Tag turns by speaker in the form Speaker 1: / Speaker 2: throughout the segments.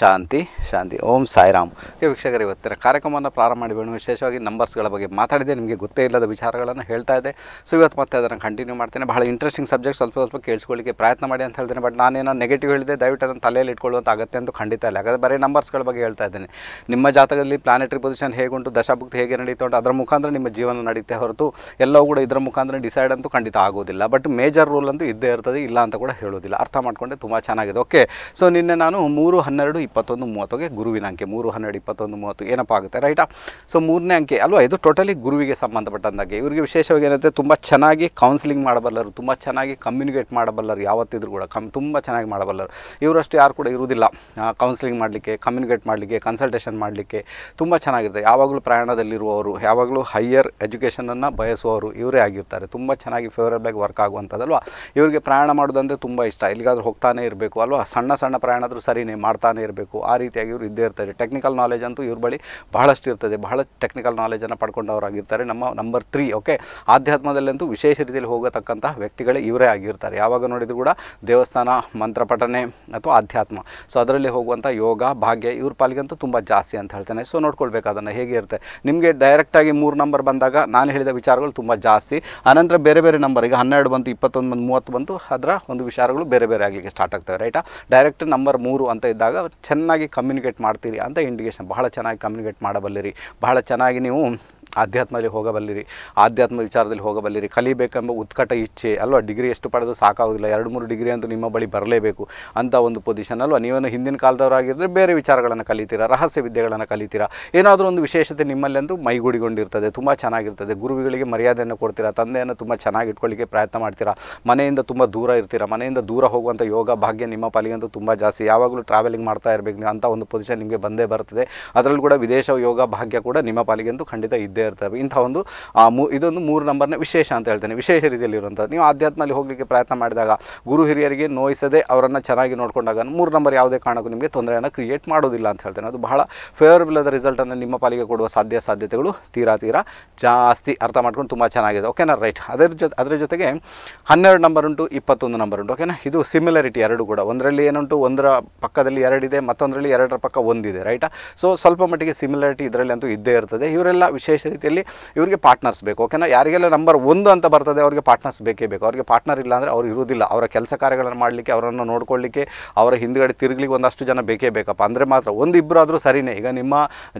Speaker 1: ಶಾಂತಿ ಶಾಂತಿ ಓಂ ಸಾಯಿರಾಮ್ ವೀಕ್ಷಕರು ಇವತ್ತಿನ ಕಾರ್ಯಕ್ರಮವನ್ನು ಪ್ರಾರಂಭ ಮಾಡಿಬಿಡೋಣ ವಿಶೇಷವಾಗಿ ನಂಬರ್ಸ್ಗಳ ಬಗ್ಗೆ ಮಾತಾಡಿದೆ ನಿಮಗೆ ಗೊತ್ತೇ ಇಲ್ಲದ ವಿಚಾರಗಳನ್ನು ಹೇಳ್ತಾ ಇದೆ ಸೊ ಇವತ್ತು ಮತ್ತೆ ಅದನ್ನು ಕಂಟಿನ್ಯೂ ಮಾಡ್ತೇನೆ ಬಹಳ ಇಂಟ್ರೆಸ್ಟಿಂಗ್ ಸಬ್ಜೆಕ್ಟ್ ಸ್ವಲ್ಪ ಸ್ವಲ್ಪ ಕೇಳಿಸ್ಕೊಳ್ಳಿಕ್ಕೆ ಪ್ರಯತ್ನ ಮಾಡಿ ಅಂತ ಹೇಳ್ತೇನೆ ಬಟ್ ನಾನೇನೋ ನೆಗೆಟಿವ್ ಹೇಳಿದೆ ದಯವಿಟ್ಟು ಅದನ್ನು ತಲೆಯಲ್ಲಿ ಇಟ್ಕೊಳ್ಳುವಂಥ ಅಗತ್ಯ ಅಂತೂ ಖಂಡಿತ ಇಲ್ಲ ಯಾಕಂದರೆ ಬರೀ ನಂಬರ್ಸ್ಗಳ ಬಗ್ಗೆ ಹೇಳ್ತಾ ಇದ್ದೇನೆ ನಿಮ್ಮ ಜಾತಕದಲ್ಲಿ ಪ್ಲಾನೆಟ್ರಿ ಪೊಸಿಷನ್ ಉಂಟು ದಶಾಭುಕ್ತಿ ಹೇಗೆ ನಡೀತು ಅಂತ ಅದರ ಮುಖಾಂತರ ನಿಮ್ಮ ಜೀವನ ನಡೀತೆ ಹೊರತು ಎಲ್ಲವೂ ಕೂಡ ಇದರ ಮುಖಾಂತರ ಡಿಸೈಡ್ ಅಂತೂ ಖಂಡಿತ ಆಗೋದಿಲ್ಲ ಬಟ್ ಮೇಜರ್ ರೂಲ್ ಅಂತೂ ಇದ್ದೇ ಇರ್ತದೆ ಇಲ್ಲ ಅಂತ ಕೂಡ ಹೇಳೋದಿಲ್ಲ ಅರ್ಥ ಮಾಡಿಕೊಂಡೆ ತುಂಬ ಚೆನ್ನಾಗಿದೆ ಓಕೆ ಸೊ ನಿನ್ನೆ ನಾನು ಮೂರು ಹನ್ನೆರಡು ಹನ್ನೆರಡು ಇಪ್ಪತ್ತೊಂದು ಮೂವತ್ತೊಗೆ ಗುರುವಿನ ಅಂಕೆ ಮೂರು ಹನ್ನೆರಡು ಇಪ್ಪತ್ತೊಂದು ಮೂವತ್ತು ಏನಪ್ಪ ಆಗುತ್ತೆ ರೈಟಾ ಸೊ ಮೂರನೇ ಅಂಕೆ ಅಲ್ವಾ ಇದು ಟೋಟಲಿ ಗುರುವಿಗೆ ಸಂಬಂಧಪಟ್ಟಂತಾಗೆ ಇವರಿಗೆ ವಿಶೇಷವಾಗಿ ಏನಂತೆ ತುಂಬ ಚೆನ್ನಾಗಿ ಕೌನ್ಸಿಲಿಂಗ್ ಮಾಡಬಲ್ಲರು ತುಂಬ ಚೆನ್ನಾಗಿ ಕಮ್ಯುನಿಕೇಟ್ ಮಾಡಬಲ್ಲರು ಯಾವತ್ತಿದ್ರು ಕೂಡ ಕಮ್ ತುಂಬ ಚೆನ್ನಾಗಿ ಮಾಡಬಲ್ಲರು ಇವರಷ್ಟು ಯಾರು ಕೂಡ ಇರುವುದಿಲ್ಲ ಕೌನ್ಸಿಲಿಂಗ್ ಮಾಡಲಿಕ್ಕೆ ಕಮ್ಯುನಿಕೇಟ್ ಮಾಡಲಿಕ್ಕೆ ಕನ್ಸಲ್ಟೇಷನ್ ಮಾಡಲಿಕ್ಕೆ ತುಂಬ ಚೆನ್ನಾಗಿರುತ್ತೆ ಯಾವಾಗಲೂ ಪ್ರಯಾಣದಲ್ಲಿರುವವರು ಯಾವಾಗಲೂ ಹೈಯರ್ ಎಜುಕೇಷನನ್ನು ಬಯಸುವವರು ಇವರೇ ಆಗಿರ್ತಾರೆ ತುಂಬ ಚೆನ್ನಾಗಿ ಆಗಿ ವರ್ಕ್ ಆಗುವಂಥದ್ದಲ್ವಾ ಇವರಿಗೆ ಪ್ರಯಾಣ ಮಾಡೋದಂದರೆ ತುಂಬ ಇಷ್ಟ ಎಲ್ಲಿಗಾದರೂ ಹೋಗ್ತಾನೆ ಇರಬೇಕು ಅಲ್ವಾ ಸಣ್ಣ ಸಣ್ಣ ಪ್ರಯಾಣ ಆದರೂ ಸರಿನೇ ಮಾಡ್ತಾನೆ ಇರಬೇಕು ಆ ರೀತಿಯಾಗಿ ಇವರು ಇದ್ದೇ ಇರ್ತಾರೆ ಟೆಕ್ನಿಕಲ್ ನಾಲೆಜ್ ಅಂತೂ ಇವ್ರ ಬಳಿ ಬಹಳಷ್ಟು ಇರ್ತದೆ ಬಹಳ ಟೆಕ್ನಿಕಲ್ ನಾಲೆಜನ್ನು ಪಡ್ಕೊಂಡವರಾಗಿರ್ತಾರೆ ನಮ್ಮ ನಂಬರ್ ತ್ರೀ ಓಕೆ ಆಧ್ಯಾತ್ಮದಲ್ಲಂತೂ ವಿಶೇಷ ರೀತಿಯಲ್ಲಿ ಹೋಗತಕ್ಕಂತಹ ವ್ಯಕ್ತಿಗಳೇ ಇವರೇ ಆಗಿರ್ತಾರೆ ಯಾವಾಗ ನೋಡಿದ್ರು ಕೂಡ ದೇವಸ್ಥಾನ ಮಂತ್ರ ಪಠನೆ ಅಥವಾ ಆಧ್ಯಾತ್ಮ ಸೊ ಅದರಲ್ಲಿ ಹೋಗುವಂಥ ಯೋಗ ಭಾಗ್ಯ ಇವ್ರ ಪಾಲಿಗಂತೂ ತುಂಬ ಜಾಸ್ತಿ ಅಂತ ಹೇಳ್ತಾನೆ ಸೊ ನೋಡ್ಕೊಳ್ಬೇಕು ಅದನ್ನು ಹೇಗೆ ಇರುತ್ತೆ ನಿಮಗೆ ಡೈರೆಕ್ಟಾಗಿ ಮೂರು ನಂಬರ್ ಬಂದಾಗ ನಾನು ಹೇಳಿದ ವಿಚಾರಗಳು ತುಂಬ ಜಾಸ್ತಿ ಆನಂತರ ಬೇರೆ ಬೇರೆ ನಂಬರ್ ಈಗ ಹನ್ನೆರಡು ಬಂತು ಇಪ್ಪತ್ತೊಂದು ಬಂದು ಮೂವತ್ತು ಬಂತು ಅದರ ಒಂದು ವಿಚಾರಗಳು ಬೇರೆ ಬೇರೆ ಆಗಲಿಕ್ಕೆ ಸ್ಟಾರ್ಟ್ ಆಗ್ತವೆ ರೈಟಾ ಡೈರೆಕ್ಟ್ ನಂಬರ್ ಮೂರು ಅಂತ ಇದ್ದಾಗ ಚೆನ್ನಾಗಿ ಕಮ್ಯುನಿಕೇಟ್ ಮಾಡ್ತೀರಿ ಅಂತ ಇಂಡಿಕೇಶನ್ ಬಹಳ ಚೆನ್ನಾಗಿ ಕಮ್ಯುನಿಕೇಟ್ ಮಾಡಬಲ್ಲಿರಿ ಬಹಳ ಚೆನ್ನಾಗಿ ನೀವು ಆಧ್ಯಾತ್ಮದಲ್ಲಿ ಹೋಗಬಲ್ಲಿರಿ ಆಧ್ಯಾತ್ಮ ವಿಚಾರದಲ್ಲಿ ಹೋಗಬಲ್ಲಿರಿ ಕಲಿಬೇಕೆಂಬ ಉತ್ಕಟ ಇಚ್ಛೆ ಅಲ್ವಾ ಡಿಗ್ರಿ ಎಷ್ಟು ಪಡೆದು ಸಾಕಾಗೋದಿಲ್ಲ ಎರಡು ಮೂರು ಡಿಗ್ರಿ ಅಂತೂ ನಿಮ್ಮ ಬಳಿ ಬರಲೇಬೇಕು ಅಂತ ಒಂದು ಪೊಸಿಷನ್ ಅಲ್ವಾ ನೀವೇನು ಹಿಂದಿನ ಕಾಲದವರಾಗಿದ್ದರೆ ಬೇರೆ ವಿಚಾರಗಳನ್ನು ಕಲಿತೀರಾ ರಹಸ್ಯ ವಿದ್ಯೆಗಳನ್ನು ಕಲಿತೀರಾ ಏನಾದರೂ ಒಂದು ವಿಶೇಷತೆ ನಿಮ್ಮಲ್ಲಿ ಮೈಗೂಡಿಗೊಂಡಿರ್ತದೆ ತುಂಬ ಚೆನ್ನಾಗಿರ್ತದೆ ಗುರುವಿಗಳಿಗೆ ಮರ್ಯಾದೆಯನ್ನು ಕೊಡ್ತೀರಾ ತಂದೆಯನ್ನು ತುಂಬ ಚೆನ್ನಾಗಿ ಇಟ್ಕೊಳ್ಳಿಕ್ಕೆ ಪ್ರಯತ್ನ ಮಾಡ್ತೀರಾ ಮನೆಯಿಂದ ತುಂಬ ದೂರ ಇರ್ತೀರಾ ಮನೆಯಿಂದ ದೂರ ಹೋಗುವಂಥ ಯೋಗ ಭಾಗ್ಯ ನಿಮ್ಮ ಪಾಲಿಗಂತೂ ತುಂಬ ಜಾಸ್ತಿ ಯಾವಾಗಲೂ ಟ್ರಾವೆಲಿಂಗ್ ಮಾಡ್ತಾ ಇರಬೇಕು ಅಂತ ಒಂದು ಪೊಸಿಷನ್ ನಿಮಗೆ ಬಂದೇ ಬರ್ತದೆ ಅದರಲ್ಲೂ ಕೂಡ ವಿದೇಶ ಯೋಗ ಭಾಗ್ಯ ಕೂಡ ನಿಮ್ಮ ಪಾಲಿಗಂತೂ ಖಂಡಿತ ಇದ್ದೇ ಇರ್ತವೆ ಇಂಥ ಒಂದು ಇದೊಂದು ಮೂರು ನಂಬರ್ನ ವಿಶೇಷ ಅಂತ ಹೇಳ್ತೇನೆ ವಿಶೇಷ ರೀತಿಯಲ್ಲಿ ಇರುವಂಥ ನೀವು ಆಧ್ಯಾತ್ಮದಲ್ಲಿ ಹೋಗಲಿಕ್ಕೆ ಪ್ರಯತ್ನ ಮಾಡಿದಾಗ ಗುರು ಹಿರಿಯರಿಗೆ ನೋಯಿಸದೆ ಅವರನ್ನು ಚೆನ್ನಾಗಿ ನೋಡಿಕೊಂಡಾಗ ಮೂರು ನಂಬರ್ ಯಾವುದೇ ಕಾರಣಕ್ಕೂ ನಿಮಗೆ ತೊಂದರೆಯನ್ನು ಕ್ರಿಯೇಟ್ ಮಾಡೋದಿಲ್ಲ ಅಂತ ಹೇಳ್ತೇನೆ ಅದು ಬಹಳ ಫೇವರಬಲ್ ಆದ ರಿಸಲ್ಟನ್ನು ನಿಮ್ಮ ಪಾಲಿಗೆ ಕೊಡುವ ಸಾಧ್ಯ ಸಾಧ್ಯತೆಗಳು ತೀರಾ ತೀರಾ ಜಾಸ್ತಿ ಅರ್ಥ ಮಾಡ್ಕೊಂಡು ತುಂಬ ಚೆನ್ನಾಗಿದೆ ಓಕೆನಾ ರೈಟ್ ಅದರ ಜೊತೆ ಅದರ ಜೊತೆಗೆ ಹನ್ನೆರಡು ನಂಬರ್ ಉಂಟು ಇಪ್ಪತ್ತೊಂದು ನಂಬರ್ ಉಂಟು ಓಕೆನಾ ಇದು ಸಿಮಿಲರಿಟಿ ಎರಡು ಕೂಡ ಒಂದರಲ್ಲಿ ಏನುಂಟು ಒಂದರ ಪಕ್ಕದಲ್ಲಿ ಎರಡಿದೆ ಮತ್ತೊಂದರಲ್ಲಿ ಎರಡರ ಪಕ್ಕ ಒಂದಿದೆ ರೈಟಾ ಸೊ ಸ್ವಲ್ಪ ಮಟ್ಟಿಗೆ ಸಿಮಿಲಾರಿಟಿ ಇದರಲ್ಲಿ ಅಂತೂ ಇದ್ದೇ ಇರ್ತದೆ ಇವರೆಲ್ಲ ವಿಶೇಷ ರೀತಿಯಲ್ಲಿ ಇವರಿಗೆ ಪಾರ್ಟ್ನರ್ಸ್ ಬೇಕು ಓಕೆನಾ ಯಾರಿಗೆಲ್ಲ ನಂಬರ್ ಒಂದು ಅಂತ ಬರ್ತದೆ ಅವರಿಗೆ ಪಾರ್ಟ್ನರ್ಸ್ ಬೇಕೇ ಬೇಕು ಅವರಿಗೆ ಪಾರ್ಟ್ನರ್ ಇಲ್ಲ ಅಂದರೆ ಅವ್ರು ಇರುವುದಿಲ್ಲ ಅವರ ಕೆಲಸ ಕಾರ್ಯಗಳನ್ನು ಮಾಡಲಿಕ್ಕೆ ಅವರನ್ನು ನೋಡ್ಕೊಳ್ಳಿಕ್ಕೆ ಅವರ ಹಿಂದ್ಗಡೆ ತಿರುಗಲಿಕ್ಕೆ ಒಂದಷ್ಟು ಜನ ಬೇಕೇ ಬೇಕಪ್ಪ ಅಂದರೆ ಮಾತ್ರ ಒಂದಿಬ್ಬರಾದರೂ ಸರಿನೇ ಈಗ ನಿಮ್ಮ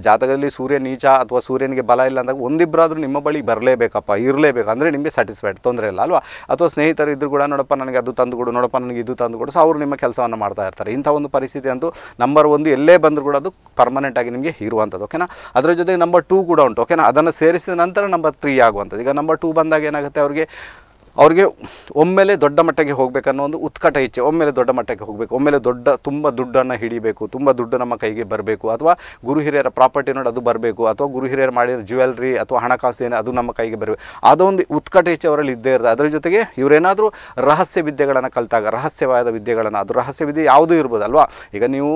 Speaker 1: ಜಾತಕದಲ್ಲಿ ಸೂರ್ಯ ನೀಚ ಅಥವಾ ಸೂರ್ಯನಿಗೆ ಬಲ ಇಲ್ಲ ಅಂದಾಗ ಒಂದಿಬ್ಬರಾದರೂ ನಿಮ್ಮ ಬಳಿ ಬರಲೇಬೇಕಪ್ಪ ಇರಲೇಬೇಕು ಅಂದರೆ ನಿಮಗೆ ಸ್ಯಾಟಿಸ್ಫೈಡ್ ತೊಂದರೆ ಇಲ್ಲ ಅಲ್ವಾ ಅಥವಾ ಸ್ನೇಹಿತರು ಇದ್ದರೂ ಕೂಡ ನೋಡಪ್ಪ ನನಗೆ ಅದು ತಂದು ಕೊಡು ನೋಡಪ್ಪ ನನಗೆ ಇದು ತಂದು ಕೊಡು ಸೊ ಅವರು ನಿಮ್ಮ ಕೆಲಸವನ್ನು ಮಾಡ್ತಾ ಇರ್ತಾರೆ ಇಂಥ ಒಂದು ಪರಿಸ್ಥಿತಿ ಅಂತೂ ನಂಬರ್ ಒಂದು ಎಲ್ಲೇ ಬಂದರೂ ಕೂಡ ಅದು ಪರ್ಮನೆಂಟ್ ಆಗಿ ನಿಮಗೆ ಇರುವಂಥದ್ದು ಓಕೆನಾ ಅದರ ಜೊತೆಗೆ ನಂಬರ್ ಟೂ ಕೂಡ ಉಂಟು ಓಕೆನಾ ಅದನ್ನು ಸೇರಿಸಿದ ನಂತರ ನಂಬರ್ ತ್ರೀ ಆಗುವಂಥದ್ದು ಈಗ ನಂಬರ್ ಟೂ ಬಂದಾಗ ಏನಾಗುತ್ತೆ ಅವರಿಗೆ ಅವ್ರಿಗೆ ಒಮ್ಮೆಲೆ ದೊಡ್ಡ ಮಟ್ಟಕ್ಕೆ ಹೋಗಬೇಕನ್ನೋ ಒಂದು ಉತ್ಕಟ ಇಚ್ಛೆ ಒಮ್ಮೆಲೆ ದೊಡ್ಡ ಮಟ್ಟಕ್ಕೆ ಹೋಗಬೇಕು ಒಮ್ಮೆಲೆ ದೊಡ್ಡ ತುಂಬ ದುಡ್ಡನ್ನು ಹಿಡಿಬೇಕು ತುಂಬ ದುಡ್ಡು ನಮ್ಮ ಕೈಗೆ ಬರಬೇಕು ಅಥವಾ ಗುರು ಹಿರಿಯರ ಪ್ರಾಪರ್ಟಿ ನೋಡಿ ಅದು ಬರಬೇಕು ಅಥವಾ ಗುರು ಹಿರಿಯರು ಮಾಡಿರೋ ಜ್ಯುವೆಲ್ರಿ ಅಥವಾ ಹಣಕಾಸು ಏನೇ ಅದು ನಮ್ಮ ಕೈಗೆ ಬರಬೇಕು ಅದೊಂದು ಉತ್ಕಟ ಇಚ್ಛೆ ಅವರಲ್ಲಿ ಇದ್ದೇ ಇರುತ್ತೆ ಅದರ ಜೊತೆಗೆ ಇವರೇನಾದರೂ ರಹಸ್ಯ ವಿದ್ಯೆಗಳನ್ನು ಕಲಿತಾಗ ರಹಸ್ಯವಾದ ವಿದ್ಯೆಗಳನ್ನು ಅದು ರಹಸ್ಯ ವಿದ್ಯೆ ಯಾವುದೂ ಇರ್ಬೋದಲ್ವಾ ಈಗ ನೀವು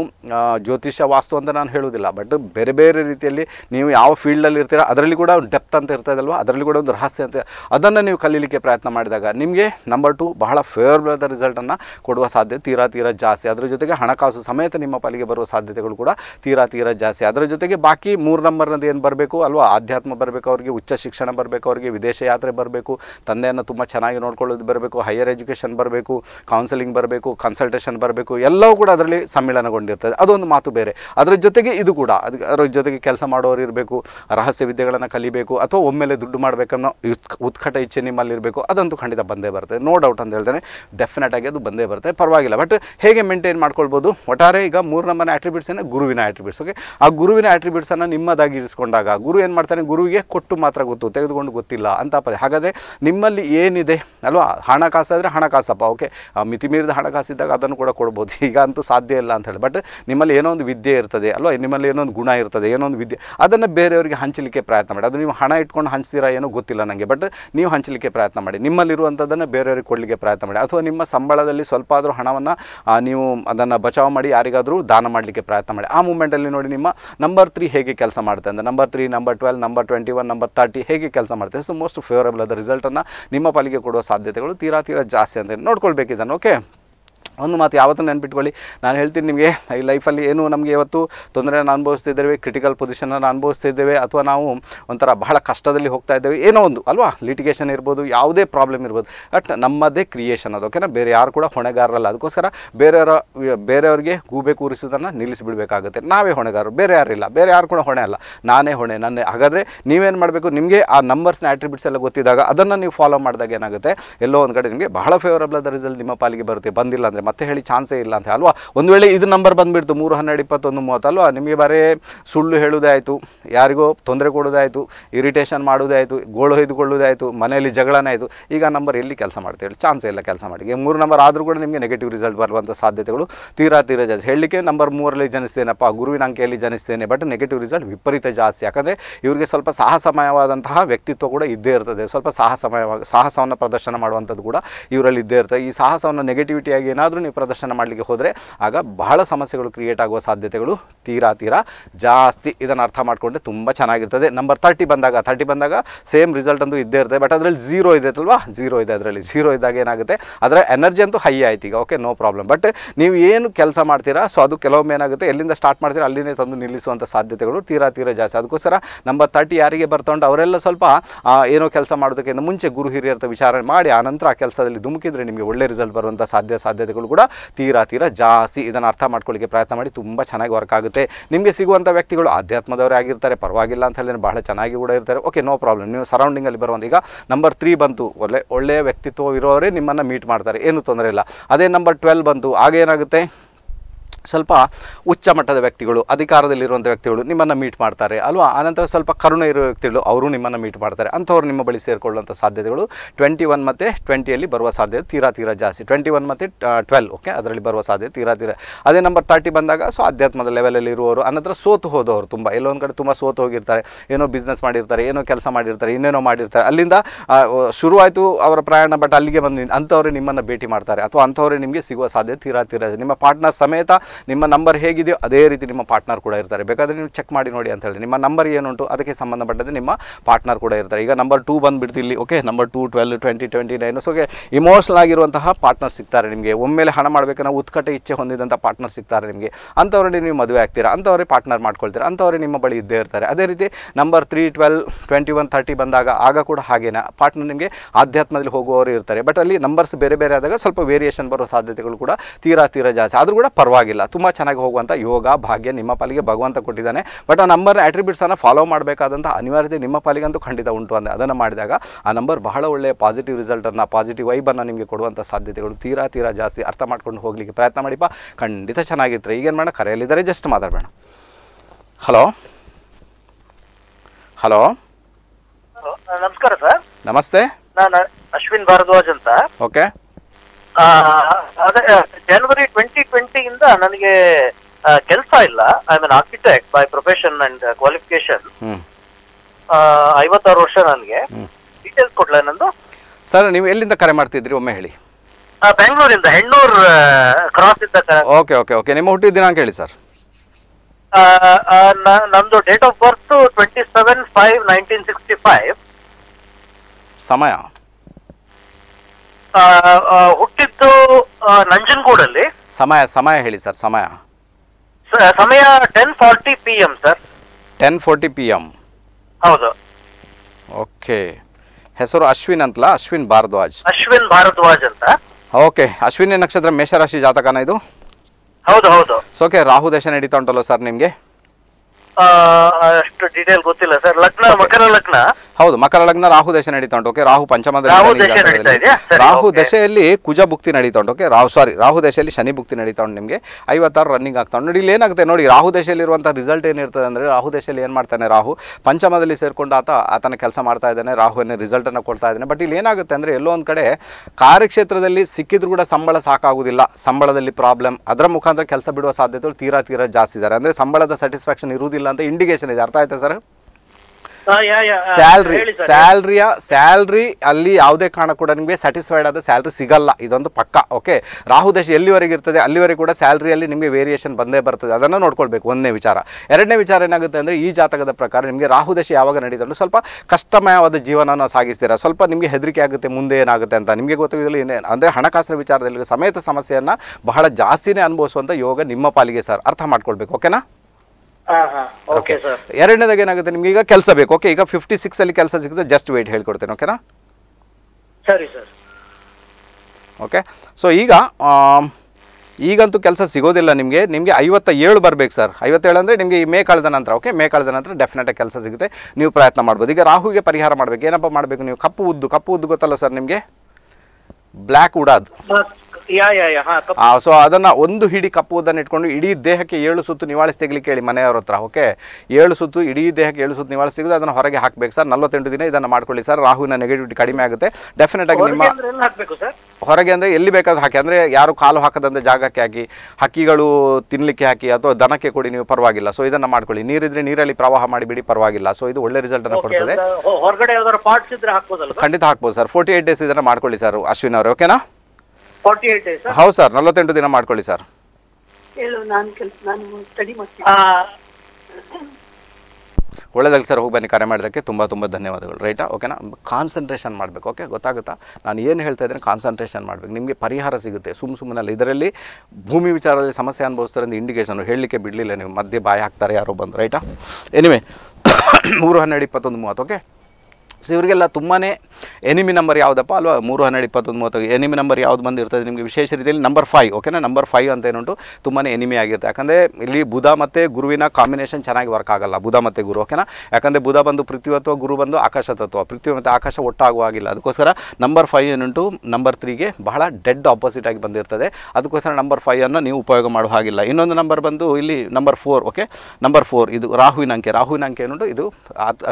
Speaker 1: ಜ್ಯೋತಿಷ್ಯ ವಾಸ್ತು ಅಂತ ನಾನು ಹೇಳುವುದಿಲ್ಲ ಬಟ್ ಬೇರೆ ಬೇರೆ ರೀತಿಯಲ್ಲಿ ನೀವು ಯಾವ ಫೀಲ್ಡಲ್ಲಿ ಇರ್ತೀರ ಅದರಲ್ಲಿ ಕೂಡ ಡೆಪ್ತ್ ಅಂತ ಇರ್ತದಲ್ವ ಅದರಲ್ಲಿ ಕೂಡ ಒಂದು ರಹಸ್ಯ ಅಂತ ಅದನ್ನು ನೀವು ಕಲೀಲಿಕ್ಕೆ ಪ್ರಯತ್ನ ಮಾಡಿದ ಹಾಕಿದಾಗ ನಿಮಗೆ ನಂಬರ್ ಟು ಬಹಳ ಫೇವರಬಲ್ ರಿಸಲ್ಟನ್ನು ಕೊಡುವ ಸಾಧ್ಯತೆ ತೀರಾ ತೀರಾ ಜಾಸ್ತಿ ಅದರ ಜೊತೆಗೆ ಹಣಕಾಸು ಸಮೇತ ನಿಮ್ಮ ಪಾಲಿಗೆ ಬರುವ ಸಾಧ್ಯತೆಗಳು ಕೂಡ ತೀರಾ ತೀರಾ ಜಾಸ್ತಿ ಅದರ ಜೊತೆಗೆ ಬಾಕಿ ಮೂರು ನಂಬರ್ನದ್ದು ಏನು ಬರಬೇಕು ಅಲ್ವಾ ಆಧ್ಯಾತ್ಮ ಬರಬೇಕು ಅವರಿಗೆ ಉಚ್ಚ ಶಿಕ್ಷಣ ಬರಬೇಕು ಅವರಿಗೆ ವಿದೇಶ ಯಾತ್ರೆ ಬರಬೇಕು ತಂದೆಯನ್ನು ತುಂಬ ಚೆನ್ನಾಗಿ ನೋಡ್ಕೊಳ್ಳೋದು ಬರಬೇಕು ಹೈಯರ್ ಎಜುಕೇಷನ್ ಬರಬೇಕು ಕೌನ್ಸಿಲಿಂಗ್ ಬರಬೇಕು ಕನ್ಸಲ್ಟೇಷನ್ ಬರಬೇಕು ಎಲ್ಲವೂ ಕೂಡ ಅದರಲ್ಲಿ ಸಮ್ಮಿಳನಗೊಂಡಿರ್ತದೆ ಅದೊಂದು ಮಾತು ಬೇರೆ ಅದರ ಜೊತೆಗೆ ಇದು ಕೂಡ ಅದರ ಜೊತೆಗೆ ಕೆಲಸ ಮಾಡೋರು ಇರಬೇಕು ರಹಸ್ಯ ವಿದ್ಯೆಗಳನ್ನು ಕಲಿಬೇಕು ಅಥವಾ ಒಮ್ಮೆಲೆ ದುಡ್ಡು ಮಾಡಬೇಕನ್ನೋ ಉತ್ಕಟ ಇಚ್ಛೆ ನಿಮ್ಮಲ್ಲಿರಬೇಕು ಅದೊಂದು ಅಂತೂ ಖಂಡಿತ ಬಂದೇ ಬರುತ್ತೆ ನೋ ಡೌಟ್ ಅಂತ ಹೇಳ್ತಾನೆ ಡೆಫಿನೆಟ್ ಆಗಿ ಅದು ಬಂದೇ ಬರುತ್ತೆ ಪರವಾಗಿಲ್ಲ ಬಟ್ ಹೇಗೆ ಮೇಂಟೈನ್ ಮಾಡ್ಕೊಳ್ಬೋದು ಒಟ್ಟಾರೆ ಈಗ ಮೂರು ನಂಬರ್ನ ಆಟ್ರಿಬ್ಯೂಟ್ಸ್ ಏನು ಗುರುವಿನ ಆಟ್ರಿಬ್ಯೂಟ್ಸ್ ಓಕೆ ಆ ಗುರುವಿನ ಆಟ್ರಿಬ್ಯೂಟ್ಸನ್ನು ನಿಮ್ಮದಾಗಿ ಇರಿಸ್ಕೊಂಡಾಗ ಗುರು ಏನು ಮಾಡ್ತಾನೆ ಗುರುವಿಗೆ ಕೊಟ್ಟು ಮಾತ್ರ ಗೊತ್ತು ತೆಗೆದುಕೊಂಡು ಗೊತ್ತಿಲ್ಲ ಅಂತ ಪರಿ ಹಾಗಾದರೆ ನಿಮ್ಮಲ್ಲಿ ಏನಿದೆ ಅಲ್ವಾ ಹಣಕಾಸಾದರೆ ಹಣಕಾಸಪ್ಪ ಓಕೆ ಮಿತಿ ಮೀರಿದ ಹಣಕಾಸಿದ್ದಾಗ ಅದನ್ನು ಕೂಡ ಕೊಡ್ಬೋದು ಈಗ ಅಂತೂ ಸಾಧ್ಯ ಇಲ್ಲ ಅಂತ ಹೇಳಿ ಬಟ್ ನಿಮ್ಮಲ್ಲಿ ಏನೋ ಒಂದು ವಿದ್ಯೆ ಇರ್ತದೆ ಅಲ್ವಾ ನಿಮ್ಮಲ್ಲಿ ಏನೋ ಒಂದು ಗುಣ ಇರ್ತದೆ ಏನೋ ಒಂದು ವಿದ್ಯೆ ಅದನ್ನು ಬೇರೆಯವರಿಗೆ ಹಂಚಲಿಕ್ಕೆ ಪ್ರಯತ್ನ ಮಾಡಿ ಅದು ನೀವು ಹಣ ಇಟ್ಕೊಂಡು ಹಂಚ್ತೀರಾ ಏನೋ ಗೊತ್ತಿಲ್ಲ ನನಗೆ ಬಟ್ ನೀವು ಹಂಚಲಿಕ್ಕೆ ಪ್ರಯತ್ನ ಮಾಡಿ ನಿಮ್ಮ ನಿಮ್ಮಲ್ಲಿರುವಂಥದ್ದನ್ನು ಬೇರೆಯವ್ರಿಗೆ ಕೊಡಲಿಕ್ಕೆ ಪ್ರಯತ್ನ ಮಾಡಿ ಅಥವಾ ನಿಮ್ಮ ಸಂಬಳದಲ್ಲಿ ಸ್ವಲ್ಪ ಆದರೂ ಹಣವನ್ನು ನೀವು ಅದನ್ನು ಬಚಾವ್ ಮಾಡಿ ಯಾರಿಗಾದರೂ ದಾನ ಮಾಡಲಿಕ್ಕೆ ಪ್ರಯತ್ನ ಮಾಡಿ ಆ ಮೂಮೆಂಟಲ್ಲಿ ನೋಡಿ ನಿಮ್ಮ ನಂಬರ್ ತ್ರೀ ಹೇಗೆ ಕೆಲಸ ಮಾಡುತ್ತೆ ಅಂದರೆ number three number twelve number twenty one number thirty ಹೇಗೆ ಕೆಲಸ ಮಾಡುತ್ತೆ ಸೊ ಮೋಸ್ಟ್ ಫೇವರೇಬಲ್ ಅದ ರಿಸಲ್ಟನ್ನು ನಿಮ್ಮ ಪಾಲಿಗೆ ಕೊಡುವ ಸಾಧ್ಯತೆಗಳು ತೀರಾ ತೀರಾ ಜಾಸ್ತಿ ಅಂತ ನೋಡ್ಕೊಳ್ಬೇಕಿದ್ದಾನೆ ಓಕೆ ಒಂದು ಮಾತು ಯಾವತ್ತೂ ನೆನ್ಪಿಟ್ಕೊಳ್ಳಿ ನಾನು ಹೇಳ್ತೀನಿ ನಿಮಗೆ ಈ ಲೈಫಲ್ಲಿ ಏನು ನಮಗೆ ಇವತ್ತು ತೊಂದರೆಯನ್ನು ಅನುಭವಿಸ್ತಿದ್ದೇವೆ ಕ್ರಿಟಿಕಲ್ ಪೊಸಿಷನನ್ನು ಅನುಭವಿಸ್ತಿದ್ದೇವೆ ಅಥವಾ ನಾವು ಒಂಥರ ಬಹಳ ಕಷ್ಟದಲ್ಲಿ ಹೋಗ್ತಾ ಇದ್ದೇವೆ ಏನೋ ಒಂದು ಅಲ್ವಾ ಲಿಟಿಗೇಷನ್ ಇರ್ಬೋದು ಯಾವುದೇ ಪ್ರಾಬ್ಲಮ್ ಇರ್ಬೋದು ಬಟ್ ನಮ್ಮದೇ ಕ್ರಿಯೇಷನ್ ಅದು ಓಕೆನಾ ಬೇರೆ ಯಾರು ಕೂಡ ಹೊಣೆಗಾರರಲ್ಲ ಅದಕ್ಕೋಸ್ಕರ ಬೇರೆಯವರ ಬೇರೆಯವ್ರಿಗೆ ಗೂಬೆ ಕೂರಿಸೋದನ್ನು ನಿಲ್ಲಿಸಿಬಿಡಬೇಕಾಗುತ್ತೆ ನಾವೇ ಹೊಣೆಗಾರರು ಬೇರೆ ಇಲ್ಲ ಬೇರೆ ಯಾರು ಕೂಡ ಹೊಣೆ ಅಲ್ಲ ನಾನೇ ಹೊಣೆ ನನ್ನೇ ಹಾಗಾದರೆ ನೀವೇನು ಮಾಡಬೇಕು ನಿಮಗೆ ಆ ನಂಬರ್ಸ್ನ ಆಟ್ರಿಬ್ಯೂಟ್ಸ್ ಎಲ್ಲ ಗೊತ್ತಿದ್ದಾಗ ಅದನ್ನು ನೀವು ಫಾಲೋ ಮಾಡಿದಾಗ ಏನಾಗುತ್ತೆ ಎಲ್ಲೋ ಒಂದು ಕಡೆ ನಿಮಗೆ ಬಹಳ ಫೇವರಬಲ್ ಆದ ರಿಸಲ್ಟ್ ನಿಮ್ಮ ಪಾಲಿಗೆ ಬರುತ್ತೆ ಬಂದಿಲ್ಲ ಅಂದರೆ ಮತ್ತೆ ಹೇಳಿ ಚಾನ್ಸೇ ಇಲ್ಲ ಅಂತ ಅಲ್ವಾ ಒಂದು ವೇಳೆ ಇದು ನಂಬರ್ ಬಂದುಬಿಡ್ತು ಮೂರು ಹನ್ನೆರಡು ಇಪ್ಪತ್ತೊಂದು ಮೂವತ್ತು ಅಲ್ವಾ ನಿಮಗೆ ಬರೇ ಸುಳ್ಳು ಹೇಳೋದೇ ಯಾರಿಗೋ ತೊಂದರೆ ಕೊಡೋದಾಯಿತು ಇರಿಟೇಷನ್ ಮಾಡೋದಾಯಿತು ಗೋಳು ಹೊಯ್ದುಕೊಳ್ಳೋದಾಯಿತು ಮನೆಯಲ್ಲಿ ಜಗಳನೇ ಆಯಿತು ಈಗ ನಂಬರ್ ಎಲ್ಲಿ ಕೆಲಸ ಮಾಡ್ತೀವಿ ಹೇಳಿ ಚಾನ್ಸೇ ಇಲ್ಲ ಕೆಲಸ ಮಾಡಿ ಮೂರು ನಂಬರ್ ಆದರೂ ಕೂಡ ನಿಮಗೆ ನೆಗೆಟಿವ್ ರಿಸಲ್ಟ್ ಬರುವಂಥ ಸಾಧ್ಯತೆಗಳು ತೀರಾ ತೀರ ಜಾಸ್ತಿ ಹೇಳಲಿಕ್ಕೆ ನಂಬರ್ ಮೂರಲ್ಲಿ ಜನಿಸ್ತೇನಪ್ಪ ಗುರುವಿನ ಅಂಕೆಯಲ್ಲಿ ಜನಿಸ್ತೇನೆ ಬಟ್ ನೆಗೆಟಿವ್ ರಿಸಲ್ಟ್ ವಿಪರೀತ ಜಾಸ್ತಿ ಯಾಕಂದರೆ ಇವರಿಗೆ ಸ್ವಲ್ಪ ಸಾಹಸಮಯವಾದಂತಹ ವ್ಯಕ್ತಿತ್ವ ಕೂಡ ಇದ್ದೇ ಇರ್ತದೆ ಸ್ವಲ್ಪ ಸಾಹಸಮಯ ಸಾಹಸವನ್ನು ಪ್ರದರ್ಶನ ಮಾಡುವಂಥದ್ದು ಕೂಡ ಇವರಲ್ಲಿ ಇದ್ದೇ ಇರ್ತದೆ ಈ ಸಾಹಸವನ್ನು ನೆಗೆಟಿವಿಟಿಯಾಗಿ ಏನಾದರೂ ನೀವು ಪ್ರದರ್ಶನ ಮಾಡಲಿಕ್ಕೆ ಹೋದರೆ ಆಗ ಬಹಳ ಸಮಸ್ಯೆಗಳು ಕ್ರಿಯೇಟ್ ಆಗುವ ಸಾಧ್ಯತೆಗಳು ತೀರಾ ತೀರಾ ಜಾಸ್ತಿ ಇದನ್ನು ಅರ್ಥ ಮಾಡಿಕೊಂಡ್ರೆ ತುಂಬ ಚೆನ್ನಾಗಿರ್ತದೆ ನಂಬರ್ ತರ್ಟಿ ಬಂದಾಗ ತರ್ಟಿ ಬಂದಾಗ ಸೇಮ್ ರಿಸಲ್ಟ್ ಅಂತೂ ಇದ್ದೇ ಇರುತ್ತೆ ಬಟ್ ಅದರಲ್ಲಿ ಝೀರೋ ಇದೆ ಅಲ್ವಾ ಜೀರೋ ಇದೆ ಅದರಲ್ಲಿ ಝೀರೋ ಇದ್ದಾಗ ಏನಾಗುತ್ತೆ ಅದರ ಎನರ್ಜಿ ಅಂತೂ ಹೈ ಆಯ್ತು ಈಗ ಓಕೆ ನೋ ಪ್ರಾಬ್ಲಮ್ ಬಟ್ ನೀವು ಏನು ಕೆಲಸ ಮಾಡ್ತೀರಾ ಸೊ ಅದು ಕೆಲವೊಮ್ಮೆ ಏನಾಗುತ್ತೆ ಎಲ್ಲಿಂದ ಸ್ಟಾರ್ಟ್ ಮಾಡ್ತೀರಾ ಅಲ್ಲಿನೇ ತಂದು ನಿಲ್ಲಿಸುವಂಥ ಸಾಧ್ಯತೆಗಳು ತೀರಾ ತೀರಾ ಜಾಸ್ತಿ ಅದಕ್ಕೋಸ್ಕರ ನಂಬರ್ ತರ್ಟಿ ಯಾರಿಗೆ ಉಂಟು ಅವರೆಲ್ಲ ಸ್ವಲ್ಪ ಏನೋ ಕೆಲಸ ಮಾಡೋದಕ್ಕಿಂತ ಮುಂಚೆ ಗುರು ಹಿರಿಯರ ವಿಚಾರಣೆ ಮಾಡಿ ಆನಂತರ ಆ ಕೆಲಸದಲ್ಲಿ ಧುಮುಕಿದ್ರೆ ನಿಮಗೆ ಒಳ್ಳೆ ರಿಸಲ್ಟ್ ಬರುವಂಥ ಸಾಧ್ಯ ಸಾಧ್ಯತೆ ಸಾಧ್ಯತೆಗಳು ಕೂಡ ತೀರಾ ತೀರಾ ಜಾಸ್ತಿ ಇದನ್ನು ಅರ್ಥ ಮಾಡ್ಕೊಳ್ಳಿಕ್ಕೆ ಪ್ರಯತ್ನ ಮಾಡಿ ತುಂಬ ಚೆನ್ನಾಗಿ ವರ್ಕ್ ಆಗುತ್ತೆ ನಿಮಗೆ ಸಿಗುವಂಥ ವ್ಯಕ್ತಿಗಳು ಆಧ್ಯಾತ್ಮದವರೇ ಆಗಿರ್ತಾರೆ ಪರವಾಗಿಲ್ಲ ಅಂತ ಹೇಳಿದ್ರೆ ಬಹಳ ಚೆನ್ನಾಗಿ ಕೂಡ ಇರ್ತಾರೆ ಓಕೆ ನೋ ಪ್ರಾಬ್ಲಮ್ ನೀವು ಸರೌಂಡಿಂಗಲ್ಲಿ ಬರುವಂಥ ಈಗ ನಂಬರ್ ತ್ರೀ ಬಂತು ಒಳ್ಳೆ ಒಳ್ಳೆಯ ವ್ಯಕ್ತಿತ್ವ ಇರೋರೇ ನಿಮ್ಮನ್ನು ಮೀಟ್ ಮಾಡ್ತಾರೆ ಏನು ತೊಂದರೆ ಇಲ್ಲ ಅದೇ ನಂಬರ್ ಟ್ವೆಲ್ ಬಂತು ಆಗೇನಾಗುತ್ತೆ ಸ್ವಲ್ಪ ಉಚ್ಚ ಮಟ್ಟದ ವ್ಯಕ್ತಿಗಳು ಅಧಿಕಾರದಲ್ಲಿರುವಂಥ ವ್ಯಕ್ತಿಗಳು ನಿಮ್ಮನ್ನು ಮೀಟ್ ಮಾಡ್ತಾರೆ ಅಲ್ವಾ ಆನಂತರ ಸ್ವಲ್ಪ ಕರುಣೆ ಇರುವ ವ್ಯಕ್ತಿಗಳು ಅವರು ನಿಮ್ಮನ್ನು ಮೀಟ್ ಮಾಡ್ತಾರೆ ಅಂಥವ್ರು ನಿಮ್ಮ ಬಳಿ ಸೇರಿಕೊಳ್ಳುವಂಥ ಸಾಧ್ಯತೆಗಳು ಟ್ವೆಂಟಿ ಒನ್ ಮತ್ತು ಟ್ವೆಂಟಿಯಲ್ಲಿ ಬರುವ ಸಾಧ್ಯತೆ ತೀರಾ ತೀರಾ ಜಾಸ್ತಿ ಟ್ವೆಂಟಿ ಒನ್ ಮತ್ತು ಟ್ವೆಲ್ ಓಕೆ ಅದರಲ್ಲಿ ಬರುವ ಸಾಧ್ಯತೆ ತೀರಾ ತೀರಾ ಅದೇ ನಂಬರ್ ತರ್ಟಿ ಬಂದಾಗ ಸೊ ಅಧ್ಯಾತ್ಮದ ಲೆವೆಲಲ್ಲಿ ಇರುವವರು ಅನಂತರ ಸೋತು ಹೋದವರು ತುಂಬ ಎಲ್ಲೊಂದು ಕಡೆ ತುಂಬ ಸೋತು ಹೋಗಿರ್ತಾರೆ ಏನೋ ಬಿಸ್ನೆಸ್ ಮಾಡಿರ್ತಾರೆ ಏನೋ ಕೆಲಸ ಮಾಡಿರ್ತಾರೆ ಇನ್ನೇನೋ ಮಾಡಿರ್ತಾರೆ ಅಲ್ಲಿಂದ ಶುರುವಾಯಿತು ಅವರ ಪ್ರಯಾಣ ಬಟ್ ಅಲ್ಲಿಗೆ ಬಂದು ಅಂಥವ್ರೆ ನಿಮ್ಮನ್ನು ಭೇಟಿ ಮಾಡ್ತಾರೆ ಅಥವಾ ಅಂಥವ್ರೆ ನಿಮಗೆ ಸಿಗುವ ಸಾಧ್ಯತೆ ತೀರಾ ತೀರಾ ನಿಮ್ಮ ಪಾರ್ಟ್ನರ್ ಸಮೇತ ನಿಮ್ಮ ನಂಬರ್ ಹೇಗಿದೆಯೋ ಅದೇ ರೀತಿ ನಿಮ್ಮ ಪಾರ್ಟ್ನರ್ ಕೂಡ ಇರ್ತಾರೆ ಬೇಕಾದರೆ ನೀವು ಚೆಕ್ ಮಾಡಿ ನೋಡಿ ಅಂತ ಹೇಳಿ ನಿಮ್ಮ ನಂಬರ್ ಏನುಂಟು ಅದಕ್ಕೆ ಸಂಬಂಧಪಟ್ಟಂತೆ ನಿಮ್ಮ ಪಾರ್ಟ್ನರ್ ಕೂಡ ಇರ್ತಾರೆ ಈಗ ನಂಬರ್ ಟೂ ಬಂದುಬಿಡ್ತು ಇಲ್ಲಿ okay number two twelve twenty twenty nine so emotional ಆಗಿರುವಂತಹ ಪಾರ್ಟ್ನರ್ ಸಿಗ್ತಾರೆ ನಿಮಗೆ ಒಮ್ಮೆಲೆ ಹಣ ನಾವು ಉತ್ಕಟ ಇಚ್ಛೆ ಹೊಂದಿದಂಥ ಪಾರ್ಟ್ನರ್ ಸಿಗ್ತಾರೆ ನಿಮಗೆ ಅಂಥವ್ರಲ್ಲಿ ನೀವು ಮದುವೆ ಆಗ್ತೀರಾ ಅಂಥವ್ರಿಗೆ ಪಾರ್ಟ್ನರ್ ಮಾಡ್ಕೊಳ್ತೀರಾ ಅಂಥವ್ರೆ ನಿಮ್ಮ ಬಳಿ ಇದ್ದೇ ಇರ್ತಾರೆ ಅದೇ ರೀತಿ number three twelve twenty one thirty ಬಂದಾಗ ಆಗ ಕೂಡ ಹಾಗೇನ ಪಾರ್ಟ್ನರ್ ನಿಮಗೆ ಆಧ್ಯಾತ್ಮದಲ್ಲಿ ಹೋಗುವವರು ಇರ್ತಾರೆ ಬಟ್ ಅಲ್ಲಿ ನಂಬರ್ಸ್ ಬೇರೆ ಬೇರೆ ಆದಾಗ ಸ್ವಲ್ಪ ವೇರಿಯೇಷನ್ ಬರೋ ಸಾಧ್ಯತೆಗಳು ಕೂಡ ತೀರಾ ತೀರಾ ಜಾಸ್ತಿ ಆದರೂ ಕೂಡ ಪರವಾಗಿಲ್ಲ ಇಲ್ಲ ತುಂಬ ಚೆನ್ನಾಗಿ ಹೋಗುವಂಥ ಯೋಗ ಭಾಗ್ಯ ನಿಮ್ಮ ಪಾಲಿಗೆ ಭಗವಂತ ಕೊಟ್ಟಿದ್ದಾನೆ ಬಟ್ ಆ ನಂಬರ್ ಆ್ಯಟ್ರಿಬ್ಯೂಟ್ಸನ್ನು ಫಾಲೋ ಮಾಡಬೇಕಾದಂಥ ಅನಿವಾರ್ಯತೆ ನಿಮ್ಮ ಪಾಲಿಗಂತೂ ಖಂಡಿತ ಉಂಟು ಅಂದರೆ ಅದನ್ನು ಮಾಡಿದಾಗ ಆ ನಂಬರ್ ಬಹಳ ಒಳ್ಳೆಯ ಪಾಸಿಟಿವ್ ರಿಸಲ್ಟನ್ನು ಪಾಸಿಟಿವ್ ವೈಬನ್ನು ನಿಮಗೆ ಕೊಡುವಂಥ ಸಾಧ್ಯತೆಗಳು ತೀರಾ ತೀರಾ ಜಾಸ್ತಿ ಅರ್ಥ ಮಾಡ್ಕೊಂಡು ಹೋಗಲಿಕ್ಕೆ ಪ್ರಯತ್ನ ಮಾಡಿಪ್ಪ ಖಂಡಿತ ಚೆನ್ನಾಗಿತ್ತು ಈಗೇನು ಮಾಡೋಣ ಕರೆಯಲ್ಲಿದ್ದಾರೆ ಜಸ್ಟ್ ಮಾತಾಡಬೇಡ ಹಲೋ ಹಲೋ ನಮಸ್ಕಾರ ಸರ್ ನಮಸ್ತೆ ನಾನು ಅಶ್ವಿನ್ ಭಾರದ್ವಾಜ್ ಅಂತ ಓಕೆ ಅದೇ ಜನವರಿ ಟ್ವೆಂಟಿ ಟ್ವೆಂಟಿಯಿಂದ ನನಗೆ ಕೆಲಸ ಇಲ್ಲ I mean architect by profession and qualification ಐವತ್ತಾರು ವರ್ಷ ನನಗೆ ಡೀಟೇಲ್ಸ್ ಕೊಡ್ಲ ನಂದು ಸರ್ ನೀವು ಎಲ್ಲಿಂದ ಕರೆ ಮಾಡ್ತಿದ್ರಿ ಒಮ್ಮೆ ಹೇಳಿ ಬೆಂಗಳೂರಿಂದ ಹೆಣ್ಣೂರ್ ಕ್ರಾಸ್ ಇಂದ ಓಕೆ ಓಕೆ ಓಕೆ ನಿಮ್ಮ ಹುಟ್ಟಿದ ದಿನಾಂಕ ಹೇಳಿ ಸರ್ ನಮ್ದು date of birth twenty seven five nineteen sixty five ಸಮಯ ಹುಟ್ಟಿದ್ದು ನಂಜನಗೂಡಲ್ಲಿ ಸಮಯ ಸಮಯ ಹೇಳಿ ಸರ್ ಸಮಯ ಸಮಯ ten forty P M sir ten forty P M ಹೌದು ಓಕೆ ಹೆಸರು ಅಶ್ವಿನ್ ಅಂತಲ್ಲ ಅಶ್ವಿನ್ ಭಾರದ್ವಾಜ್ ಅಶ್ವಿನ್ ಭಾರದ್ವಾಜ್ ಅಂತ ಓಕೆ ಅಶ್ವಿನಿ ನಕ್ಷತ್ರ ಮೇಷರಾಶಿ ಜಾತಕನ ಇದು ಹೌದು ಹೌದು ಸೊ ಓಕೆ ರಾಹು ದೇಶ ನಡೀತಾ ಉಂಟಲ್ಲ ಸರ್ ನಿಮಗೆ ಅಷ್ಟು ಗೊತ್ತಿಲ್ಲ ಸರ್ ಲಗ್ನ ಮಕರ ಲಗ್ನ ಹೌದು ಮಕರ ಲಗ್ನ ರಾಹು ದಶೆ ನಡೀತಾ ಉಂಟು ಓಕೆ ರಾಹು ಪಂಚಮದಲ್ಲಿ ರಾಹು ದಶೆಯಲ್ಲಿ ಕುಜ ಭುಕ್ತಿ ನಡೀತಾ ಉಂಟು ಓಕೆ ರಾಹು ಸಾರಿ ರಾಹು ದಶೆಯಲ್ಲಿ ಶನಿ ಭುಕ್ತಿ ನಡೀತಾ ಉಂಟು ನಿಮಗೆ ಐವತ್ತಾರು ರನ್ನಿಂಗ್ ಆಗ್ತಾ ಉಂಟು ನೋಡಿ ಇಲ್ಲಿ ಏನಾಗುತ್ತೆ ನೋಡಿ ರಾಹು ಇರುವಂತಹ ರಿಸಲ್ಟ್ ಏನಿರ್ತದೆ ಅಂದ್ರೆ ರಾಹು ದಶೆಯಲ್ಲಿ ಏನ್ ಮಾಡ್ತಾನೆ ರಾಹು ಪಂಚಮದಲ್ಲಿ ಸೇರ್ಕೊಂಡು ಆತ ಆತನ ಕೆಲಸ ಮಾಡ್ತಾ ಇದ್ದಾನೆ ರಾಹು ರಿಸಲ್ಟ್ ಅನ್ನ ಕೊಡ್ತಾ ಇದ್ದಾನೆ ಬಟ್ ಇಲ್ಲಿ ಏನಾಗುತ್ತೆ ಅಂದ್ರೆ ಎಲ್ಲೋ ಒಂದ್ ಕಡೆ ಕಾರ್ಯಕ್ಷೇತ್ರದಲ್ಲಿ ಸಿಕ್ಕಿದ್ರು ಕೂಡ ಸಂಬಳ ಸಾಕಾಗುವುದಿಲ್ಲ ಸಂಬಳದಲ್ಲಿ ಪ್ರಾಬ್ಲಮ್ ಅದರ ಮುಖಾಂತರ ಕೆಲಸ ಬಿಡುವ ಸಾಧ್ಯತೆಗಳು ತೀರಾ ತೀರಾ ಜಾಸ್ತಿ ಇದ್ದಾರೆ ಅಂದ್ರೆ ಸಂಬಳದ ಸ್ಯಾಟಿಸ್ಫ್ಯಾಕ್ಷನ್ ಇರುವುದಿಲ್ಲ ಇಲ್ಲ ಅಂತ ಇಂಡಿಕೇಶನ್ ಇದೆ ಅರ್ಥ ಆಯ್ತಾ ಸರ್ ಸ್ಯಾಲ್ರಿ ಸ್ಯಾಲ್ರಿಯ ಸ್ಯಾಲ್ರಿ ಅಲ್ಲಿ ಯಾವುದೇ ಕಾರಣ ಕೂಡ ನಿಮಗೆ ಸ್ಯಾಟಿಸ್ಫೈಡ್ ಆದ ಸ್ಯಾಲ್ರಿ ಸಿಗಲ್ಲ ಇದೊಂದು ಪಕ್ಕ ಓಕೆ ರಾಹು ದೇಶ ಎಲ್ಲಿವರೆಗೆ ಇರ್ತದೆ ಅಲ್ಲಿವರೆಗೆ ಕೂಡ ಸ್ಯಾಲ್ರಿಯಲ್ಲಿ ನಿಮಗೆ ವೇರಿಯೇಷನ್ ಬಂದೇ ಬರ್ತದೆ ಅದನ್ನು ನೋಡ್ಕೊಳ್ಬೇಕು ಒಂದನೇ ವಿಚಾರ ಎರಡನೇ ವಿಚಾರ ಏನಾಗುತ್ತೆ ಅಂದರೆ ಈ ಜಾತಕದ ಪ್ರಕಾರ ನಿಮಗೆ ರಾಹು ದೇಶ ಯಾವಾಗ ನಡೀತಾರೆ ಸ್ವಲ್ಪ ಕಷ್ಟಮಯವಾದ ಜೀವನವನ್ನು ಸಾಗಿಸ್ತೀರಾ ಸ್ವಲ್ಪ ನಿಮಗೆ ಹೆದರಿಕೆ ಆಗುತ್ತೆ ಮುಂದೆ ಏನಾಗುತ್ತೆ ಅಂತ ನಿಮಗೆ ಗೊತ್ತಾಗಿದ್ದಲ್ಲಿ ಏನೇ ಅಂದರೆ ಹಣಕಾಸಿನ ವಿಚಾರದಲ್ಲಿ ಸಮೇತ ಸಮಸ್ಯೆಯನ್ನು ಬಹಳ ಜಾಸ್ತಿನೇ ಅನುಭವಿಸುವಂಥ ಯೋಗ ನಿಮ್ಮ ಪಾಲಿಗೆ ಸರ್ ಅರ್ಥ ಮಾಡ್ಕೊಳ್ಬೇಕು ಓಕೆನಾ ಓಕೆ ಎರಡನೇದಾಗ ಏನಾಗುತ್ತೆ ನಿಮ್ಗೆ ಈಗ ಕೆಲಸ ಬೇಕು ಓಕೆ ಈಗ ಫಿಫ್ಟಿ ಸಿಕ್ಸ್ ಅಲ್ಲಿ ಕೆಲಸ ಸಿಗುತ್ತೆ ಜಸ್ಟ್ ವೇಟ್ ಹೇಳ್ಕೊಡ್ತೇನೆ ಓಕೆನಾ ಸರಿ ಸರ್ ಓಕೆ ಸೊ ಈಗ ಈಗಂತೂ ಕೆಲಸ ಸಿಗೋದಿಲ್ಲ ನಿಮಗೆ ನಿಮಗೆ ಐವತ್ತ ಏಳು ಬರಬೇಕು ಸರ್ ಐವತ್ತೇಳು ಅಂದರೆ ನಿಮಗೆ ಈ ಮೇ ಕಳೆದ ನಂತರ ಓಕೆ ಮೇ ಕಳೆದ ನಂತರ ಡೆಫಿನೆಟಾಗಿ ಕೆಲಸ ಸಿಗುತ್ತೆ ನೀವು ಪ್ರಯತ್ನ ಮಾಡ್ಬೋದು ಈಗ ರಾಹುಗೆ ಪರಿಹಾರ ಮಾಡಬೇಕು ಏನಪ್ಪ ಮಾಡಬೇಕು ನೀವು ಕಪ್ಪು ಉದ್ದು ಕಪ್ಪು ಉದ್ದು ಗೊತ್ತಲ್ಲ ಸರ್ ನಿಮಗೆ ಬ್ಲ್ಯಾಕ್ ಉಡಾದು ಸೊ ಅದನ್ನ ಒಂದು ಹಿಡಿ ಕಪ್ಪುವುದನ್ನು ಇಟ್ಕೊಂಡು ಇಡೀ ದೇಹಕ್ಕೆ ಏಳು ಸುತ್ತು ನಿವಾಳಿಸಿ ತೆಗಲಿಕ್ಕೆ ಹೇಳಿ ಮನೆಯವ್ರ ಹತ್ರ ಓಕೆ ಏಳು ಸುತ್ತು ಇಡೀ ದೇಹಕ್ಕೆ ಏಳು ಸುತ್ತು ನಿವಾಳಿಸಿ ತೆಗೆದು ಅದನ್ನ ಹೊರಗೆ ಹಾಕ್ಬೇಕು ಸರ್ ನಲ್ವತ್ತೆಂಟು ದಿನ ಇದನ್ನ ಮಾಡ್ಕೊಳ್ಳಿ ಸರ್ ರಾಹುವಿನ ನೆಗೆಟಿವಿಟಿ ಕಡಿಮೆ ಆಗುತ್ತೆ ಡೆಫಿನೆಟ್ ಆಗಿ ನಿಮ್ಮ ಹೊರಗೆ ಅಂದರೆ ಎಲ್ಲಿ ಬೇಕಾದ್ರೂ ಹಾಕಿ ಅಂದರೆ ಯಾರು ಕಾಲು ಹಾಕದಂತೆ ಜಾಗಕ್ಕೆ ಹಾಕಿ ಹಕ್ಕಿಗಳು ತಿನ್ನಲಿಕ್ಕೆ ಹಾಕಿ ಅಥವಾ ದನಕ್ಕೆ ಕೊಡಿ ನೀವು ಪರವಾಗಿಲ್ಲ ಸೊ ಇದನ್ನ ಮಾಡ್ಕೊಳ್ಳಿ ನೀರಿದ್ರೆ ನೀರಲ್ಲಿ ಪ್ರವಾಹ ಮಾಡಿಬಿಡಿ ಪರವಾಗಿಲ್ಲ ಸೊ ಇದು ಒಳ್ಳೆ ರಿಸಲ್ಟ್ ಅನ್ನು ಕೊಡ್ತದೆ ಖಂಡಿತ ಹಾಕ್ಬೋದು ಸರ್ ಫೋರ್ಟಿ ಏಟ್ ಡೇಸ್ ಇದನ್ನು ಮಾಡ್ಕೊಳ್ಳಿ ಸರ್ ಅಶ್ವಿನ್ ಅವರು ಓಕೆನಾ ಹೌದು ಸರ್ ನಲವತ್ತೆಂಟು ದಿನ ಮಾಡ್ಕೊಳ್ಳಿ ಸರ್ ಒಳ್ಳೇದಾಗಿ ಸರ್ ಹೋಗಿ ಬನ್ನಿ ಕರೆ ಮಾಡೋದಕ್ಕೆ ತುಂಬ ತುಂಬ ಧನ್ಯವಾದಗಳು ರೈಟಾ ಓಕೆನಾ ಕಾನ್ಸಂಟ್ರೇಷನ್ ಮಾಡಬೇಕು ಓಕೆ ಗೊತ್ತಾಗುತ್ತಾ ನಾನು ಏನು ಹೇಳ್ತಾ ಇದ್ದೀನಿ ಕಾನ್ಸಂಟ್ರೇಷನ್ ಮಾಡಬೇಕು ನಿಮಗೆ ಪರಿಹಾರ ಸಿಗುತ್ತೆ ಸುಮ್ಮ ಸುಮ್ಮನಲ್ಲಿ ಇದರಲ್ಲಿ ಭೂಮಿ ವಿಚಾರದಲ್ಲಿ ಸಮಸ್ಯೆ ಅನುಭವಿಸ್ತಾರೆ ಇಂಡಿಕೇಶನ್ ಹೇಳಲಿಕ್ಕೆ ಬಿಡಲಿಲ್ಲ ನೀವು ಮಧ್ಯೆ ಬಾಯಿ ಹಾಕ್ತಾರೆ ಯಾರೋ ಬಂದು ರೈಟಾ ಎನಿವೆ ಮೂರು ಹನ್ನೆರಡು ಇಪ್ಪತ್ತೊಂದು ಮೂವತ್ತು ಓಕೆ ಸೊ ಇವರಿಗೆಲ್ಲ ತುಂಬಾ ಎನಿಮಿ ನಂಬರ್ ಯಾವುದಪ್ಪ ಅಲ್ವಾ ಮೂರು ಹನ್ನೆರಡು ಇಪ್ಪತ್ತೊಂದು ಮೂವತ್ತೊಂದು ಎನಿಮಿ ನಂಬರ್ ಯಾವ್ದು ಬಂದಿರ್ತದೆ ನಿಮಗೆ ವಿಶೇಷ ರೀತಿಯಲ್ಲಿ ನಂಬರ್ ಫೈವ್ ಓಕೆನಾ ನಂಬರ್ ಫೈವ್ ಅಂತ ಏನುಂಟು ತುಂಬಾ ಎನಿಮಿ ಆಗಿರುತ್ತೆ ಯಾಕಂದರೆ ಇಲ್ಲಿ ಬುಧ ಮತ್ತು ಗುರುವಿನ ಕಾಂಬಿನೇಷನ್ ಚೆನ್ನಾಗಿ ವರ್ಕ್ ಆಗಲ್ಲ ಬುಧ ಮತ್ತು ಗುರು ಓಕೆನಾ ಯಾಕಂದರೆ ಬುಧ ಬಂದು ಪೃಥ್ವಿ ಅಥವಾ ಗುರು ಬಂದು ಆಕಾಶ ತತ್ವ ಪೃಥ್ವಿ ಮತ್ತು ಆಕಾಶ ಒಟ್ಟಾಗುವಾಗಿಲ್ಲ ಅದಕ್ಕೋಸ್ಕರ ನಂಬರ್ ಫೈವ್ ಏನುಂಟು ನಂಬರ್ ತ್ರೀಗೆ ಬಹಳ ಡೆಡ್ ಆಪೋಸಿಟ್ ಆಗಿ ಬಂದಿರ್ತದೆ ಅದಕ್ಕೋಸ್ಕರ ನಂಬರ್ ಅನ್ನು ನೀವು ಉಪಯೋಗ ಮಾಡೋ ಹಾಗಿಲ್ಲ ಇನ್ನೊಂದು ನಂಬರ್ ಬಂದು ಇಲ್ಲಿ number four okay number four ಇದು ರಾಹುವಿನ ಅಂಕೆ ರಾಹುವಿನ ಅಂಕೆ ಏನುಂಟು ಇದು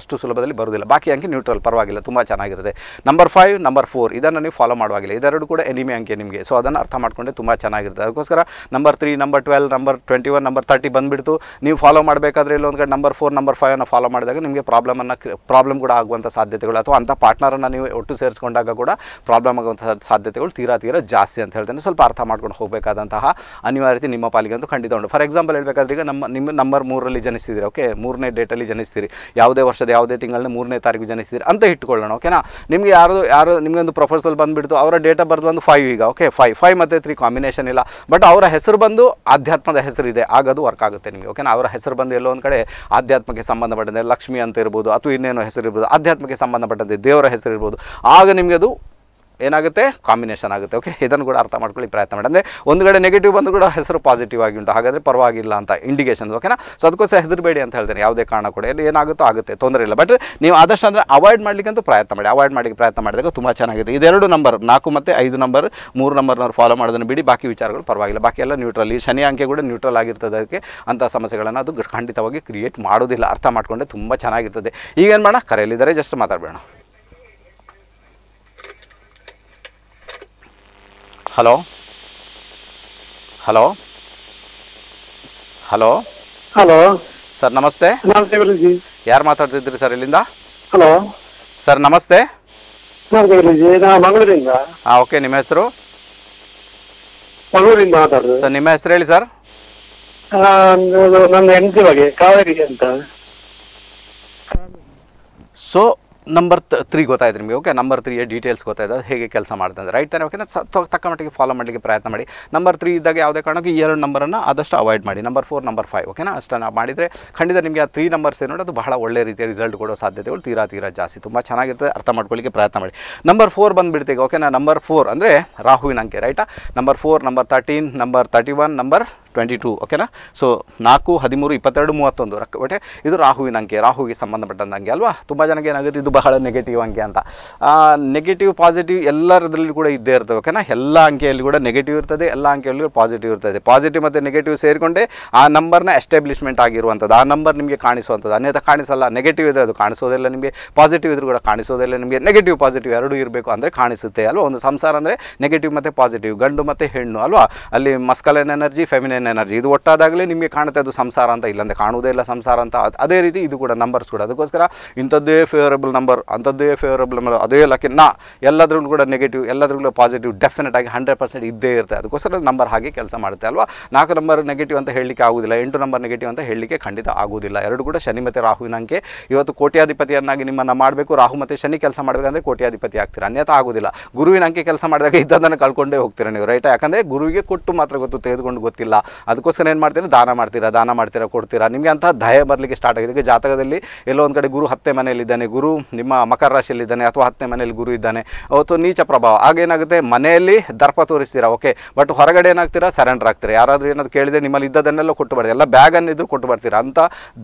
Speaker 1: ಅಷ್ಟು ಸುಲಭದಲ್ಲಿ ಬರೋದಿಲ್ಲ ಬಾಕಿ ಅಂಕೆ ನ್ಯೂಟ್ರಲ್ ಪರವಾಗಿಲ್ಲ ಪರವಾಗಿಲ್ಲ ತುಂಬ ಚೆನ್ನಾಗಿರುತ್ತೆ ನಂಬರ್ ಫೈವ್ ನಂಬರ್ ಫೋರ್ ಇದನ್ನು ನೀವು ಫಾಲೋ ಮಾಡುವಾಗಿಲ್ಲ ಇದೆರಡು ಕೂಡ ಎನಿಮಿ ಅಂಕೆ ನಿಮಗೆ ಸೊ ಅದನ್ನು ಅರ್ಥ ಮಾಡಿಕೊಂಡೆ ತುಂಬ ಚೆನ್ನಾಗಿರುತ್ತೆ ಅದಕ್ಕೋಸ್ಕರ number three number twelve number twenty one number thirty ಬಂದುಬಿಡ್ತು ನೀವು ಫಾಲೋ ಮಾಡಬೇಕಾದ್ರೆ ಇಲ್ಲೊಂದು ಕಡೆ ನಂಬರ್ ಫೋರ್ ನಂಬರ್ ಫೈವನ್ನು ಫಾಲೋ ಮಾಡಿದಾಗ ನಿಮಗೆ ಪ್ರಾಬ್ಲಮನ್ನು ಪ್ರಾಬ್ಲಮ್ ಕೂಡ ಆಗುವಂಥ ಸಾಧ್ಯತೆಗಳು ಅಥವಾ ಅಂಥ ಪಾರ್ಟ್ನರನ್ನು ನೀವು ಒಟ್ಟು ಸೇರಿಸ್ಕೊಂಡಾಗ ಕೂಡ ಪ್ರಾಬ್ಲಮ್ ಆಗುವಂಥ ಸಾಧ್ಯತೆಗಳು ತೀರಾ ತೀರಾ ಜಾಸ್ತಿ ಅಂತ ಹೇಳ್ತೇನೆ ಸ್ವಲ್ಪ ಅರ್ಥ ಮಾಡ್ಕೊಂಡು ಹೋಗಬೇಕಾದಂತಹ ಅನಿವಾರ್ಯತೆ ನಿಮ್ಮ ಪಾಲಿಗೆ ಅಂತ ಖಂಡಿತ ಉಂಟು ಫಾರ್ ಎಕ್ಸಾಂಪಲ್ ಹೇಳಬೇಕಾದ್ರೆ ಈಗ ನಮ್ಮ ನಿಮ್ಮ ನಂಬರ್ ಮೂರರಲ್ಲಿ ಜನಿಸಿದ್ರೆ ಓಕೆ ಮೂರನೇ ಡೇಟಲ್ಲಿ ಜನಿಸ್ತೀರಿ ಯಾವುದೇ ವರ್ಷದ ಯಾವುದೇ ತಿಂಗಳನ್ನ ಮೂರನೇ ತಾರೀಕು ಜನಿಸ್ತೀರಿ ಅಂತ ಇಟ್ಕೊಳ್ಳೋಣ ಓಕೆನಾ ನಿಮಗೆ ಯಾರು ಯಾರು ನಿಮಗೆ ಒಂದು ಪ್ರೊಫೆಸಲ್ ಬಂದುಬಿಡ್ತು ಅವರ ಡೇಟ್ ಆಫ್ ಬರ್ತ್ ಒಂದು ಫೈವ್ ಈಗ ಓಕೆ ಫೈವ್ ಫೈವ್ ಮತ್ತು ತ್ರೀ ಕಾಂಬಿನೇಷನ್ ಇಲ್ಲ ಬಟ್ ಅವರ ಹೆಸರು ಬಂದು ಆಧ್ಯಾತ್ಮದ ಹೆಸರಿದೆ ಅದು ವರ್ಕ್ ಆಗುತ್ತೆ ನಿಮಗೆ ಓಕೆನಾ ಅವರ ಹೆಸರು ಬಂದು ಎಲ್ಲೋ ಒಂದು ಕಡೆ ಆಧ್ಯಾತ್ಮಕ್ಕೆ ಸಂಬಂಧಪಟ್ಟಂತೆ ಲಕ್ಷ್ಮಿ ಅಂತ ಇರ್ಬೋದು ಅಥವಾ ಇನ್ನೇನೋ ಹೆಸರು ಇರ್ಬೋದು ಆಧ್ಯಾತ್ಮಕ್ಕೆ ಸಂಬಂಧಪಟ್ಟಂತೆ ದೇವರ ಹೆಸರು ಇರ್ಬೋದು ಆಗ ನಿಮಗೆ ಅದು ಏನಾಗುತ್ತೆ ಕಾಂಬಿನೇಷನ್ ಆಗುತ್ತೆ ಓಕೆ ಇದನ್ನು ಕೂಡ ಅರ್ಥ ಮಾಡ್ಕೊಳ್ಳಿ ಪ್ರಯತ್ನ ಮಾಡಿ ಅಂದರೆ ಒಂದು ಕಡೆ ನೆಗೆಟಿವ್ ಬಂದು ಕೂಡ ಹೆಸರು ಪಾಸಿಟಿವ್ ಆಗಿ ಉಂಟು ಹಾಗಾದರೆ ಪರವಾಗಿಲ್ಲ ಅಂತ ಇಂಡಿಕೇಷನ್ಸ್ ಓಕೆನಾ ಸೊ ಅದಕ್ಕೋಸ್ಕರ ಹೆದರಬೇಡಿ ಅಂತ ಹೇಳ್ತೇನೆ ಯಾವುದೇ ಕಾರಣ ಕೂಡ ಇಲ್ಲಿ ಏನಾಗುತ್ತೋ ಆಗುತ್ತೆ ತೊಂದರೆ ಇಲ್ಲ ಬಟ್ ನೀವು ಆದಷ್ಟು ಅಂದರೆ ಅವಾಯ್ಡ್ ಮಾಡಲಿಕ್ಕಂತೂ ಪ್ರಯತ್ನ ಮಾಡಿ ಅವಾಯ್ಡ್ ಮಾಡಲಿಕ್ಕೆ ಪ್ರಯತ್ನ ಮಾಡಿದಾಗ ತುಂಬ ಚೆನ್ನಾಗಿದೆ ಇದೆರಡು ನಂಬರ್ ನಾಲ್ಕು ಮತ್ತು ಐದು ನಂಬರ್ ಮೂರು ನಂಬರ್ನವ್ರು ಫಾಲೋ ಮಾಡೋದನ್ನು ಬಿಡಿ ಬಾಕಿ ವಿಚಾರಗಳು ಪರವಾಗಿಲ್ಲ ಬಾಕಿ ಎಲ್ಲ ನ್ಯೂಟ್ರಲ್ ಈ ಶನಿ ಅಂಕೆ ಕೂಡ ನ್ಯೂಟ್ರಲ್ ಆಗಿರ್ತದೆ ಅದಕ್ಕೆ ಅಂತ ಸಮಸ್ಯೆಗಳನ್ನು ಅದು ಖಂಡಿತವಾಗಿ ಕ್ರಿಯೇಟ್ ಮಾಡೋದಿಲ್ಲ ಅರ್ಥ ಮಾಡಿಕೊಂಡೆ ತುಂಬ ಚೆನ್ನಾಗಿರ್ತದೆ ಈಗೇನು ಮಾಡೋಣ ಕರೆಯಲ್ಲಿದ್ದಾರೆ ಜಸ್ಟ್ ಮಾತಾಡಬೇಡ hello hello hello hello sir ನಮಸ್ತೆ ನಮಸ್ತೆ ಗುರುಜಿ ಯಾರು ಮಾತಾಡ್ತಿದ್ರಿ ಸರ್ ಇಲ್ಲಿಂದ ಹಲೋ ಸರ್ ನಮಸ್ತೆ ನಮಸ್ತೆ ಓಕೆ ನಿಮ್ಮ ಹೆಸರು ಮಂಗಳೂರಿಂದ ಮಾತಾಡೋದು ಸರ್ ನಿಮ್ಮ ಹೆಸರು ಹೇಳಿ ಸರ್ ನನ್ನ ಹೆಂಡತಿ ಬಗ್ಗೆ ಕಾವೇರಿ ಅಂತ ಸೊ ನಂಬರ್ ತ್ರೀ ಗೊತ್ತಾಯ್ತು ನಿಮಗೆ ಓಕೆ ನಂಬರ್ ತ್ರೀ ಡೀಟೇಲ್ಸ್ ಗೊತ್ತಾಯ್ತು ಹೇಗೆ ಕೆಲಸ ಮಾಡ್ತಂದ್ರೆ ರೈಟ್ ತಾನೆ ಓಕೆನಾ ತಕ್ಕ ಮಟ್ಟಿಗೆ ಫಾಲೋ ಮಾಡಲಿಕ್ಕೆ ಪ್ರಯತ್ನ ಮಾಡಿ ನಂಬರ್ ತ್ರೀ ಇದ್ದಾಗ ಯಾವುದೇ ಕಾರಣಕ್ಕೂ ಎರಡು ನಂಬರನ್ನು ಆದಷ್ಟು ಅವಾಯ್ಡ್ ಮಾಡಿ ನಂಬರ್ ಫೋರ್ ನಂಬರ್ ಫೈವ್ ಓಕೆನಾ ಅಷ್ಟನ್ನು ಮಾಡಿದರೆ ಖಂಡಿತ ನಿಮಗೆ ಆ ತ್ರೀ ನಂಬರ್ಸ್ ಏನು ಅದು ಬಹಳ ಒಳ್ಳೆ ರೀತಿಯ ರಿಸಲ್ಟ್ ಕೊಡೋ ಸಾಧ್ಯತೆಗಳು ತೀರಾ ತೀರಾ ಜಾಸ್ತಿ ತುಂಬ ಚೆನ್ನಾಗಿರ್ತದೆ ಅರ್ಥ ಮಾಡ್ಕೊಳ್ಳಿಕ್ಕೆ ಪ್ರಯತ್ನ ಮಾಡಿ ನಂಬರ್ ಫೋರ್ ಬಂದುಬಿಡ್ತೀವಿ ಓಕೆನಾ ನಂಬರ್ ಫೋರ್ ಅಂದರೆ ರಾಹುವಿನ ಅಂಕೆ ರೈಟಾ number four number thirteen number thirty one number twenty two ಓಕೆನಾ ಸೊ ನಾಲ್ಕು ಹದಿಮೂರು ಇಪ್ಪತ್ತೆರಡು ಮೂವತ್ತೊಂದು ರಕ್ ಬಟ್ಟೆ ಇದು ರಾಹುವಿನ ಅಂಕೆ ರಾಹುವಿಗೆ ಸಂಬಂಧಪಟ್ಟಂಥ ಅಂಕೆ ಅಲ್ವಾ ತುಂಬ ಜನಕ್ಕೆ ಏನಾಗುತ್ತೆ ಇದು ಬಹಳ ನೆಗೆಟಿವ್ ಅಂಕೆ ಅಂತ ನೆಗೆಟಿವ್ ಪಾಸಿಟಿವ್ ಎಲ್ಲರದ್ರಲ್ಲಿ ಕೂಡ ಇದ್ದೇ ಇರ್ತದೆ ಓಕೆನಾ ಎಲ್ಲ ಅಂಕೆಯಲ್ಲಿ ಕೂಡ ನೆಗೆಟಿವ್ ಇರ್ತದೆ ಎಲ್ಲ ಅಂಕೆಯಲ್ಲಿ ಪಾಸಿಟಿವ್ ಇರ್ತದೆ ಪಾಸಿಟಿವ್ ಮತ್ತು ನೆಗೆಟಿವ್ ಸೇರಿಕೊಂಡೇ ಆ ನಂಬರ್ನ ಎಸ್ಟಾಬ್ಲಿಷ್ಮೆಂಟ್ ಆಗಿರುವಂಥದ್ದು ಆ ನಂಬರ್ ನಿಮಗೆ ಕಾಣಿಸುವಂಥದ್ದು ಅನ್ಯಥ ಕಾಣಿಸಲ್ಲ ನೆಗೆಟಿವ್ ಇದ್ದರೆ ಅದು ಕಾಣಿಸೋದಿಲ್ಲ ನಿಮಗೆ ಪಾಸಿಟಿವ್ ಇದ್ರೂ ಕೂಡ ಕಾಣಿಸೋದಿಲ್ಲ ನಿಮಗೆ ನೆಗೆಟಿವ್ ಪಾಸಿಟಿವ್ ಎರಡೂ ಇರಬೇಕು ಅಂದರೆ ಕಾಣಿಸುತ್ತೆ ಅಲ್ವಾ ಒಂದು ಸಂಸಾರ ಅಂದರೆ ನೆಗೆಟಿವ್ ಮತ್ತು ಪಾಸಿಟಿವ್ ಗಂಡು ಮತ್ತು ಹೆಣ್ಣು ಅಲ್ವಾ ಅಲ್ಲಿ ಮಸ್ಕಲನ್ ಎನರ್ಜಿ ಫೆಮಿನನ್ ಎನರ್ಜಿ ಇದು ಒಟ್ಟಾದಾಗಲೇ ನಿಮಗೆ ಕಾಣುತ್ತೆ ಅದು ಸಂಸಾರ ಅಂತ ಇಲ್ಲಾಂದರೆ ಕಾಣುವುದೇ ಇಲ್ಲ ಸಂಸಾರ ಅಂತ ಅದೇ ರೀತಿ ಇದು ಕೂಡ ನಂಬರ್ಸ್ ಕೂಡ ಅದಕ್ಕೋಸ್ಕರ ಇಂಥದ್ದೇ ಫೇವರಬಲ್ ನಂಬರ್ ಅಂಥದ್ದೇ ಫೇವರಬಲ್ ನಂಬರ್ ಅದೇ ಲಕ್ಕೆ ನಾ ಎಲ್ಲದ್ರಲ್ಲೂ ಕೂಡ ನೆಗೆಟಿವ್ ಎಲ್ಲದರಲ್ಲೂ ಪಾಸಿಟಿವ್ ಡೆಫಿನೆಟ್ ಆಗಿ ಹಂಡ್ರೆಡ್ ಪರ್ಸೆಂಟ್ ಇದ್ದೇ ಇರುತ್ತೆ ಅದಕ್ಕೋಸ್ಕರ ನಂಬರ್ ಹಾಗೆ ಕೆಲಸ ಮಾಡುತ್ತೆ ಅಲ್ವಾ ನಾಲ್ಕು ನಂಬರ್ ನೆಗೆಟಿವ್ ಅಂತ ಹೇಳಲಿಕ್ಕೆ ಆಗೋದಿಲ್ಲ ಎಂಟು ನಂಬರ್ ನೆಗೆಟಿವ್ ಅಂತ ಹೇಳಲಿಕ್ಕೆ ಖಂಡಿತ ಆಗುವುದಿಲ್ಲ ಎರಡು ಕೂಡ ಶನಿ ಮತ್ತು ರಾಹುವಿನ ಅಂಕೆ ಇವತ್ತು ಕೋಟ್ಯಾಧಿಪತಿಯನ್ನಾಗಿ ನಿಮ್ಮನ್ನು ಮಾಡಬೇಕು ರಾಹು ಮತ್ತು ಶನಿ ಕೆಲಸ ಮಾಡಬೇಕಂದ್ರೆ ಕೋಟ್ಯಾಧಿಪತಿ ಆಗ್ತೀರಾ ಅನ್ಯತಾ ಆಗೋದಿಲ್ಲ ಗುರುವಿನ ಅಂಕೆ ಕೆಲಸ ಮಾಡಿದಾಗ ಇದ್ದದನ್ನು ಕಳ್ಕೊಂಡೇ ಹೋಗ್ತೀರ ನೀವು ರೈಟ್ ಯಾಕಂದರೆ ಗುರುವಿಗೆ ಕೊಟ್ಟು ಮಾತ್ರ ಗೊತ್ತು ತೆಗೆದುಕೊಂಡು ಗೊತ್ತಿಲ್ಲ ಅದಕ್ಕೋಸ್ಕರ ಏನು ಮಾಡ್ತೀರಾ ದಾನ ಮಾಡ್ತೀರಾ ದಾನ ಮಾಡ್ತೀರಾ ಕೊಡ್ತೀರಾ ನಿಮಗೆ ಅಂತ ದಯ ಬರಲಿಕ್ಕೆ ಸ್ಟಾರ್ಟ್ ಆಗಿದೆ ಈಗ ಜಾತಕದಲ್ಲಿ ಎಲ್ಲೋ ಒಂದು ಕಡೆ ಗುರು ಹತ್ತೆ ಇದ್ದಾನೆ ಗುರು ನಿಮ್ಮ ಮಕರ ರಾಶಿಯಲ್ಲಿದ್ದಾನೆ ಅಥವಾ ಹತ್ತನೇ ಮನೆಯಲ್ಲಿ ಗುರು ಇದ್ದಾನೆ ಅವತ್ತು ನೀಚ ಪ್ರಭಾವ ಆಗೇನಾಗುತ್ತೆ ಮನೆಯಲ್ಲಿ ದರ್ಪ ತೋರಿಸ್ತೀರಾ ಓಕೆ ಬಟ್ ಹೊರಗಡೆ ಏನಾಗ್ತೀರಾ ಸರೆಂಡರ್ ಆಗ್ತೀರಾ ಯಾರಾದರೂ ಏನಾದರೂ ಕೇಳಿದರೆ ನಿಮ್ಮಲ್ಲಿ ಇದ್ದದನ್ನೆಲ್ಲ ಕೊಟ್ಟು ಬರ್ತೀರಾ ಎಲ್ಲ ಬ್ಯಾಗನ್ನು ಇದ್ದರೂ ಕೊಟ್ಟು ಬರ್ತೀರಾ ಅಂತ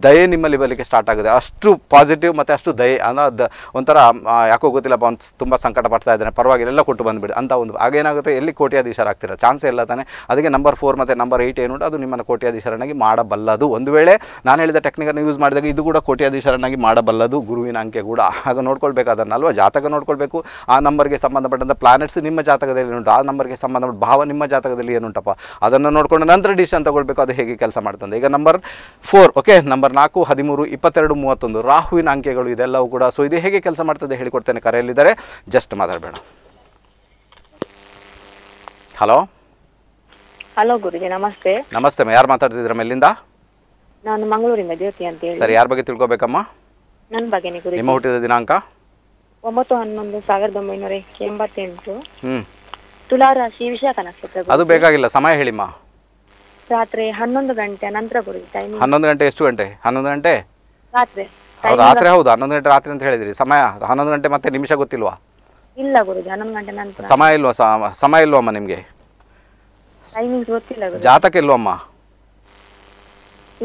Speaker 1: ದಯೆ ನಿಮ್ಮಲ್ಲಿ ಬರಲಿಕ್ಕೆ ಸ್ಟಾರ್ಟ್ ಆಗುತ್ತೆ ಅಷ್ಟು ಪಾಸಿಟಿವ್ ಮತ್ತು ಅಷ್ಟು ದಯೆ ಅನ್ನೋ ಒಂಥರ ಯಾಕೋ ಗೊತ್ತಿಲ್ಲಪ್ಪ ಒಂದು ತುಂಬ ಸಂಕಟ ಪಡ್ತಾ ಇದ್ದಾನೆ ಪರವಾಗಿಲ್ಲ ಎಲ್ಲ ಕೊಟ್ಟು ಬಂದುಬಿಡಿ ಅಂತ ಒಂದು ಆಗೇನಾಗುತ್ತೆ ಎಲ್ಲಿ ಆಗ್ತೀರಾ ಚಾನ್ಸ್ ಇಲ್ಲ ತಾನೆ ಅದಕ್ಕೆ ನಂಬರ್ ಫೋರ್ ಮತ್ತು ನಂಬರ್ ಏಯ್ಟ್ ವೆಬ್ಸೈಟ್ ಏನು ಅದು ನಿಮ್ಮನ್ನು ಕೋಟ್ಯಾಧೀಶರನ್ನಾಗಿ ಮಾಡಬಲ್ಲದು ಒಂದು ವೇಳೆ ನಾನು ಹೇಳಿದ ಟೆಕ್ನಿಕನ್ನು ಯೂಸ್ ಮಾಡಿದಾಗ ಇದು ಕೂಡ ಕೋಟ್ಯಾಧೀಶರನ್ನಾಗಿ ಮಾಡಬಲ್ಲದು ಗುರುವಿನ ಅಂಕೆ ಕೂಡ ಆಗ ನೋಡ್ಕೊಳ್ಬೇಕು ಅದನ್ನಲ್ವ ಜಾತಕ ನೋಡ್ಕೊಳ್ಬೇಕು ಆ ನಂಬರ್ಗೆ ಸಂಬಂಧಪಟ್ಟಂಥ ಪ್ಲಾನೆಟ್ಸ್ ನಿಮ್ಮ ಜಾತಕದಲ್ಲಿ ಏನುಂಟು ಆ ನಂಬರ್ಗೆ ಸಂಬಂಧಪಟ್ಟ ಭಾವ ನಿಮ್ಮ ಜಾತಕದಲ್ಲಿ ಏನುಂಟಪ್ಪ ಅದನ್ನು ನೋಡಿಕೊಂಡು ನಂತರ ಡಿಸಿಷನ್ ತಗೊಳ್ಬೇಕು ಅದು ಹೇಗೆ ಕೆಲಸ ಮಾಡ್ತದೆ ಈಗ ನಂಬರ್ ಫೋರ್ ಓಕೆ ನಂಬರ್ ನಾಲ್ಕು ಹದಿಮೂರು ಇಪ್ಪತ್ತೆರಡು ಮೂವತ್ತೊಂದು ರಾಹುವಿನ ಅಂಕೆಗಳು ಇದೆಲ್ಲವೂ ಕೂಡ ಸೊ ಇದು ಹೇಗೆ ಕೆಲಸ ಮಾಡ್ತದೆ ಹೇಳಿಕೊಡ್ತೇನೆ ಕರೆಯಲ್ಲಿದ್ದಾರೆ ಜಸ್ಟ್ ಮಾತಾಡಬೇಡ ಹಲೋ ಹಲೋ ಗುರುಜಿ ನಮಸ್ತೆ ನಮಸ್ತೆ ಯಾರು ಮಾತಾಡ್ತಿದ್ರ ಮೇಲಿಂದ ನಾನು ಮಂಗಳೂರಿಂದ ಜ್ಯೋತಿ ಅಂತ ಹೇಳಿ ಸರಿ ಯಾರ ಬಗ್ಗೆ ತಿಳ್ಕೊಬೇಕಮ್ಮ ನನ್ನ ಬಗ್ಗೆನೇ ಗುರುಜಿ ನಿಮ್ಮ ಹುಟ್ಟಿದ ದಿನಾಂಕ ಒಂಬತ್ತು ಹನ್ನೊಂದು ಸಾವಿರದ ಒಂಬೈನೂರ ಎಂಬತ್ತೆಂಟು ತುಲಾ ರಾಶಿ ವಿಶಾಖ ನಕ್ಷತ್ರ ಅದು ಬೇಕಾಗಿಲ್ಲ ಸಮಯ ಹೇಳಿಮ್ಮ ರಾತ್ರಿ ಹನ್ನೊಂದು ಗಂಟೆ ನಂತರ ಗುರುಜಿ ಟೈಮ್ ಹನ್ನೊಂದು ಗಂಟೆ ಎಷ್ಟು ಗಂಟೆ ಹನ್ನೊಂದು ಗಂಟೆ ರಾತ್ರಿ ರಾತ್ರಿ ಹೌದು ಹನ್ನೊಂದು ಗಂಟೆ ರಾತ್ರಿ ಅಂತ ಹೇಳಿದ್ರಿ ಸಮಯ ಹನ್ನೊಂದು ಗಂಟೆ ಮತ್ತೆ ನಿಮಿಷ ಗೊತ್ತಿಲ್ವಾ ಇಲ್ಲ ಗುರುಜಿ ಹನ್ನೊಂದು ಗಂಟೆ ನಂತರ ಸಮಯ ಇಲ್ವಾ ಸಮಯ ಇಲ್ವಮ್ಮ ನಿಮಗೆ ಟೈಮಿಂಗ್ ಜಾತಕ ಇಲ್ವಮ್ಮ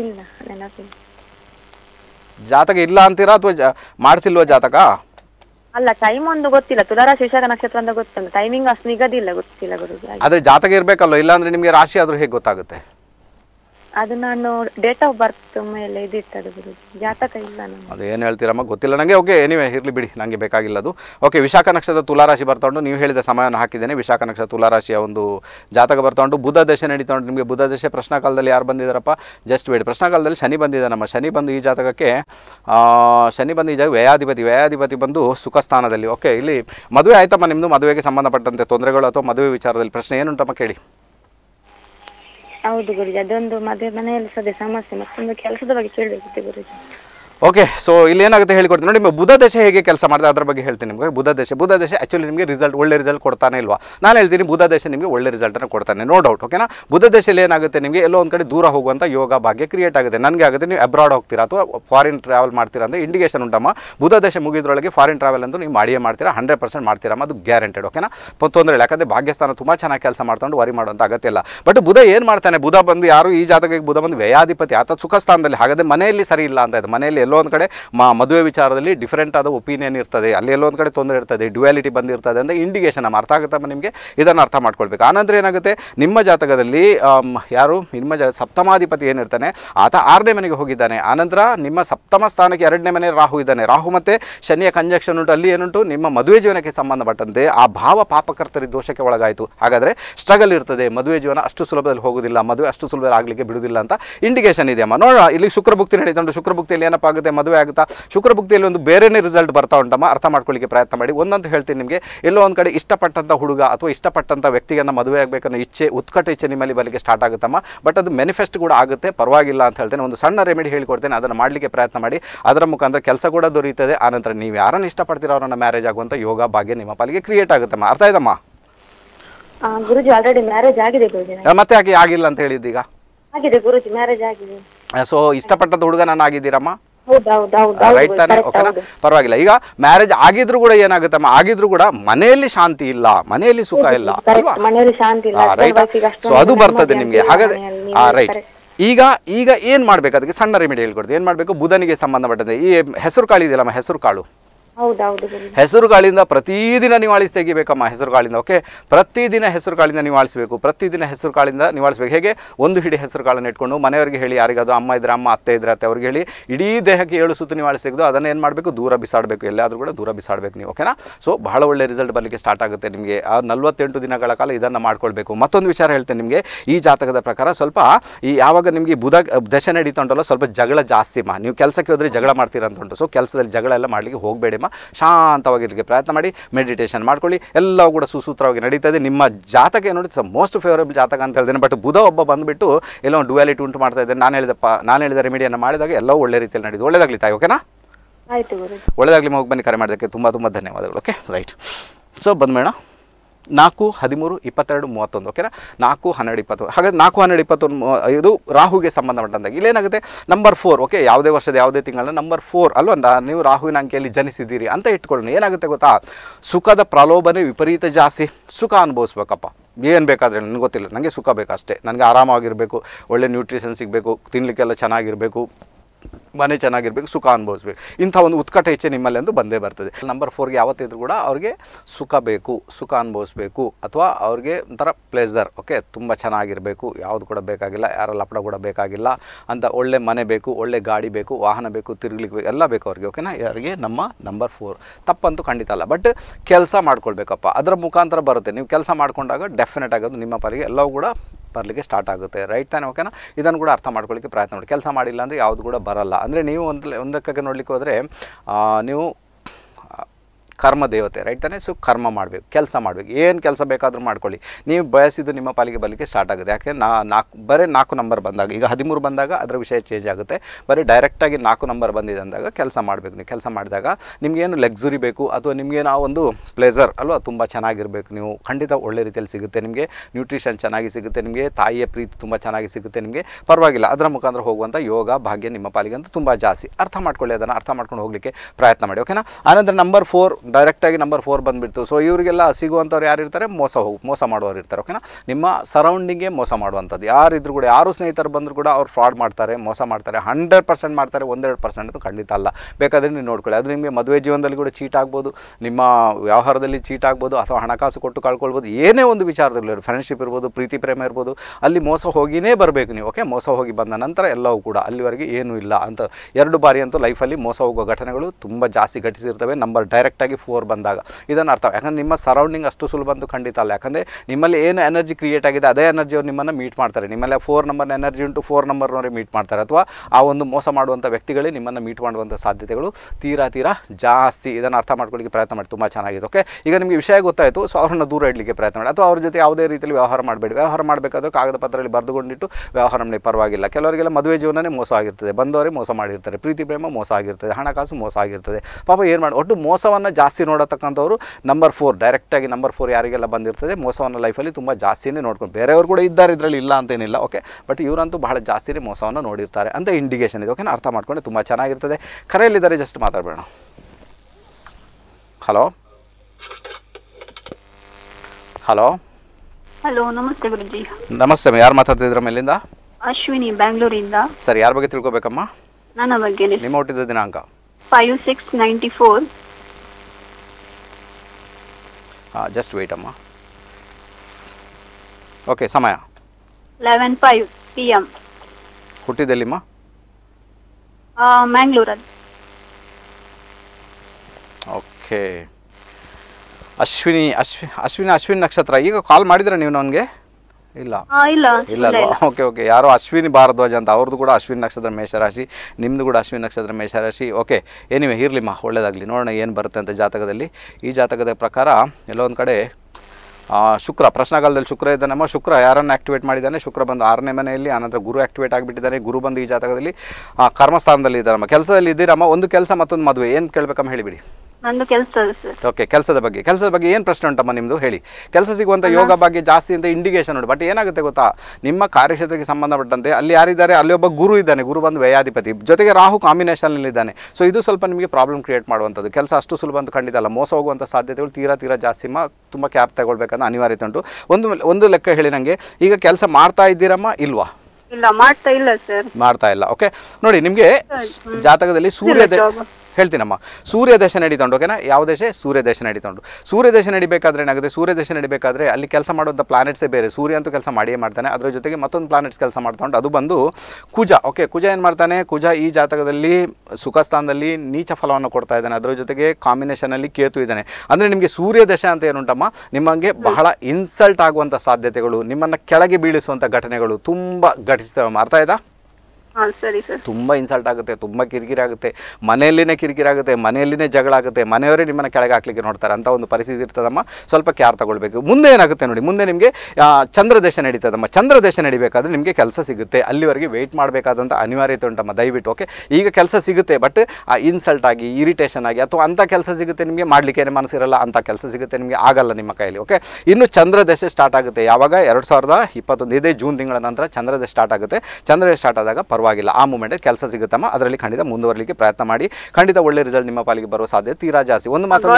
Speaker 1: ಇಲ್ಲ ಜಾತಕ ಇಲ್ಲ ಅಂತೀರಾ ಅಥವಾ ಮಾಡಿಸಿಲ್ವಾ ಜಾತಕ ಅಲ್ಲ ಟೈಮ್ ಒಂದು ಗೊತ್ತಿಲ್ಲ ತುಲಾರಾಶಿ ವಿಶಾಖ ನಕ್ಷತ್ರ ಅಂತ ಗೊತ್ತಿಲ್ಲ ಟೈಮಿಂಗ್ ಅಷ್ಟು ನಿಗದಿ ಇಲ್ಲ ಗೊತ್ತಿಲ್ಲ ಗುರುಜಿ ಆದ್ರೆ ಜಾತಕ ಇರ್ಬೇಕಲ್ವ ಇಲ್ಲಾಂದ್ರೆ ನಿಮ್ಗೆ ರಾಶಿ ಆದ್ರೂ ಹೇಗೆ ಗೊತ್ತಾಗುತ್ತೆ ಅದು ನಾನು ಡೇಟ್ ಆಫ್ ಬರ್ತ್ ಮೇಲೆ ಇದಿಟ್ಟದು ಗುರು ಜಾತಕ ಇಲ್ಲ ನಾನು ಅದು ಏನು ಹೇಳ್ತೀರಮ್ಮ ಗೊತ್ತಿಲ್ಲ ನನಗೆ ಓಕೆ ಏನಿವೆ ಇರಲಿ ಬಿಡಿ ನನಗೆ ಬೇಕಾಗಿಲ್ಲ ಅದು ಓಕೆ ವಿಶಾಖ ನಕ್ಷತ್ರದ ತುಲಾರಾಶಿ ಬರ್ತೊಂಡು ನೀವು ಹೇಳಿದ ಸಮಯವನ್ನು ಹಾಕಿದ್ದೇನೆ ವಿಶಾಖ ನಕ್ಷತ್ರ ತುಲಾರಾಶಿಯ ಒಂದು ಜಾತಕ ಬರ್ತೊಂಡು ಬುಧ ದಶೆ ನಡೀತಾ ಉಂಟು ನಿಮಗೆ ಬುಧ ದಶೆ ಪ್ರಶ್ನಾಕಾಲದಲ್ಲಿ ಕಾಲದಲ್ಲಿ ಯಾರು ಬಂದಿದ್ದಾರಪ್ಪ ಜಸ್ಟ್ ವೇಟ್ ಪ್ರಶ್ನಾಕಾಲದಲ್ಲಿ ಕಾಲದಲ್ಲಿ ಶನಿ ಬಂದಿದೆ ನಮ್ಮ ಶನಿ ಬಂದು ಈ ಜಾತಕಕ್ಕೆ ಶನಿ ಬಂದು ಈ ಜಾಗ ವ್ಯಯಾಧಿಪತಿ ವ್ಯಯಾಧಿಪತಿ ಬಂದು ಸುಖ ಸ್ಥಾನದಲ್ಲಿ ಓಕೆ ಇಲ್ಲಿ ಮದುವೆ ಆಯ್ತಮ್ಮ ನಿಮ್ಮದು ಮದುವೆಗೆ ಸಂಬಂಧಪಟ್ಟಂತೆ ತೊಂದರೆಗಳು ಅಥವಾ ಮದುವೆ ವಿಚಾರದಲ್ಲಿ ಪ್ರಶ್ನೆ ಏನುಂಟಮ್ಮ ಕೇಳಿ ಹೌದು ಗುರುಜಿ ಅದೊಂದು ಮದುವೆ ಮನೆಯಲ್ಲಿ ಸದ್ಯ ಸಮಸ್ಯೆ ಮತ್ತೊಂದು ಕೆಲಸದ ಬಗ್ಗೆ ಕೇಳಬೇಕಿತ್ತು ಗುರುಜಿ ಓಕೆ ಸೊ ಇಲ್ಲಿ ಏನಾಗುತ್ತೆ ಹೇಳ್ಕೊಡ್ತೀನಿ ನೋಡಿ ನಿಮಗೆ ಬುಧ ದೇಶ ಹೇಗೆ ಕೆಲಸ ಮಾಡಿದೆ ಅದರ ಬಗ್ಗೆ ಹೇಳ್ತೀನಿ ನಿಮಗೆ ಬುಧ ದೇಶ ಬುಧ ದೇಶ ಆ್ಯಕ್ಚುಲಿ ನಿಮಗೆ ರಿಸಲ್ಟ್ ಒಳ್ಳೆ ರಿಸಲ್ಟ್ ಕೊಡ್ತಾನೆ ಇಲ್ವಾ ನಾನು ಹೇಳ್ತೀನಿ ಬುಧ ದೇಶ ನಿಮಗೆ ಒಳ್ಳೆ ರಿಸಲ್ಟನ್ನು ಕೊಡ್ತಾನೆ ನೋ ಡೌಟ್ ಓಕೆನಾ ಬುಧ ದೇಶದಲ್ಲಿ ಏನಾಗುತ್ತೆ ನಿಮಗೆ ಎಲ್ಲೋ ಒಂದು ಕಡೆ ದೂರ ಹೋಗುವಂಥ ಯೋಗ ಭಾಗ್ಯ ಕ್ರಿಯೇಟ್ ಆಗುತ್ತೆ ನನಗೆ ಆಗುತ್ತೆ ನೀವು ಅಬ್ರಾಡ್ ಹೋಗ್ತೀರಾ ಅಥವಾ ಫಾರಿನ್ ಟ್ರಾವೆಲ್ ಮಾಡ್ತೀರಾ ಅಂದರೆ ಇಂಡಿಕೇಶನ್ ಉಂಟಮ್ಮ ಬುಧ ದೇಶ ಮುಗಿದ್ರೊಳಗೆ ಫಾರಿನ್ ಟ್ರಾವೆಲ್ ಅಂದರೆ ನೀವು ಮಾಡಿಯೇ ಮಾಡ್ತೀರಾ ಹಂಡ್ರೆಡ್ ಪರ್ಸೆಂಟ್ ಮಾಡ್ತೀರಮ್ಮ ಅದು ಗ್ಯಾರಂಟೆಡ್ ಓಕೆನಾ ತೊಂದರೆ ಇಲ್ಲ ಯಾಕಂದರೆ ಭಾಗ್ಯಸ್ಥಾನ ತುಂಬ ಚೆನ್ನಾಗಿ ಕೆಲಸ ಮಾಡ್ಕೊಂಡು ವರಿ ಮಾಡುವಂಥ ಅಗತ್ಯ ಇಲ್ಲ ಬಟ್ ಬುಧ ಏನು ಮಾಡ್ತಾನೆ ಬುಧ ಬಂದು ಯಾರು ಈ ಜಾತಕಕ್ಕೆ ಬುಧ ಬಂದು ವ್ಯಯಾಧಿಪತಿ ಆತ ಸುಖ ಸ್ಥಾನದಲ್ಲಿ ಹಾಗಾದರೆ ಮನೆಯಲ್ಲಿ ಸರಿ ಇಲ್ಲ ಅಂತ ಇದೆ ಮನೆಯಲ್ಲಿ ಎಲ್ಲೋ ಒಂದು ಕಡೆ ಮಾ ಮದುವೆ ವಿಚಾರದಲ್ಲಿ ಡಿಫ್ರೆಂಟ್ ಆದ ಒಪಿನಿಯನ್ ಇರ್ತದೆ ಅಲ್ಲಿ ಎಲ್ಲೋ ಒಂದು ಕಡೆ ತೊಂದರೆ ಇರ್ತದೆ ಡ್ಯುಯಾಲಿಟಿ ಬಂದಿರ್ತದೆ ಅಂತ ಇಂಡಿಕೇಶನ್ ನಮ್ಮ ಅರ್ಥ ಆಗುತ್ತಮ್ಮ ನಿಮಗೆ ಇದನ್ನು ಅರ್ಥ ಮಾಡ್ಕೊಳ್ಬೇಕು ಆನಂತರ ಏನಾಗುತ್ತೆ ನಿಮ್ಮ ಜಾತಕದಲ್ಲಿ ಯಾರು ನಿಮ್ಮ ಜಾ ಸಪ್ತಮಾಧಿಪತಿ ಏನಿರ್ತಾನೆ ಆತ ಆರನೇ ಮನೆಗೆ ಹೋಗಿದ್ದಾನೆ ಆನಂತರ ನಿಮ್ಮ ಸಪ್ತಮ ಸ್ಥಾನಕ್ಕೆ ಎರಡನೇ ಮನೆ ರಾಹು ಇದ್ದಾನೆ ರಾಹು ಮತ್ತು ಶನಿಯ ಕಂಜಕ್ಷನ್ ಉಂಟು ಅಲ್ಲಿ ಏನುಂಟು ನಿಮ್ಮ ಮದುವೆ ಜೀವನಕ್ಕೆ ಸಂಬಂಧಪಟ್ಟಂತೆ ಆ ಭಾವ ಪಾಪಕರ್ತರಿ ದೋಷಕ್ಕೆ ಒಳಗಾಯಿತು ಹಾಗಾದರೆ ಸ್ಟ್ರಗಲ್ ಇರ್ತದೆ ಮದುವೆ ಜೀವನ ಅಷ್ಟು ಸುಲಭದಲ್ಲಿ ಹೋಗೋದಿಲ್ಲ ಮದುವೆ ಅಷ್ಟು ಸುಲಭದಲ್ಲಿ ಆಗಲಿಕ್ಕೆ ಬಿಡುವುದಿಲ್ಲ ಅಂತ ಇಂಡಿಕೇಶನ್ ಇದೆ ಅಮ್ಮ ನೋಡೋಣ ಇಲ್ಲಿ ಶುಕ್ರಭುಕ್ತಿ ನಡೀತಾ ಉಂಟು ಶುಕ್ರಭುಕ್ತಿಯಲ್ಲಿ ಏನಪ್ಪ ಆಗುತ್ತೆ ಮದುವೆ ಆಗುತ್ತಾ ಶುಕ್ರ ಭುಕ್ತಿಯಲ್ಲಿ ಒಂದು ಬೇರೆನೇ ರಿಸಲ್ಟ್ ಬರ್ತಾ ಉಂಟಮ್ಮ ಅರ್ಥ ಮಾಡ್ಕೊಳ್ಳಿಕ್ಕೆ ಪ್ರಯತ್ನ ಮಾಡಿ ಒಂದಂತ ಹೇಳ್ತೀನಿ ನಿಮಗೆ ಎಲ್ಲೋ ಒಂದು ಕಡೆ ಇಷ್ಟಪಟ್ಟಂಥ ಹುಡುಗ ಅಥವಾ ಇಷ್ಟಪಟ್ಟಂಥ ವ್ಯಕ್ತಿಯನ್ನು ಮದುವೆ ಆಗಬೇಕನ್ನೋ ಇಚ್ಛೆ ಉತ್ಕಟ ಇಚ್ಛೆ ನಿಮ್ಮಲ್ಲಿ ಬಲಿಗೆ ಸ್ಟಾರ್ಟ್ ಆಗುತ್ತಮ್ಮ ಬಟ್ ಅದು ಮೆನಿಫೆಸ್ಟ್ ಕೂಡ ಆಗುತ್ತೆ ಪರವಾಗಿಲ್ಲ ಅಂತ ಹೇಳ್ತೇನೆ ಒಂದು ಸಣ್ಣ ರೆಮಿಡಿ ಹೇಳಿಕೊಡ್ತೇನೆ ಅದನ್ನು ಮಾಡಲಿಕ್ಕೆ ಪ್ರಯತ್ನ ಮಾಡಿ ಅದರ ಮುಖಾಂತರ ಕೆಲಸ ಕೂಡ ದೊರೆಯುತ್ತದೆ ಆನಂತರ ನೀವು ಯಾರನ್ನು ಇಷ್ಟಪಡ್ತೀರೋ ಅವರನ್ನು ಮ್ಯಾರೇಜ್ ಆಗುವಂಥ ಯೋಗ ಭಾಗ್ಯ ನಿಮ್ಮ ಪಾಲಿಗೆ ಕ್ರಿಯೇಟ್ ಆಗುತ್ತಮ್ಮ ಅರ್ಥ ಆಯ್ತಮ್ಮ ಮತ್ತೆ ಯಾಕೆ ಆಗಿಲ್ಲ ಅಂತ ಹೇಳಿದ್ದೀಗ ಸೊ ಇಷ್ಟಪಟ್ಟದ ಹುಡುಗ ನಾನು ಆಗಿದ್ದೀರಮ್ಮ ಪರವಾಗಿಲ್ಲ ಈಗ ಮ್ಯಾರೇಜ್ ಆಗಿದ್ರು ಕೂಡ ಏನಾಗುತ್ತಮ್ಮ ಆಗಿದ್ರು ಕೂಡ ಮನೆಯಲ್ಲಿ ಶಾಂತಿ ಇಲ್ಲ ಮನೆಯಲ್ಲಿ ಸುಖ ಇಲ್ಲ ಸೊ ಅದು ಬರ್ತದೆ ನಿಮ್ಗೆ ಹಾಗಾದ್ರೆ ರೈಟ್ ಈಗ ಈಗ ಏನ್ ಮಾಡ್ಬೇಕು ಅದಕ್ಕೆ ಸಣ್ಣ ರೆಮಿಡಿ ಹೇಳ್ಕೊಡ್ತೀವಿ ಏನ್ ಮಾಡ್ಬೇಕು ಬುಧನಿಗೆ ಸಂಬಂಧಪಟ್ಟಂತೆ ಈ ಹೆಸರು ಕಾಳು ಇದೆಯಲ್ಲಮ್ಮ ಹೆಸರು ಕಾಳು ಹೆಸರು ಕಾಳಿಂದ ಪ್ರತಿದಿನ ನಿವಾಳಿಸಿ ತೆಗಿಬೇಕಮ್ಮ ಹೆಸರು ಕಾಳಿಂದ ಓಕೆ ಪ್ರತಿದಿನ ಹೆಸರು ಕಾಳಿಂದ ನಿವಾಳಿಸಬೇಕು ಪ್ರತಿದಿನ ಹೆಸರು ಕಾಳಿಂದ ನಿವಾಳಿಸಬೇಕು ಹೇಗೆ ಒಂದು ಹಿಡಿ ಹೆಸರು ಕಾಳನ್ನು ಇಟ್ಕೊಂಡು ಮನೆಯವರಿಗೆ ಹೇಳಿ ಯಾರಿಗಾದ್ರೂ ಅಮ್ಮ ಇದ್ರೆ ಅಮ್ಮ ಅತ್ತೆ ಇದ್ರೆ ಅತ್ತೆ ಅವ್ರಿಗೆ ಹೇಳಿ ಇಡೀ ದೇಹಕ್ಕೆ ಏಳು ಸುತ್ತು ನಿವಾಳಿಸಿ ಅದನ್ನು ಏನು ಮಾಡಬೇಕು ದೂರ ಬಿಸಾಡಬೇಕು ಎಲ್ಲಾದರೂ ಕೂಡ ದೂರ ಬಿಸಾಡಬೇಕು ನೀವು ಓಕೆನಾ ಸೊ ಬಹಳ ಒಳ್ಳೆ ರಿಸಲ್ಟ್ ಬರಲಿಕ್ಕೆ ಸ್ಟಾರ್ಟ್ ಆಗುತ್ತೆ ನಿಮಗೆ ಆ ನಲ್ವತ್ತೆಂಟು ದಿನಗಳ ಕಾಲ ಇದನ್ನು ಮಾಡ್ಕೊಳ್ಬೇಕು ಮತ್ತೊಂದು ವಿಚಾರ ಹೇಳ್ತೇನೆ ನಿಮಗೆ ಈ ಜಾತಕದ ಪ್ರಕಾರ ಸ್ವಲ್ಪ ಈ ಯಾವಾಗ ನಿಮಗೆ ಬುಧ ದಶೆ ನಡೀತಾ ಉಂಟಲ್ಲ ಸ್ವಲ್ಪ ಜಗಳ ಜಾಸ್ತಿ ಮಾ ನೀವು ಕೆಲಸಕ್ಕೆ ಹೋದರೆ ಜಗಳ ಮಾಡ್ತೀರಂತ ಉಂಟು ಸೊ ಕೆಲಸದಲ್ಲಿ ಜಗಳ ಎಲ್ಲ ಮಾಡಲಿಕ್ಕೆ ಹೋಗಬೇಡಿ ಶಾಂತವಾಗಿ ಶಾಂತವಾಗಿರಲಿಕ್ಕೆ ಪ್ರಯತ್ನ ಮಾಡಿ ಮೆಡಿಟೇಷನ್ ಮಾಡ್ಕೊಳ್ಳಿ ಎಲ್ಲವೂ ಕೂಡ ಸುಸೂತ್ರವಾಗಿ ನಡೀತಾ ಇದೆ ನಿಮ್ಮ ಜಾತಕ ಏನು ಇಟ್ಸ್ ಮೋಸ್ಟ್ ಫೇವರೇಬಲ್ ಜಾತಕ ಅಂತ ಹೇಳ್ದೇನೆ ಬಟ್ ಬುಧ ಒಬ್ಬ ಬಂದುಬಿಟ್ಟು ಎಲ್ಲೋ ಒಂದು ಡ್ಯುಯಾಲಿಟಿ ಉಂಟು ಮಾಡ್ತಾ ಇದ್ದೇನೆ ನಾನು ಹೇಳಿದಪ್ಪ ನಾನು ಹೇಳಿದ ರೆಮಿಡಿಯನ್ನು ಮಾಡಿದಾಗ ಎಲ್ಲವೂ ಒಳ್ಳೆ ರೀತಿಯಲ್ಲಿ ನಡೆಯುದು ಒಳ್ಳೆದಾಗಲಿ ತಾಯಿ ಓಕೆನಾ ಒಳ್ಳೇದಾಗ್ಲಿ ಮಗು ಬನ್ನಿ ಕರೆ ಮಾಡೋದಕ್ಕೆ ತುಂಬ ತುಂಬ ಧನ್ಯವಾದಗಳು ಓಕೆ ರೈಟ್ ಸೊ ಬಂದ ಮೇಡಮ್ ನಾಲ್ಕು ಹದಿಮೂರು ಇಪ್ಪತ್ತೆರಡು ಮೂವತ್ತೊಂದು ಓಕೆನಾ ನಾಲ್ಕು ಹನ್ನೆರಡು ಇಪ್ಪತ್ತು ಹಾಗಾದ್ರೆ ನಾಲ್ಕು ಹನ್ನೆರಡು ಇಪ್ಪತ್ತೊಂದು ಇದು ರಾಹುಗೆ ಸಂಬಂಧಪಟ್ಟಂದಾಗ ಇಲ್ಲೇನಾಗುತ್ತೆ ನಂಬರ್ ಫೋರ್ ಓಕೆ ಯಾವುದೇ ವರ್ಷದ ಯಾವುದೇ ತಿಂಗಳನ್ನ ನಂಬರ್ ಫೋರ್ ಅಲ್ವಾ ನೀವು ರಾಹುವಿನ ಅಂಕೆಯಲ್ಲಿ ಜನಿಸಿದ್ದೀರಿ ಅಂತ ಇಟ್ಕೊಳ್ಳೋಣ ಏನಾಗುತ್ತೆ ಗೊತ್ತಾ ಸುಖದ ಪ್ರಲೋಭನೆ ವಿಪರೀತ ಜಾಸ್ತಿ ಸುಖ ಅನುಭವಿಸ್ಬೇಕಪ್ಪ ಏನು ಬೇಕಾದರೆ ನನಗೆ ಗೊತ್ತಿಲ್ಲ ನನಗೆ ಸುಖ ಬೇಕಷ್ಟೇ ನನಗೆ ಆರಾಮಾಗಿರಬೇಕು ಒಳ್ಳೆ ನ್ಯೂಟ್ರಿಷನ್ ಸಿಗಬೇಕು ತಿನ್ನಲಿಕ್ಕೆಲ್ಲ ಚೆನ್ನಾಗಿರಬೇಕು ಮನೆ ಚೆನ್ನಾಗಿರ್ಬೇಕು ಸುಖ ಅನುಭವಿಸ್ಬೇಕು ಇಂಥ ಒಂದು ಉತ್ಕಟ ಹೆಚ್ಚೆ ನಿಮ್ಮಲ್ಲಿ ಬಂದೇ ಬರ್ತದೆ ನಂಬರ್ ಫೋರ್ಗೆ ಯಾವತ್ತಿದ್ರು ಕೂಡ ಅವ್ರಿಗೆ ಸುಖ ಬೇಕು ಸುಖ ಅನುಭವಿಸ್ಬೇಕು ಅಥವಾ ಅವ್ರಿಗೆ ಒಂಥರ ಪ್ಲೇಸರ್ ಓಕೆ ತುಂಬ ಚೆನ್ನಾಗಿರಬೇಕು ಯಾವುದು ಕೂಡ ಬೇಕಾಗಿಲ್ಲ ಯಾರ ಲಪಡ ಕೂಡ ಬೇಕಾಗಿಲ್ಲ ಅಂತ ಒಳ್ಳೆ ಮನೆ ಬೇಕು ಒಳ್ಳೆ ಗಾಡಿ ಬೇಕು ವಾಹನ ಬೇಕು ತಿರುಗ್ಲಿಕ್ಕೆ ಬೇಕು ಎಲ್ಲ ಬೇಕು ಅವ್ರಿಗೆ ಓಕೆನಾ ಯಾರಿಗೆ ನಮ್ಮ ನಂಬರ್ ಫೋರ್ ತಪ್ಪಂತೂ ಖಂಡಿತ ಅಲ್ಲ ಬಟ್ ಕೆಲಸ ಮಾಡ್ಕೊಳ್ಬೇಕಪ್ಪ ಅದರ ಮುಖಾಂತರ ಬರುತ್ತೆ ನೀವು ಕೆಲಸ ಮಾಡಿಕೊಂಡಾಗ ಡೆಫಿನೆಟ್ ಆಗೋದು ನಿಮ್ಮ ಪಾಲಿಗೆ ಎಲ್ಲವೂ ಕೂಡ ಬರಲಿಕ್ಕೆ ಸ್ಟಾರ್ಟ್ ಆಗುತ್ತೆ ರೈಟ್ ತಾನೆ ಓಕೆನಾ ಇದನ್ನು ಕೂಡ ಅರ್ಥ ಮಾಡ್ಕೊಳ್ಳಿಕ್ಕೆ ಪ್ರಯತ್ನ ಮಾಡಿ ಕೆಲಸ ಮಾಡಿಲ್ಲ ಅಂದರೆ ಯಾವುದು ಕೂಡ ಬರಲ್ಲ ಅಂದರೆ ನೀವು ಒಂದು ಒಂದಕ್ಕಾಗಿ ನೋಡಲಿಕ್ಕೆ ಹೋದರೆ ನೀವು ಕರ್ಮ ದೇವತೆ ರೈಟ್ ತಾನೆ ಸೊ ಕರ್ಮ ಮಾಡಬೇಕು ಕೆಲಸ ಮಾಡಬೇಕು ಏನು ಕೆಲಸ ಬೇಕಾದರೂ ಮಾಡ್ಕೊಳ್ಳಿ ನೀವು ಬಯಸಿದ್ದು ನಿಮ್ಮ ಪಾಲಿಗೆ ಬರಲಿಕ್ಕೆ ಸ್ಟಾರ್ಟ್ ಆಗುತ್ತೆ ಯಾಕೆ ನಾ ನಾಲ್ಕು ಬರೀ ನಾಲ್ಕು ನಂಬರ್ ಬಂದಾಗ ಈಗ ಹದಿಮೂರು ಬಂದಾಗ ಅದರ ವಿಷಯ ಚೇಂಜ್ ಆಗುತ್ತೆ ಬರೀ ಡೈರೆಕ್ಟಾಗಿ ನಾಲ್ಕು ನಂಬರ್ ಬಂದಿದೆ ಅಂದಾಗ ಕೆಲಸ ಮಾಡಬೇಕು ನೀವು ಕೆಲಸ ಮಾಡಿದಾಗ ನಿಮಗೇನು ಲಕ್ಸುರಿ ಬೇಕು ಅಥವಾ ನಿಮಗೆ ನಾವು ಒಂದು ಪ್ಲೇಸರ್ ಅಲ್ವಾ ತುಂಬ ಚೆನ್ನಾಗಿರಬೇಕು ನೀವು ಖಂಡಿತ ಒಳ್ಳೆ ರೀತಿಯಲ್ಲಿ ಸಿಗುತ್ತೆ ನಿಮಗೆ ನ್ಯೂಟ್ರಿಷನ್ ಚೆನ್ನಾಗಿ ಸಿಗುತ್ತೆ ನಿಮಗೆ ತಾಯಿಯ ಪ್ರೀತಿ ತುಂಬ ಚೆನ್ನಾಗಿ ಸಿಗುತ್ತೆ ನಿಮಗೆ ಪರವಾಗಿಲ್ಲ ಅದರ ಮುಖಾಂತರ ಹೋಗುವಂಥ ಯೋಗ ಭಾಗ್ಯ ನಿಮ್ಮ ಪಾಲಿಗೆ ಅಂತೂ ತುಂಬ ಜಾಸ್ತಿ ಅರ್ಥ ಮಾಡ್ಕೊಳ್ಳಿ ಅದನ್ನು ಅರ್ಥ ಮಾಡ್ಕೊಂಡು ಹೋಗಲಿಕ್ಕೆ ಪ್ರಯತ್ನ ಮಾಡಿ ಓಕೆನಾ ಆನಂತರ ನಂಬರ್ ಫೋರ್ ಡೈರೆಕ್ಟಾಗಿ ನಂಬರ್ ಫೋರ್ ಬಂದುಬಿಡ್ತು ಸೊ ಇವರಿಗೆಲ್ಲ ಸಿಗುವಂಥವ್ರು ಯಾರು ಇರ್ತಾರೆ ಮೋಸ ಹೋಗಿ ಮೋಸ ಮಾಡೋರು ಇರ್ತಾರೆ ಓಕೆನಾ ನಿಮ್ಮ ಸರೌಂಡಿಂಗ್ಗೆ ಮೋಸ ಮಾಡುವಂಥದ್ದು ಯಾರಿದ್ರು ಕೂಡ ಯಾರು ಸ್ನೇಹಿತರು ಬಂದರೂ ಕೂಡ ಅವ್ರು ಫ್ರಾಡ್ ಮಾಡ್ತಾರೆ ಮೋಸ ಮಾಡ್ತಾರೆ ಹಂಡ್ರೆಡ್ ಪರ್ಸೆಂಟ್ ಮಾಡ್ತಾರೆ ಒಂದೆರಡು ಪರ್ಸೆಂಟ್ ಅಂತ ಖಂಡಿತ ಅಲ್ಲ ಬೇಕಾದರೆ ನೀವು ನೋಡ್ಕೊಳ್ಳಿ ಅದು ನಿಮಗೆ ಮದುವೆ ಜೀವನದಲ್ಲಿ ಕೂಡ ಚೀಟ್ ಆಗ್ಬೋದು ನಿಮ್ಮ ವ್ಯವಹಾರದಲ್ಲಿ ಚೀಟ್ ಆಗ್ಬೋದು ಅಥವಾ ಹಣಕಾಸು ಕೊಟ್ಟು ಕಳ್ಕೊಳ್ಬೋದು ಏನೇ ಒಂದು ವಿಚಾರದಲ್ಲಿ ಫ್ರೆಂಡ್ಶಿಪ್ ಇರ್ಬೋದು ಪ್ರೀತಿ ಪ್ರೇಮ ಇರ್ಬೋದು ಅಲ್ಲಿ ಮೋಸ ಹೋಗಿನೇ ಬರಬೇಕು ನೀವು ಓಕೆ ಮೋಸ ಹೋಗಿ ಬಂದ ನಂತರ ಎಲ್ಲವೂ ಕೂಡ ಅಲ್ಲಿವರೆಗೆ ಏನೂ ಇಲ್ಲ ಅಂತ ಎರಡು ಬಾರಿ ಅಂತೂ ಲೈಫಲ್ಲಿ ಮೋಸ ಹೋಗೋ ಘಟನೆಗಳು ತುಂಬ ಜಾಸ್ತಿ ಘಟಿಸಿರ್ತವೆ ನಂಬರ್ ಡೈರೆಕ್ಟಾಗಿ ಆಗಿ ಫೋರ್ ಬಂದಾಗ ಇದನ್ನು ಅರ್ಥ ಯಾಕಂದ್ರೆ ನಿಮ್ಮ ಸರೌಂಡಿಂಗ್ ಅಷ್ಟು ಸುಲಭ ಅಂತೂ ಖಂಡಿತ ಅಲ್ಲ ಯಾಕಂದರೆ ನಿಮ್ಮಲ್ಲಿ ಏನು ಎನರ್ಜಿ ಕ್ರಿಯೇಟ್ ಆಗಿದೆ ಅದೇ ಎನರ್ಜಿ ಅವರು ನಿಮ್ಮನ್ನು ಮೀಟ್ ಮಾಡ್ತಾರೆ ನಿಮ್ಮಲ್ಲಿ ಫೋರ್ ನಂಬರ್ನ ಎನರ್ಜಿ ಉಂಟು ಫೋರ್ ನಂಬರ್ನವರೇ ಮೀಟ್ ಮಾಡ್ತಾರೆ ಅಥವಾ ಆ ಒಂದು ಮೋಸ ಮಾಡುವಂಥ ವ್ಯಕ್ತಿಗಳೇ ನಿಮ್ಮನ್ನು ಮೀಟ್ ಮಾಡುವಂಥ ಸಾಧ್ಯತೆಗಳು ತೀರಾ ತೀರಾ ಜಾಸ್ತಿ ಇದನ್ನು ಅರ್ಥ ಮಾಡ್ಕೊಳ್ಳಿಕ್ಕೆ ಪ್ರಯತ್ನ ಮಾಡಿ ತುಂಬ ಚೆನ್ನಾಗಿದೆ ಓಕೆ ಈಗ ನಿಮಗೆ ವಿಷಯ ಗೊತ್ತಾಯಿತು ಸೊ ಅವರನ್ನು ದೂರ ಇಡಲಿಕ್ಕೆ ಪ್ರಯತ್ನ ಮಾಡಿ ಅಥವಾ ಅವ್ರ ಜೊತೆ ಯಾವುದೇ ರೀತಿಯಲ್ಲಿ ವ್ಯವಹಾರ ಮಾಡಬೇಡಿ ವ್ಯವಹಾರ ಮಾಡಬೇಕಾದ್ರೆ ಕಾಗದ ಪತ್ರದಲ್ಲಿ ಬರೆದುಕೊಂಡಿಟ್ಟು ವ್ಯವಹಾರ ಪರವಾಗಿಲ್ಲ ಕೆಲವರಿಗೆಲ್ಲ ಮದುವೆ ಜೀವನನೇ ಮೋಸ ಆಗಿರ್ತದೆ ಬಂದವರೇ ಮೋಸ ಮಾಡಿರ್ತಾರೆ ಪ್ರೀತಿ ಪ್ರೇಮ ಮೋಸ ಆಗಿರ್ತದೆ ಹಣಕಾಸು ಮೋಸ ಆಗಿರ್ತದೆ ಪಾಪ ಏನು ಮಾಡಿ ಒಟ್ಟು ಮೋಸವನ್ನು ಜಾಸ್ತಿ ನೋಡತಕ್ಕಂಥವ್ರು ನಂಬರ್ ಫೋರ್ ಡೈರೆಕ್ಟಾಗಿ ನಂಬರ್ ಫೋರ್ ಯಾರಿಗೆಲ್ಲ ಬಂದಿರ್ತದೆ ಮೋಸವನ್ನು ಲೈಫಲ್ಲಿ ತುಂಬ ಜಾಸ್ತಿನೇ ನೋಡ್ಕೊಂಡು ಬೇರೆಯವರು ಕೂಡ ಇದ್ದಾರೆ ಇದರಲ್ಲಿ ಇಲ್ಲ ಅಂತೇನಿಲ್ಲ ಓಕೆ ಬಟ್ ಇವರಂತೂ ಬಹಳ ಜಾಸ್ತಿನೇ ಮೋಸವನ್ನು ನೋಡಿರ್ತಾರೆ ಅಂತ ಇಂಡಿಕೇಷನ್ ಇದೆ ಓಕೆ ಅರ್ಥ ಮಾಡ್ಕೊಂಡು ತುಂಬ ಚೆನ್ನಾಗಿರ್ತದೆ ಕರೆಯಲ್ಲಿದ್ದಾರೆ ಜಸ್ಟ್ ಮಾತಾಡಬೇಡ ಹಲೋ ಹಲೋ ಹಲೋ ನಮಸ್ತೆ ಗುರುಜಿ ನಮಸ್ತೆ ಯಾರು ಮಾತಾಡ್ತಿದ್ರ ಮೇಲಿಂದ ಅಶ್ವಿನಿ ಬ್ಯಾಂಗ್ಳೂರಿಂದ ಸರಿ ಯಾರ ಬಗ್ಗೆ ತಿಳ್ಕೊಬೇಕಮ್ಮ ನನ್ನ ಬಗ್ಗೆ ನಿಮ್ಮ ಹುಟ್ಟಿದ ದಿನಾಂಕ five six ninety just wait ಅಮ್ಮ ಓಕೆ ಸಮಯ ಲೆವೆನ್ ಫೈವ್ ಪಿ ಎಮ್ ಹುಟ್ಟಿದ್ದೆಲ್ಲಿಮ್ಮ ಮ್ಯಾಂಗ್ಳೂರಲ್ಲಿ ಓಕೆ ಅಶ್ವಿನಿ ಅಶ್ವಿ ಅಶ್ವಿನಿ ಅಶ್ವಿನಿ ನಕ್ಷತ್ರ ಈಗ ಕಾಲ್ ಮಾಡಿದ್ರೆ ನೀವು ನನಗೆ ಇಲ್ಲ ಇಲ್ಲ ಅಲ್ವಾ ಓಕೆ ಓಕೆ ಯಾರೋ ಅಶ್ವಿನಿ ಭಾರದ್ವಾಜ್ ಅಂತ ಅವ್ರದ್ದು ಕೂಡ ಅಶ್ವಿನಿ ನಕ್ಷತ್ರ ಮೇಷರಾಶಿ ನಿಮ್ದು ಕೂಡ ಅಶ್ವಿನಿ ನಕ್ಷತ್ರ ಮೇಷರಾಶಿ ಓಕೆ ಏನಿವೆ ಇರಲಿಮ್ಮ ಒಳ್ಳೇದಾಗಲಿ ನೋಡೋಣ ಏನು ಬರುತ್ತೆ ಅಂತ ಜಾತಕದಲ್ಲಿ ಈ ಜಾತಕದ ಪ್ರಕಾರ ಒಂದು ಕಡೆ ಶುಕ್ರ ಪ್ರಶ್ನಕಾಲದಲ್ಲಿ ಶುಕ್ರ ಇದ್ದಾನಮ್ಮ ಶುಕ್ರ ಯಾರನ್ನು ಆಕ್ಟಿವೇಟ್ ಮಾಡಿದ್ದಾನೆ ಶುಕ್ರ ಬಂದು ಆರನೇ ಮನೆಯಲ್ಲಿ ಆನಂತರ ಗುರು ಆಕ್ಟಿವೇಟ್ ಆಗಿಬಿಟ್ಟಿದ್ದಾನೆ ಗುರು ಬಂದು ಈ ಜಾತಕದಲ್ಲಿ ಕರ್ಮಸ್ಥಾನದಲ್ಲಿ ಇದ್ದಾರಮ್ಮ ಕೆಲಸದಲ್ಲಿ ಇದ್ದೀರಮ್ಮ ಒಂದು ಕೆಲಸ ಮತ್ತೊಂದು ಮದುವೆ ಏನು ಕೇಳಬೇಕಮ್ಮ ಹೇಳಿಬಿಡಿ ನಂದು ಕೆಲಸದ ಓಕೆ ಕೆಲಸದ ಬಗ್ಗೆ ಕೆಲಸದ ಬಗ್ಗೆ ಏನು ಪ್ರಶ್ನೆ ಉಂಟಮ್ಮ ನಿಮ್ಮದು ಹೇಳಿ ಕೆಲಸ ಸಿಗುವಂಥ ಯೋಗ ಬಗ್ಗೆ ಜಾಸ್ತಿ ಅಂತ ಇಂಡಿಕೇಶನ್ ನೋಡಿ ಬಟ್ ಏನಾಗುತ್ತೆ ಗೊತ್ತಾ ನಿಮ್ಮ ಕಾರ್ಯಕ್ಷೇತ್ರಕ್ಕೆ ಸಂಬಂಧಪಟ್ಟಂತೆ ಅಲ್ಲಿ ಯಾರಿದ್ದಾರೆ ಅಲ್ಲಿ ಒಬ್ಬ ಗುರು ಇದ್ದಾನೆ ಗುರು ಬಂದು ವ್ಯಯಾಧಿಪತಿ ಜೊತೆಗೆ ರಾಹು ಕಾಂಬಿನೇಷನ್ ಇದ್ದಾನೆ ಸೊ ಇದು ಸ್ವಲ್ಪ ನಿಮಗೆ ಪ್ರಾಬ್ಲಮ್ ಕ್ರಿಯೇಟ್ ಮಾಡುವಂಥದ್ದು ಕೆಲಸ ಅಷ್ಟು ಸುಲಭ ಅಂತ ಖಂಡಿತ ಮೋಸ ಹೋಗುವಂಥ ಸಾಧ್ಯತೆಗಳು ತೀರಾ ತೀರಾ ಜಾಸ್ತಿ ಮಾ ತುಂಬ ಕ್ಯಾಪ್ ತಗೊಳ್ಬೇಕಂತ ಅನಿವಾರ್ಯತೆ ಉಂಟು ಒಂದು ಒಂದು ಲೆಕ್ಕ ಹೇಳಿ ನನಗೆ ಈಗ ಕೆಲಸ ಮಾಡ್ತಾ ಇದ್ದೀರಮ್ಮ ಇಲ್ವಾ ಇಲ್ಲ ಮಾಡ್ತಾ ಇಲ್ಲ ಸರ್ ಮಾಡ್ತಾ ಇಲ್ಲ ಓಕೆ ನೋಡಿ ನಿಮಗೆ ಜಾತಕದಲ್ಲಿ ಸೂರ್ಯ ಹೇಳ್ತೀನಮ್ಮ ಸೂರ್ಯ ದೇಶ ಓಕೆನಾ ಯಾವ ದೇಶ ಸೂರ್ಯ ದೇಶ ನಡೀತಾಂಡು ಸೂರ್ಯ ದೇಶ ನಡಿಬೇಕಾದ್ರೆ ಏನಾಗುತ್ತೆ ಸೂರ್ಯ ದೇಶ ನಡಿಬೇಕಾದ್ರೆ ಅಲ್ಲಿ ಕೆಲಸ ಮಾಡುವಂಥ ಪ್ಲಾನೆಟ್ಸೇ ಬೇರೆ ಸೂರ್ಯ ಅಂತೂ ಕೆಲಸ ಮಾಡಿಯೇ ಮಾಡ್ತಾನೆ ಅದರ ಜೊತೆಗೆ ಮತ್ತೊಂದು ಪ್ಲಾನೆಟ್ಸ್ ಕೆಲಸ ಮಾಡ್ತಾಂಡು ಅದು ಬಂದು ಕುಜ ಓಕೆ ಕುಜ ಏನು ಮಾಡ್ತಾನೆ ಕುಜ ಈ ಜಾತಕದಲ್ಲಿ ಸುಖಸ್ಥಾನದಲ್ಲಿ ನೀಚ ಫಲವನ್ನು ಕೊಡ್ತಾ ಇದ್ದಾನೆ ಅದರ ಜೊತೆಗೆ ಕಾಂಬಿನೇಷನಲ್ಲಿ ಕೇತು ಇದ್ದಾನೆ ಅಂದರೆ ನಿಮಗೆ ಸೂರ್ಯ ದೇಶ ಅಂತ ಏನುಂಟಮ್ಮ ನಿಮಗೆ ಬಹಳ ಇನ್ಸಲ್ಟ್ ಆಗುವಂಥ ಸಾಧ್ಯತೆಗಳು ನಿಮ್ಮನ್ನು ಕೆಳಗೆ ಬೀಳಿಸುವಂಥ ಘಟನೆಗಳು ತುಂಬ ಘಟಿಸ್ತವೆ ಮಾಡ್ತಾ ಆಯ್ತಾ ತುಂಬ ಇನ್ಸಲ್ಟ್ ಆಗುತ್ತೆ ತುಂಬ ಕಿರಿಕಿರಿ ಆಗುತ್ತೆ ಮನೆಯಲ್ಲಿನೇ ಕಿರಿಕಿರಿ ಆಗುತ್ತೆ ಮನೆಯಲ್ಲಿನೇ ಜಗಳ ಆಗುತ್ತೆ ಮನೆಯವರೇ ನಿಮ್ಮನ್ನ ಕೆಳಗೆ ಹಾಕ್ಲಿಕ್ಕೆ ನೋಡ್ತಾರೆ ಅಂತ ಒಂದು ಪರಿಸ್ಥಿತಿ ಇರ್ತದಮ್ಮ ಸ್ವಲ್ಪ ಕ್ಯಾರ್ ತಗೊಳ್ಬೇಕು ಮುಂದೆ ಏನಾಗುತ್ತೆ ನೋಡಿ ಮುಂದೆ ನಿಮಗೆ ಚಂದ್ರದೇಶ ನಡೀತದಮ್ಮ ಚಂದ್ರದೇಶ ನಡಿಬೇಕಾದ್ರೆ ನಿಮಗೆ ಕೆಲಸ ಸಿಗುತ್ತೆ ಅಲ್ಲಿವರೆಗೆ ವೆಯ್ಟ್ ಮಾಡಬೇಕಾದಂಥ ಅನಿವಾರ್ಯತೆ ಉಂಟಮ್ಮ ದಯವಿಟ್ಟು ಓಕೆ ಈಗ ಕೆಲಸ ಸಿಗುತ್ತೆ ಬಟ್ ಆ ಇನ್ಸಲ್ಟ್ ಆಗಿ ಇರಿಟೇಷನ್ ಆಗಿ ಅಥವಾ ಅಂಥ ಕೆಲಸ ಸಿಗುತ್ತೆ ನಿಮಗೆ ಮಾಡಲಿಕ್ಕೆ ಮನಸ್ಸಿರಲ್ಲ ಅಂಥ ಕೆಲಸ ಸಿಗುತ್ತೆ ನಿಮಗೆ ಆಗಲ್ಲ ನಿಮ್ಮ ಕೈಯಲ್ಲಿ ಓಕೆ ಇನ್ನು ಚಂದ್ರದಶೆ ಸ್ಟಾರ್ಟ್ ಆಗುತ್ತೆ ಯಾವಾಗ ಎರಡು ಸಾವಿರದ ಇಪ್ಪತ್ತೊಂದು ಇದೇ ಜೂನ್ ತಿಂಗಳ ನಂತರ ಚಂದ್ರದೇಶ ಸ್ಟಾರ್ಟ್ ಆಗುತ್ತೆ ಚಂದ್ರದೇಶ ಸ್ಟಾರ್ಟ್ ಆದಾಗ ಪರ್ವ ಪರವಾಗಿಲ್ಲ ಆ ಮೂಮೆಂಟ್ ಕೆಲಸ ಸಿಗುತ್ತಮ್ಮ ಅದರಲ್ಲಿ ಖಂಡಿತ ಮುಂದುವರಲಿಕ್ಕೆ ಪ್ರಯತ್ನ ಮಾಡಿ ಖಂಡಿತ ಒಳ್ಳೆ ರಿಸಲ್ಟ್ ನಿಮ್ಮ ಪಾಲಿಗೆ ಬರುವ ಸಾಧ್ಯತೆ ತೀರಾ ಜಾಸ್ತಿ ಒಂದು ಮಾತ್ರ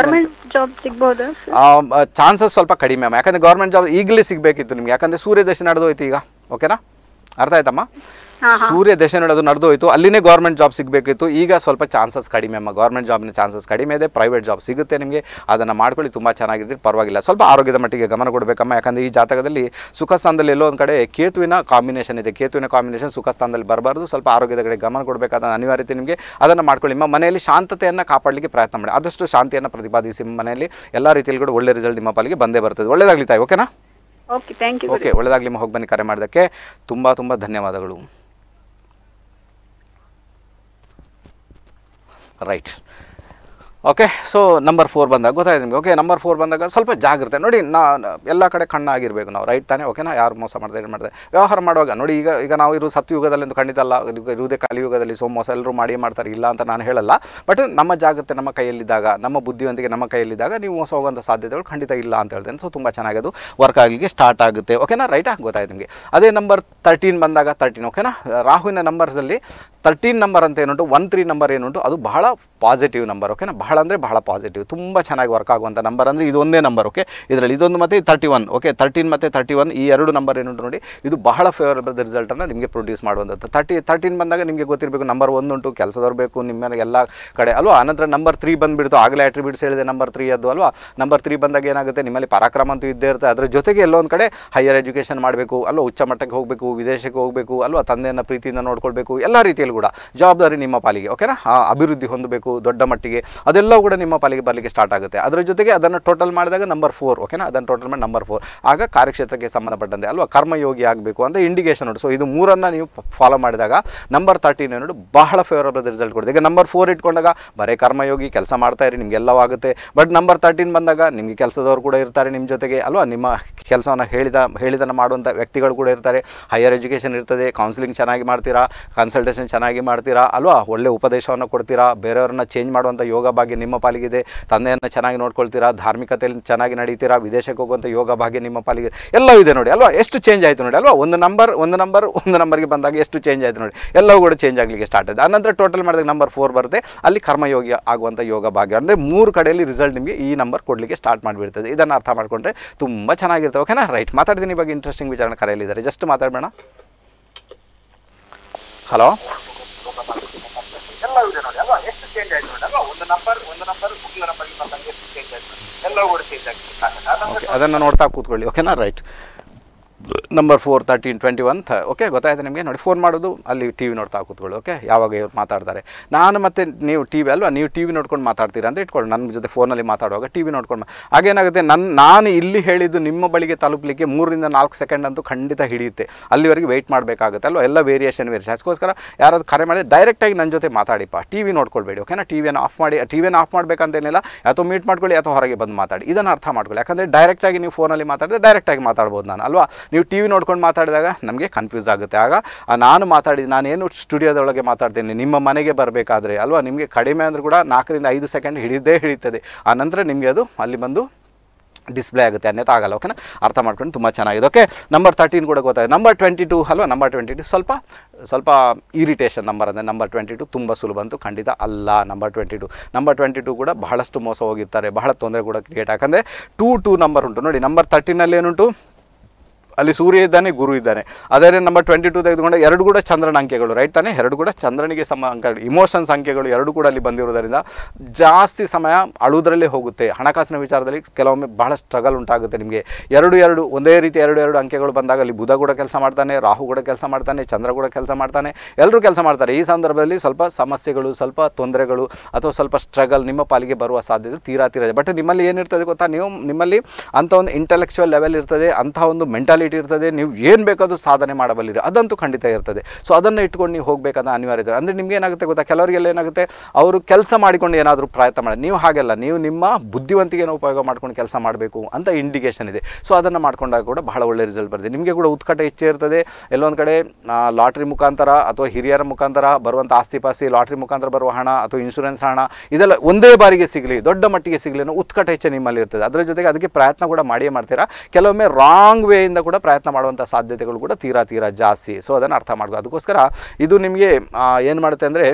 Speaker 1: ಚಾನ್ಸಸ್ ಸ್ವಲ್ಪ ಕಡಿಮೆ ಯಾಕಂದ್ರೆ ಗೌರ್ಮೆಂಟ್ ಜಾಬ್ ಈಗಲೇ ಸಿಗಬೇಕಿತ್ತು ನಿಮ್ಗೆ ಸೂರ್ಯ ನಡೆದು ನಡೆದೋಯ್ತು ಈಗ ಓಕೆನಾ ಅರ್ಥ ಆಯ್ತಮ್ಮ ಸೂರ್ಯ ದೇಶ ನಡೆದು ನಡೆದು ಹೋಯ್ತು ಅಲ್ಲಿನೇ ಗೌರ್ಮೆಂಟ್ ಜಾಬ್ ಸಿಗಬೇಕಿತ್ತು ಈಗ ಸ್ವಲ್ಪ ಚಾನ್ಸಸ್ ಕಡಿಮೆ ಅಮ್ಮ ಗೌರ್ಮೆಂಟ್ ಜಾಬ್ನ ಚಾನ್ಸಸ್ ಕಡಿಮೆ ಇದೆ ಪ್ರೈವೇಟ್ ಜಾಬ್ ಸಿಗುತ್ತೆ ನಿಮಗೆ ಅದನ್ನು ಮಾಡ್ಕೊಳ್ಳಿ ತುಂಬ ಚೆನ್ನಾಗಿದೆ ಪರವಾಗಿಲ್ಲ ಸ್ವಲ್ಪ ಆರೋಗ್ಯದ ಮಟ್ಟಿಗೆ ಗಮನ ಕೊಡಬೇಕಮ್ಮ ಯಾಕಂದರೆ ಈ ಜಾತಕದಲ್ಲಿ ಸುಖ ಸ್ಥಾನದಲ್ಲಿ ಎಲ್ಲೋ ಒಂದು ಕಡೆ ಕೇತುವಿನ ಕಾಂಬಿನೇಷನ್ ಇದೆ ಕೇತುವಿನ ಕಾಂಬಿನೇಷನ್ ಸುಖ ಸ್ಥಾನದಲ್ಲಿ ಬರಬಾರ್ದು ಸ್ವಲ್ಪ ಆರೋಗ್ಯದ ಕಡೆ ಗಮನ ಕೊಡಬೇಕಾದ ಅನಿವಾರ್ಯತೆ ನಿಮಗೆ ಅದನ್ನು ಮಾಡ್ಕೊಳ್ಳಿ ನಿಮ್ಮ ಮನೆಯಲ್ಲಿ ಶಾಂತತೆಯನ್ನು ಕಾಪಾಡಲಿಕ್ಕೆ ಪ್ರಯತ್ನ ಮಾಡಿ ಆದಷ್ಟು ಶಾಂತಿಯನ್ನು ಪ್ರತಿಪಾದಿಸಿ ಮನೆಯಲ್ಲಿ ಎಲ್ಲ ರೀತಿಯಲ್ಲಿ ಕೂಡ ಒಳ್ಳೆ ರಿಸಲ್ಟ್ ನಿಮ್ಮ ಪಾಲಿಗೆ ಬಂದೇ ಬರ್ತದೆ ಒಳ್ಳೆದಾಗ್ಲಿ ತಾಯಿ ಓಕೆನಾ ಓಕೆ ಥ್ಯಾಂಕ್ ಯು ಓಕೆ ಒಳ್ಳೆದಾಗ್ಲಿ ಹೋಗಿ ಬನ್ನಿ ಕರೆ ಮಾಡೋದಕ್ಕೆ ತುಂಬ ತುಂಬ ಧನ್ಯವಾದಗಳು right okay so number four ಬಂದಾಗ ಗೊತ್ತಾಯ್ತು ನಿಮಗೆ ಓಕೆ ನಂಬರ್ ಫೋರ್ ಬಂದಾಗ ಸ್ವಲ್ಪ ಜಾಗ್ರತೆ ನೋಡಿ ನಾ ಎಲ್ಲ ಕಡೆ ಕಣ್ಣಾಗಿರಬೇಕು ನಾವು ರೈಟ್ ತಾನೇ ಓಕೆನಾ ಯಾರು ಮೋಸ ಮಾಡಿದೆ ಏನು ಮಾಡಿದೆ ವ್ಯವಹಾರ ಮಾಡುವಾಗ ನೋಡಿ ಈಗ ಈಗ ನಾವು ಇರೋ ಯುಗದಲ್ಲಿ ಒಂದು ಖಂಡಿತ ಅಲ್ಲ ಇರುವುದೇ ಕಲಿಯುಗದಲ್ಲಿ ಸೊ ಮೋಸ ಎಲ್ಲರೂ ಮಾಡಿ ಮಾಡ್ತಾರೆ ಇಲ್ಲ ಅಂತ ನಾನು ಹೇಳಲ್ಲ ಬಟ್ ನಮ್ಮ ಜಾಗ್ರತೆ ನಮ್ಮ ಕೈಯಲ್ಲಿದ್ದಾಗ ನಮ್ಮ ಬುದ್ಧಿವಂತಿಗೆ ನಮ್ಮ ಕೈಯಲ್ಲಿದ್ದಾಗ ನೀವು ಮೋಸ ಹೋಗುವಂಥ ಸಾಧ್ಯತೆಗಳು ಖಂಡಿತ ಇಲ್ಲ ಅಂತ ಹೇಳ್ತೇನೆ ಸೊ ತುಂಬ ಚೆನ್ನಾಗಿ ಅದು ವರ್ಕ್ ಆಗಲಿಕ್ಕೆ ಸ್ಟಾರ್ಟ್ ಆಗುತ್ತೆ ಓಕೆನಾ ರೈಟಾ ಗೊತ್ತಾಯ್ತು ನಿಮಗೆ ಅದೇ ನಂಬರ್ ತರ್ಟೀನ್ ಬಂದಾಗ ತರ್ಟೀನ್ ಓಕೆನಾ ರಾಹುವಿನ ನಂಬರ್ಸಲ್ಲಿ ತರ್ಟೀನ್ ನಂಬರ್ ಅಂತ ಏನುಂಟು ಒನ್ ತ್ರೀ ನಂಬರ್ ಏನುಂಟು ಅದು ಬಹಳ ಪಾಸಿಟಿವ್ ನಂಬರ್ ಓಕೆನಾ ಬಹಳ ಬಹಳ ಅಂದರೆ ಬಹಳ ಪಾಸಿಟಿವ್ ತುಂಬ ಚೆನ್ನಾಗಿ ವರ್ಕ್ ಆಗುವಂಥ ನಂಬರ್ ಅಂದರೆ ಇದು ಒಂದೇ ನಂಬರ್ ಓಕೆ ಇದರಲ್ಲಿ ಇದೊಂದು ಮತ್ತು ತರ್ಟಿ ಒನ್ ಓಕೆ ತರ್ಟೀನ್ ಮತ್ತು ತರ್ಟಿ ಒನ್ ಈ ಎರಡು ನಂಬರ್ ಏನು ನೋಡಿ ಇದು ಬಹಳ ಫೇವರಬಲ್ ರಿಸಲ್ಟನ್ನು ನಿಮಗೆ ಪ್ರೊಡ್ಯೂಸ್ ಮಾಡುವಂಥದ್ದು ತರ್ಟಿ ತರ್ಟೀನ್ ಬಂದಾಗ ನಿಮಗೆ ಗೊತ್ತಿರಬೇಕು ನಂಬರ್ ಒಂದು ಉಂಟು ಕೆಲಸದವ್ರು ಬೇಕು ನಿಮ್ಮ ಎಲ್ಲ ಕಡೆ ಅಲ್ವಾ ಆನಂತರ ನಂಬರ್ ತ್ರೀ ಬಂದುಬಿಡ್ತು ಆಗಲೇ ಅಟ್ರಿಬ್ಯೂಟ್ಸ್ ಹೇಳಿದೆ ನಂಬರ್ ತ್ರೀ ಅದು ಅಲ್ವಾ ನಂಬರ್ ತ್ರೀ ಬಂದಾಗ ಏನಾಗುತ್ತೆ ನಿಮ್ಮಲ್ಲಿ ಪರಾಕ್ರಮ ಅಂತೂ ಇದ್ದೇ ಇರುತ್ತೆ ಅದರ ಜೊತೆಗೆ ಎಲ್ಲೊಂದು ಕಡೆ ಹೈಯರ್ ಎಜುಕೇಷನ್ ಮಾಡಬೇಕು ಅಲ್ವಾ ಉಚ್ಚ ಮಟ್ಟಕ್ಕೆ ಹೋಗಬೇಕು ವಿದೇಶಕ್ಕೆ ಹೋಗಬೇಕು ಅಲ್ವಾ ತಂದೆಯನ್ನು ಪ್ರೀತಿಯಿಂದ ನೋಡ್ಕೊಳ್ಬೇಕು ಎಲ್ಲ ರೀತಿಯಲ್ಲಿ ಕೂಡ ಜವಾಬ್ದಾರಿ ನಿಮ್ಮ ಪಾಲಿಗೆ ಓಕೆನಾ ಅಭಿವೃದ್ಧಿ ಹೊಂದಬೇಕು ದೊಡ್ಡ ಮಟ್ಟಿಗೆ ಅದೆಲ್ಲ ಇವೆಲ್ಲವೂ ಕೂಡ ನಿಮ್ಮ ಪಾಲಿಗೆ ಬರಲಿಕ್ಕೆ ಸ್ಟಾರ್ಟ್ ಆಗುತ್ತೆ ಅದರ ಜೊತೆಗೆ ಅದನ್ನು ಟೋಟಲ್ ಮಾಡಿದಾಗ ನಂಬರ್ ಫೋರ್ ಓಕೆನಾ ಅದನ್ನು ಟೋಟಲ್ ಮಾಡಿ ನಂಬರ್ ಫೋರ್ ಆಗ ಕಾರ್ಯಕ್ಷೇತ್ರಕ್ಕೆ ಸಂಬಂಧಪಟ್ಟಂತೆ ಅಲ್ವಾ ಕರ್ಮಯೋಗಿ ಆಗಬೇಕು ಅಂತ ಇಂಡಿಕೇಶನ್ ನೋಡಿ ಸೊ ಇದು ಮೂರನ್ನು ನೀವು ಫಾಲೋ ಮಾಡಿದಾಗ ನಂಬರ್ ತರ್ಟೀನ್ ನೋಡಿ ಬಹಳ ಫೇವರಬಲ್ ರಿಸಲ್ಟ್ ಕೊಡುತ್ತೆ ಈಗ ನಂಬರ್ ಫೋರ್ ಇಟ್ಕೊಂಡಾಗ ಬರೀ ಕರ್ಮಯೋಗಿ ಕೆಲಸ ಮಾಡ್ತಾ ಇರಿ ನಿಮಗೆಲ್ಲವಾಗುತ್ತೆ ಬಟ್ ನಂಬರ್ ತರ್ಟೀನ್ ಬಂದಾಗ ನಿಮಗೆ ಕೆಲಸದವರು ಕೂಡ ಇರ್ತಾರೆ ನಿಮ್ಮ ಜೊತೆಗೆ ಅಲ್ವಾ ನಿಮ್ಮ ಕೆಲಸವನ್ನು ಹೇಳಿದ ಹೇಳಿದನ್ನು ಮಾಡುವಂಥ ವ್ಯಕ್ತಿಗಳು ಕೂಡ ಇರ್ತಾರೆ ಹೈಯರ್ ಎಜುಕೇಷನ್ ಇರ್ತದೆ ಕೌನ್ಸಿಲಿಂಗ್ ಚೆನ್ನಾಗಿ ಮಾಡ್ತೀರಾ ಕನ್ಸಲ್ಟೇಷನ್ ಚೆನ್ನಾಗಿ ಮಾಡ್ತೀರಾ ಅಲ್ವಾ ಒಳ್ಳೆ ಉಪದೇಶವನ್ನು ಕೊಡ್ತೀರಾ ಬೇರೆಯವರನ್ನ ಚೇಂಜ್ ಮಾಡುವಂಥ ಯೋಗ ಭಾಗ್ಯ ಭಾಗ್ಯ ನಿಮ್ಮ ಪಾಲಿಗಿದೆ ತಂದೆಯನ್ನು ಚೆನ್ನಾಗಿ ನೋಡ್ಕೊಳ್ತೀರಾ ಧಾರ್ಮಿಕತೆಯಲ್ಲಿ ಚೆನ್ನಾಗಿ ನಡೀತೀರಾ ವಿದೇಶಕ್ಕೆ ಹೋಗುವಂಥ ಯೋಗ ಭಾಗ್ಯ ನಿಮ್ಮ ಪಾಲಿಗೆ ಎಲ್ಲವೂ ಇದೆ ನೋಡಿ ಅಲ್ವಾ ಎಷ್ಟು ಚೇಂಜ್ ಆಯಿತು ನೋಡಿ ಅಲ್ವಾ ಒಂದು ನಂಬರ್ ಒಂದು ನಂಬರ್ ಒಂದು ನಂಬರ್ಗೆ ಬಂದಾಗ ಎಷ್ಟು ಚೇಂಜ್ ಆಯಿತು ನೋಡಿ ಎಲ್ಲವೂ ಕೂಡ ಚೇಂಜ್ ಆಗಲಿಕ್ಕೆ ಸ್ಟಾರ್ಟ್ ಆಯಿತು ಆನಂತರ ಟೋಟಲ್ ಮಾಡಿದಾಗ ನಂಬರ್ ಫೋರ್ ಬರುತ್ತೆ ಅಲ್ಲಿ ಕರ್ಮಯೋಗಿ ಆಗುವಂಥ ಯೋಗ ಭಾಗ್ಯ ಅಂದರೆ ಮೂರು ಕಡೆಯಲ್ಲಿ ರಿಸಲ್ಟ್ ನಿಮಗೆ ಈ ನಂಬರ್ ಕೊಡಲಿಕ್ಕೆ ಸ್ಟಾರ್ಟ್ ಮಾಡಿಬಿಡ್ತದೆ ಇದನ್ನು ಅರ್ಥ ಮಾಡಿಕೊಂಡ್ರೆ ತುಂಬ ಚೆನ್ನಾಗಿರುತ್ತೆ ಓಕೆನಾ ರೈಟ್ ಮಾತಾಡ್ತೀನಿ ಇವಾಗ ಇಂಟ್ರೆಸ್ಟಿಂಗ್ ವಿಚಾರಣೆ ಕರೆಯಲಿದ್ದಾರೆ ಜಸ್ಟ್ ಮಾತಾಡಬೇಡ ಹಲೋ ಎಲ್ಲ ಇದೆ ನೋಡಿ ಅಲ್ವಾ ಚೇಂಜ್ ಆಯ್ತು ಮೇಡಮ್ ಒಂದು ನಂಬರ್ ಒಂದು ನಂಬರ್ ಮುಗಿಯೋ ನಂಬರ್ ತಂಗಿ ಚೇಂಜ್ ಆಯ್ತು ಎಲ್ಲವೂ ಕೂಡ ಚೇಂಜ್ ಆಗ್ತದೆ ಅದನ್ನು ನೋಡ್ತಾ ಕೂತ್ಕೊಳ್ಳಿ ಓಕೆನಾ right number four thirteen twenty one okay ಗೊತ್ತಾಯ್ತು ನಿಮಗೆ ನೋಡಿ ಫೋನ್ ಮಾಡೋದು ಅಲ್ಲಿ ಟಿ ವಿ ನೋಡ್ತಾ ಕೂತ್ಕೊಳ್ಳಿ ಓಕೆ ಯಾವಾಗ ಇವ್ರು ಮಾತಾಡ್ತಾರೆ ನಾನು ಮತ್ತು ನೀವು ಟಿ ವಿ ಅಲ್ವಾ ನೀವು ಟಿ ವಿ ನೋಡ್ಕೊಂಡು ಮಾತಾಡ್ತೀರಾ ಅಂತ ಇಟ್ಕೊಳ್ಳಿ ನನ್ನ ಜೊತೆ ಫೋನಲ್ಲಿ ಮಾತಾಡುವಾಗ ಟಿ ವಿ ನೋಡ್ಕೊಂಡು ಹಾಗೇನಾಗುತ್ತೆ ನನ್ನ ನಾನು ಇಲ್ಲಿ ಹೇಳಿದ್ದು ನಿಮ್ಮ ಬಳಿಗೆ ತಲುಪಲಿಕ್ಕೆ ಮೂರರಿಂದ ನಾಲ್ಕು ಸೆಕೆಂಡ್ ಅಂತೂ ಖಂಡಿತ ಹಿಡಿಯುತ್ತೆ ಅಲ್ಲಿವರೆಗೆ ವೆಯ್ಟ್ ಮಾಡಬೇಕಾಗುತ್ತೆ ಅಲ್ವಾ ಎಲ್ಲ ವೇರಿಯೇಷನ್ ವೇರಿಯೇಷನ್ ಅದಕ್ಕೋಸ್ಕರ ಯಾರಾದ್ರು ಕರೆ ಮಾಡಿದ್ರೆ ಡೈರೆಕ್ಟಾಗಿ ನನ್ನ ಜೊತೆ ಮಾತಾಡಿಪ್ಪ ಟಿ ವಿ ನೋಡ್ಕೊಳ್ಬೇಡಿ ಓಕೆನಾ ಟಿ ವಿಯನ್ನು ಆಫ್ ಮಾಡಿ ಟಿ ವಿಯನ್ನು ಆಫ್ ಮಾಡಬೇಕಂತೇನಿಲ್ಲ ಅಥವಾ ಮೀಟ್ ಮಾಡ್ಕೊಳ್ಳಿ ಅಥವಾ ಹೊರಗೆ ಬಂದು ಮಾತಾಡಿ ಇದನ್ನು ಅರ್ಥ ಮಾಡ್ಕೊಳ್ಳಿ ಯಾಕಂದರೆ ಡೈರೆಕ್ಟಾಗಿ ನೀವು ಫೋನಲ್ಲಿ ಮಾತಾಡಿದ್ರೆ ಡೈರೆಕ್ಟಾಗಿ ಮಾತಾಡ್ಬೋದು ನಾನು ಅಲ್ವಾ ನೀವು ಟಿ ವಿ ನೋಡ್ಕೊಂಡು ಮಾತಾಡಿದಾಗ ನಮಗೆ ಕನ್ಫ್ಯೂಸ್ ಆಗುತ್ತೆ ಆಗ ನಾನು ಮಾತಾಡಿದ ನಾನೇನು ಸ್ಟುಡಿಯೋದೊಳಗೆ ಮಾತಾಡ್ತೀನಿ ನಿಮ್ಮ ಮನೆಗೆ ಬರಬೇಕಾದ್ರೆ ಅಲ್ವಾ ನಿಮಗೆ ಕಡಿಮೆ ಅಂದರೂ ಕೂಡ ನಾಲ್ಕರಿಂದ ಐದು ಸೆಕೆಂಡ್ ಹಿಡಿದೇ ಹಿಡಿತದೆ ಆ ನಂತರ ನಿಮಗೆ ಅದು ಅಲ್ಲಿ ಬಂದು ಡಿಸ್ಪ್ಲೇ ಆಗುತ್ತೆ ಅನ್ಯತೆ ಆಗಲ್ಲ ಓಕೆನಾ ಅರ್ಥ ಮಾಡ್ಕೊಂಡು ತುಂಬ ಚೆನ್ನಾಗಿದೆ ಓಕೆ ನಂಬರ್ ತರ್ಟೀನ್ ಕೂಡ ಗೊತ್ತಾಗಿದೆ ನಂಬರ್ ಟ್ವೆಂಟಿ ಟು ಅಲ್ವಾ ನಂಬರ್ ಟ್ವೆಂಟಿ ಟು ಸ್ವಲ್ಪ ಸ್ವಲ್ಪ ಇರಿಟೇಷನ್ ನಂಬರ್ ಅಂದರೆ ನಂಬರ್ ಟ್ವೆಂಟಿ ಟು ತುಂಬ ಸುಲಭ ಅಂತೂ ಖಂಡಿತ ಅಲ್ಲ number twenty two number twenty two ಕೂಡ ಬಹಳಷ್ಟು ಮೋಸ ಹೋಗಿರ್ತಾರೆ ಬಹಳ ತೊಂದರೆ ಕೂಡ ಕ್ರಿಯೇಟ್ ಯಾಕಂದರೆ ಟೂ ಟೂ ನಂಬರ್ ಉಂಟು ನೋಡಿ ನಂಬರ್ ತರ್ಟೀನಲ್ಲಿ ಏನುಂಟು ಅಲ್ಲಿ ಸೂರ್ಯ ಇದ್ದಾನೆ ಗುರು ಇದ್ದಾನೆ ಅದೇ ನಮ್ಮ ಟ್ವೆಂಟಿ ಟು ತೆಗೆದುಕೊಂಡ ಎರಡು ಕೂಡ ಚಂದ್ರನ ಅಂಕೆಗಳು ರೈಟ್ ತಾನೆ ಎರಡು ಕೂಡ ಚಂದ್ರನಿಗೆ ಸಮ ಅಂಕ ಇಮೋಷನ್ಸ್ ಅಂಕೆಗಳು ಎರಡು ಕೂಡ ಅಲ್ಲಿ ಬಂದಿರೋದರಿಂದ ಜಾಸ್ತಿ ಸಮಯ ಅಳುವುದರಲ್ಲೇ ಹೋಗುತ್ತೆ ಹಣಕಾಸಿನ ವಿಚಾರದಲ್ಲಿ ಕೆಲವೊಮ್ಮೆ ಬಹಳ ಸ್ಟ್ರಗಲ್ ಉಂಟಾಗುತ್ತೆ ನಿಮಗೆ ಎರಡು ಎರಡು ಒಂದೇ ರೀತಿ ಎರಡು ಎರಡು ಅಂಕೆಗಳು ಬಂದಾಗ ಅಲ್ಲಿ ಬುಧ ಕೂಡ ಕೆಲಸ ಮಾಡ್ತಾನೆ ರಾಹು ಕೂಡ ಕೆಲಸ ಮಾಡ್ತಾನೆ ಚಂದ್ರ ಕೂಡ ಕೆಲಸ ಮಾಡ್ತಾನೆ ಎಲ್ಲರೂ ಕೆಲಸ ಮಾಡ್ತಾರೆ ಈ ಸಂದರ್ಭದಲ್ಲಿ ಸ್ವಲ್ಪ ಸಮಸ್ಯೆಗಳು ಸ್ವಲ್ಪ ತೊಂದರೆಗಳು ಅಥವಾ ಸ್ವಲ್ಪ ಸ್ಟ್ರಗಲ್ ನಿಮ್ಮ ಪಾಲಿಗೆ ಬರುವ ಸಾಧ್ಯತೆ ತೀರಾ ತೀರಾ ಬಟ್ ನಿಮ್ಮಲ್ಲಿ ಏನಿರ್ತದೆ ಗೊತ್ತಾ ನೀವು ನಿಮ್ಮಲ್ಲಿ ಅಂಥ ಒಂದು ಇಂಟೆಲೆಕ್ಚುವಲ್ ಲೆವೆಲ್ ಇರ್ತದೆ ಅಂಥ ಒಂದು ಮೆಂಟಾಲಿಟಿ ಕ್ವಾಲಿಟಿ ಇರ್ತದೆ ನೀವು ಏನು ಬೇಕಾದರೂ ಸಾಧನೆ ಮಾಡಬಲ್ಲಿರಿ ಅದಂತೂ ಖಂಡಿತ ಇರ್ತದೆ ಸೊ ಅದನ್ನು ಇಟ್ಕೊಂಡು ನೀವು ಹೋಗಬೇಕಾದ ಅನಿವಾರ್ಯ ಇದೆ ಅಂದರೆ ನಿಮ್ಗೆ ಏನಾಗುತ್ತೆ ಗೊತ್ತಾ ಕೆಲವರಿಗೆಲ್ಲ ಏನಾಗುತ್ತೆ ಅವರು ಕೆಲಸ ಮಾಡಿಕೊಂಡು ಏನಾದರೂ ಪ್ರಯತ್ನ ಮಾಡಿ ನೀವು ಹಾಗೆಲ್ಲ ನೀವು ನಿಮ್ಮ ಬುದ್ಧಿವಂತಿಕೆಯನ್ನು ಉಪಯೋಗ ಮಾಡ್ಕೊಂಡು ಕೆಲಸ ಮಾಡಬೇಕು ಅಂತ ಇಂಡಿಕೇಷನ್ ಇದೆ ಸೊ ಅದನ್ನು ಮಾಡ್ಕೊಂಡಾಗ ಕೂಡ ಬಹಳ ಒಳ್ಳೆ ರಿಸಲ್ಟ್ ಬರ್ತದೆ ನಿಮಗೆ ಕೂಡ ಉತ್ಕಟ ಹೆಚ್ಚೇ ಇರ್ತದೆ ಎಲ್ಲೊಂದು ಕಡೆ ಲಾಟ್ರಿ ಮುಖಾಂತರ ಅಥವಾ ಹಿರಿಯರ ಮುಖಾಂತರ ಬರುವಂಥ ಆಸ್ತಿ ಪಾಸ್ತಿ ಲಾಟ್ರಿ ಮುಖಾಂತರ ಬರುವ ಹಣ ಅಥವಾ ಇನ್ಶೂರೆನ್ಸ್ ಹಣ ಇದೆಲ್ಲ ಒಂದೇ ಬಾರಿಗೆ ಸಿಗಲಿ ದೊಡ್ಡ ಮಟ್ಟಿಗೆ ಸಿಗಲಿ ಅನ್ನೋ ಉತ್ಕಟ ಹೆಚ್ಚೆ ನಿಮ್ಮಲ್ಲಿ ಇರ್ತದೆ ಅದರ ಜೊತೆಗೆ ಅದಕ್ಕೆ ಪ್ರಯತ್ನ ಕೂಡ ಮಾಡಿಯೇ ಮಾಡ್ತೀರಾ ಕೆಲವೊಮ್ಮೆ ರಾಂಗ್ ವೇಯಿಂದ ಕೂಡ ಕೂಡ ಪ್ರಯತ್ನ ಮಾಡುವಂಥ ಸಾಧ್ಯತೆಗಳು ಕೂಡ ತೀರಾ ತೀರಾ ಜಾಸ್ತಿ ಸೊ ಅದನ್ನು ಅರ್ಥ ಮಾಡ್ಬೋದು ಅದಕ್ಕೋಸ್ಕರ ಇದು ನಿಮಗೆ ಏನು ಮಾಡುತ್ತೆ ಅಂದರೆ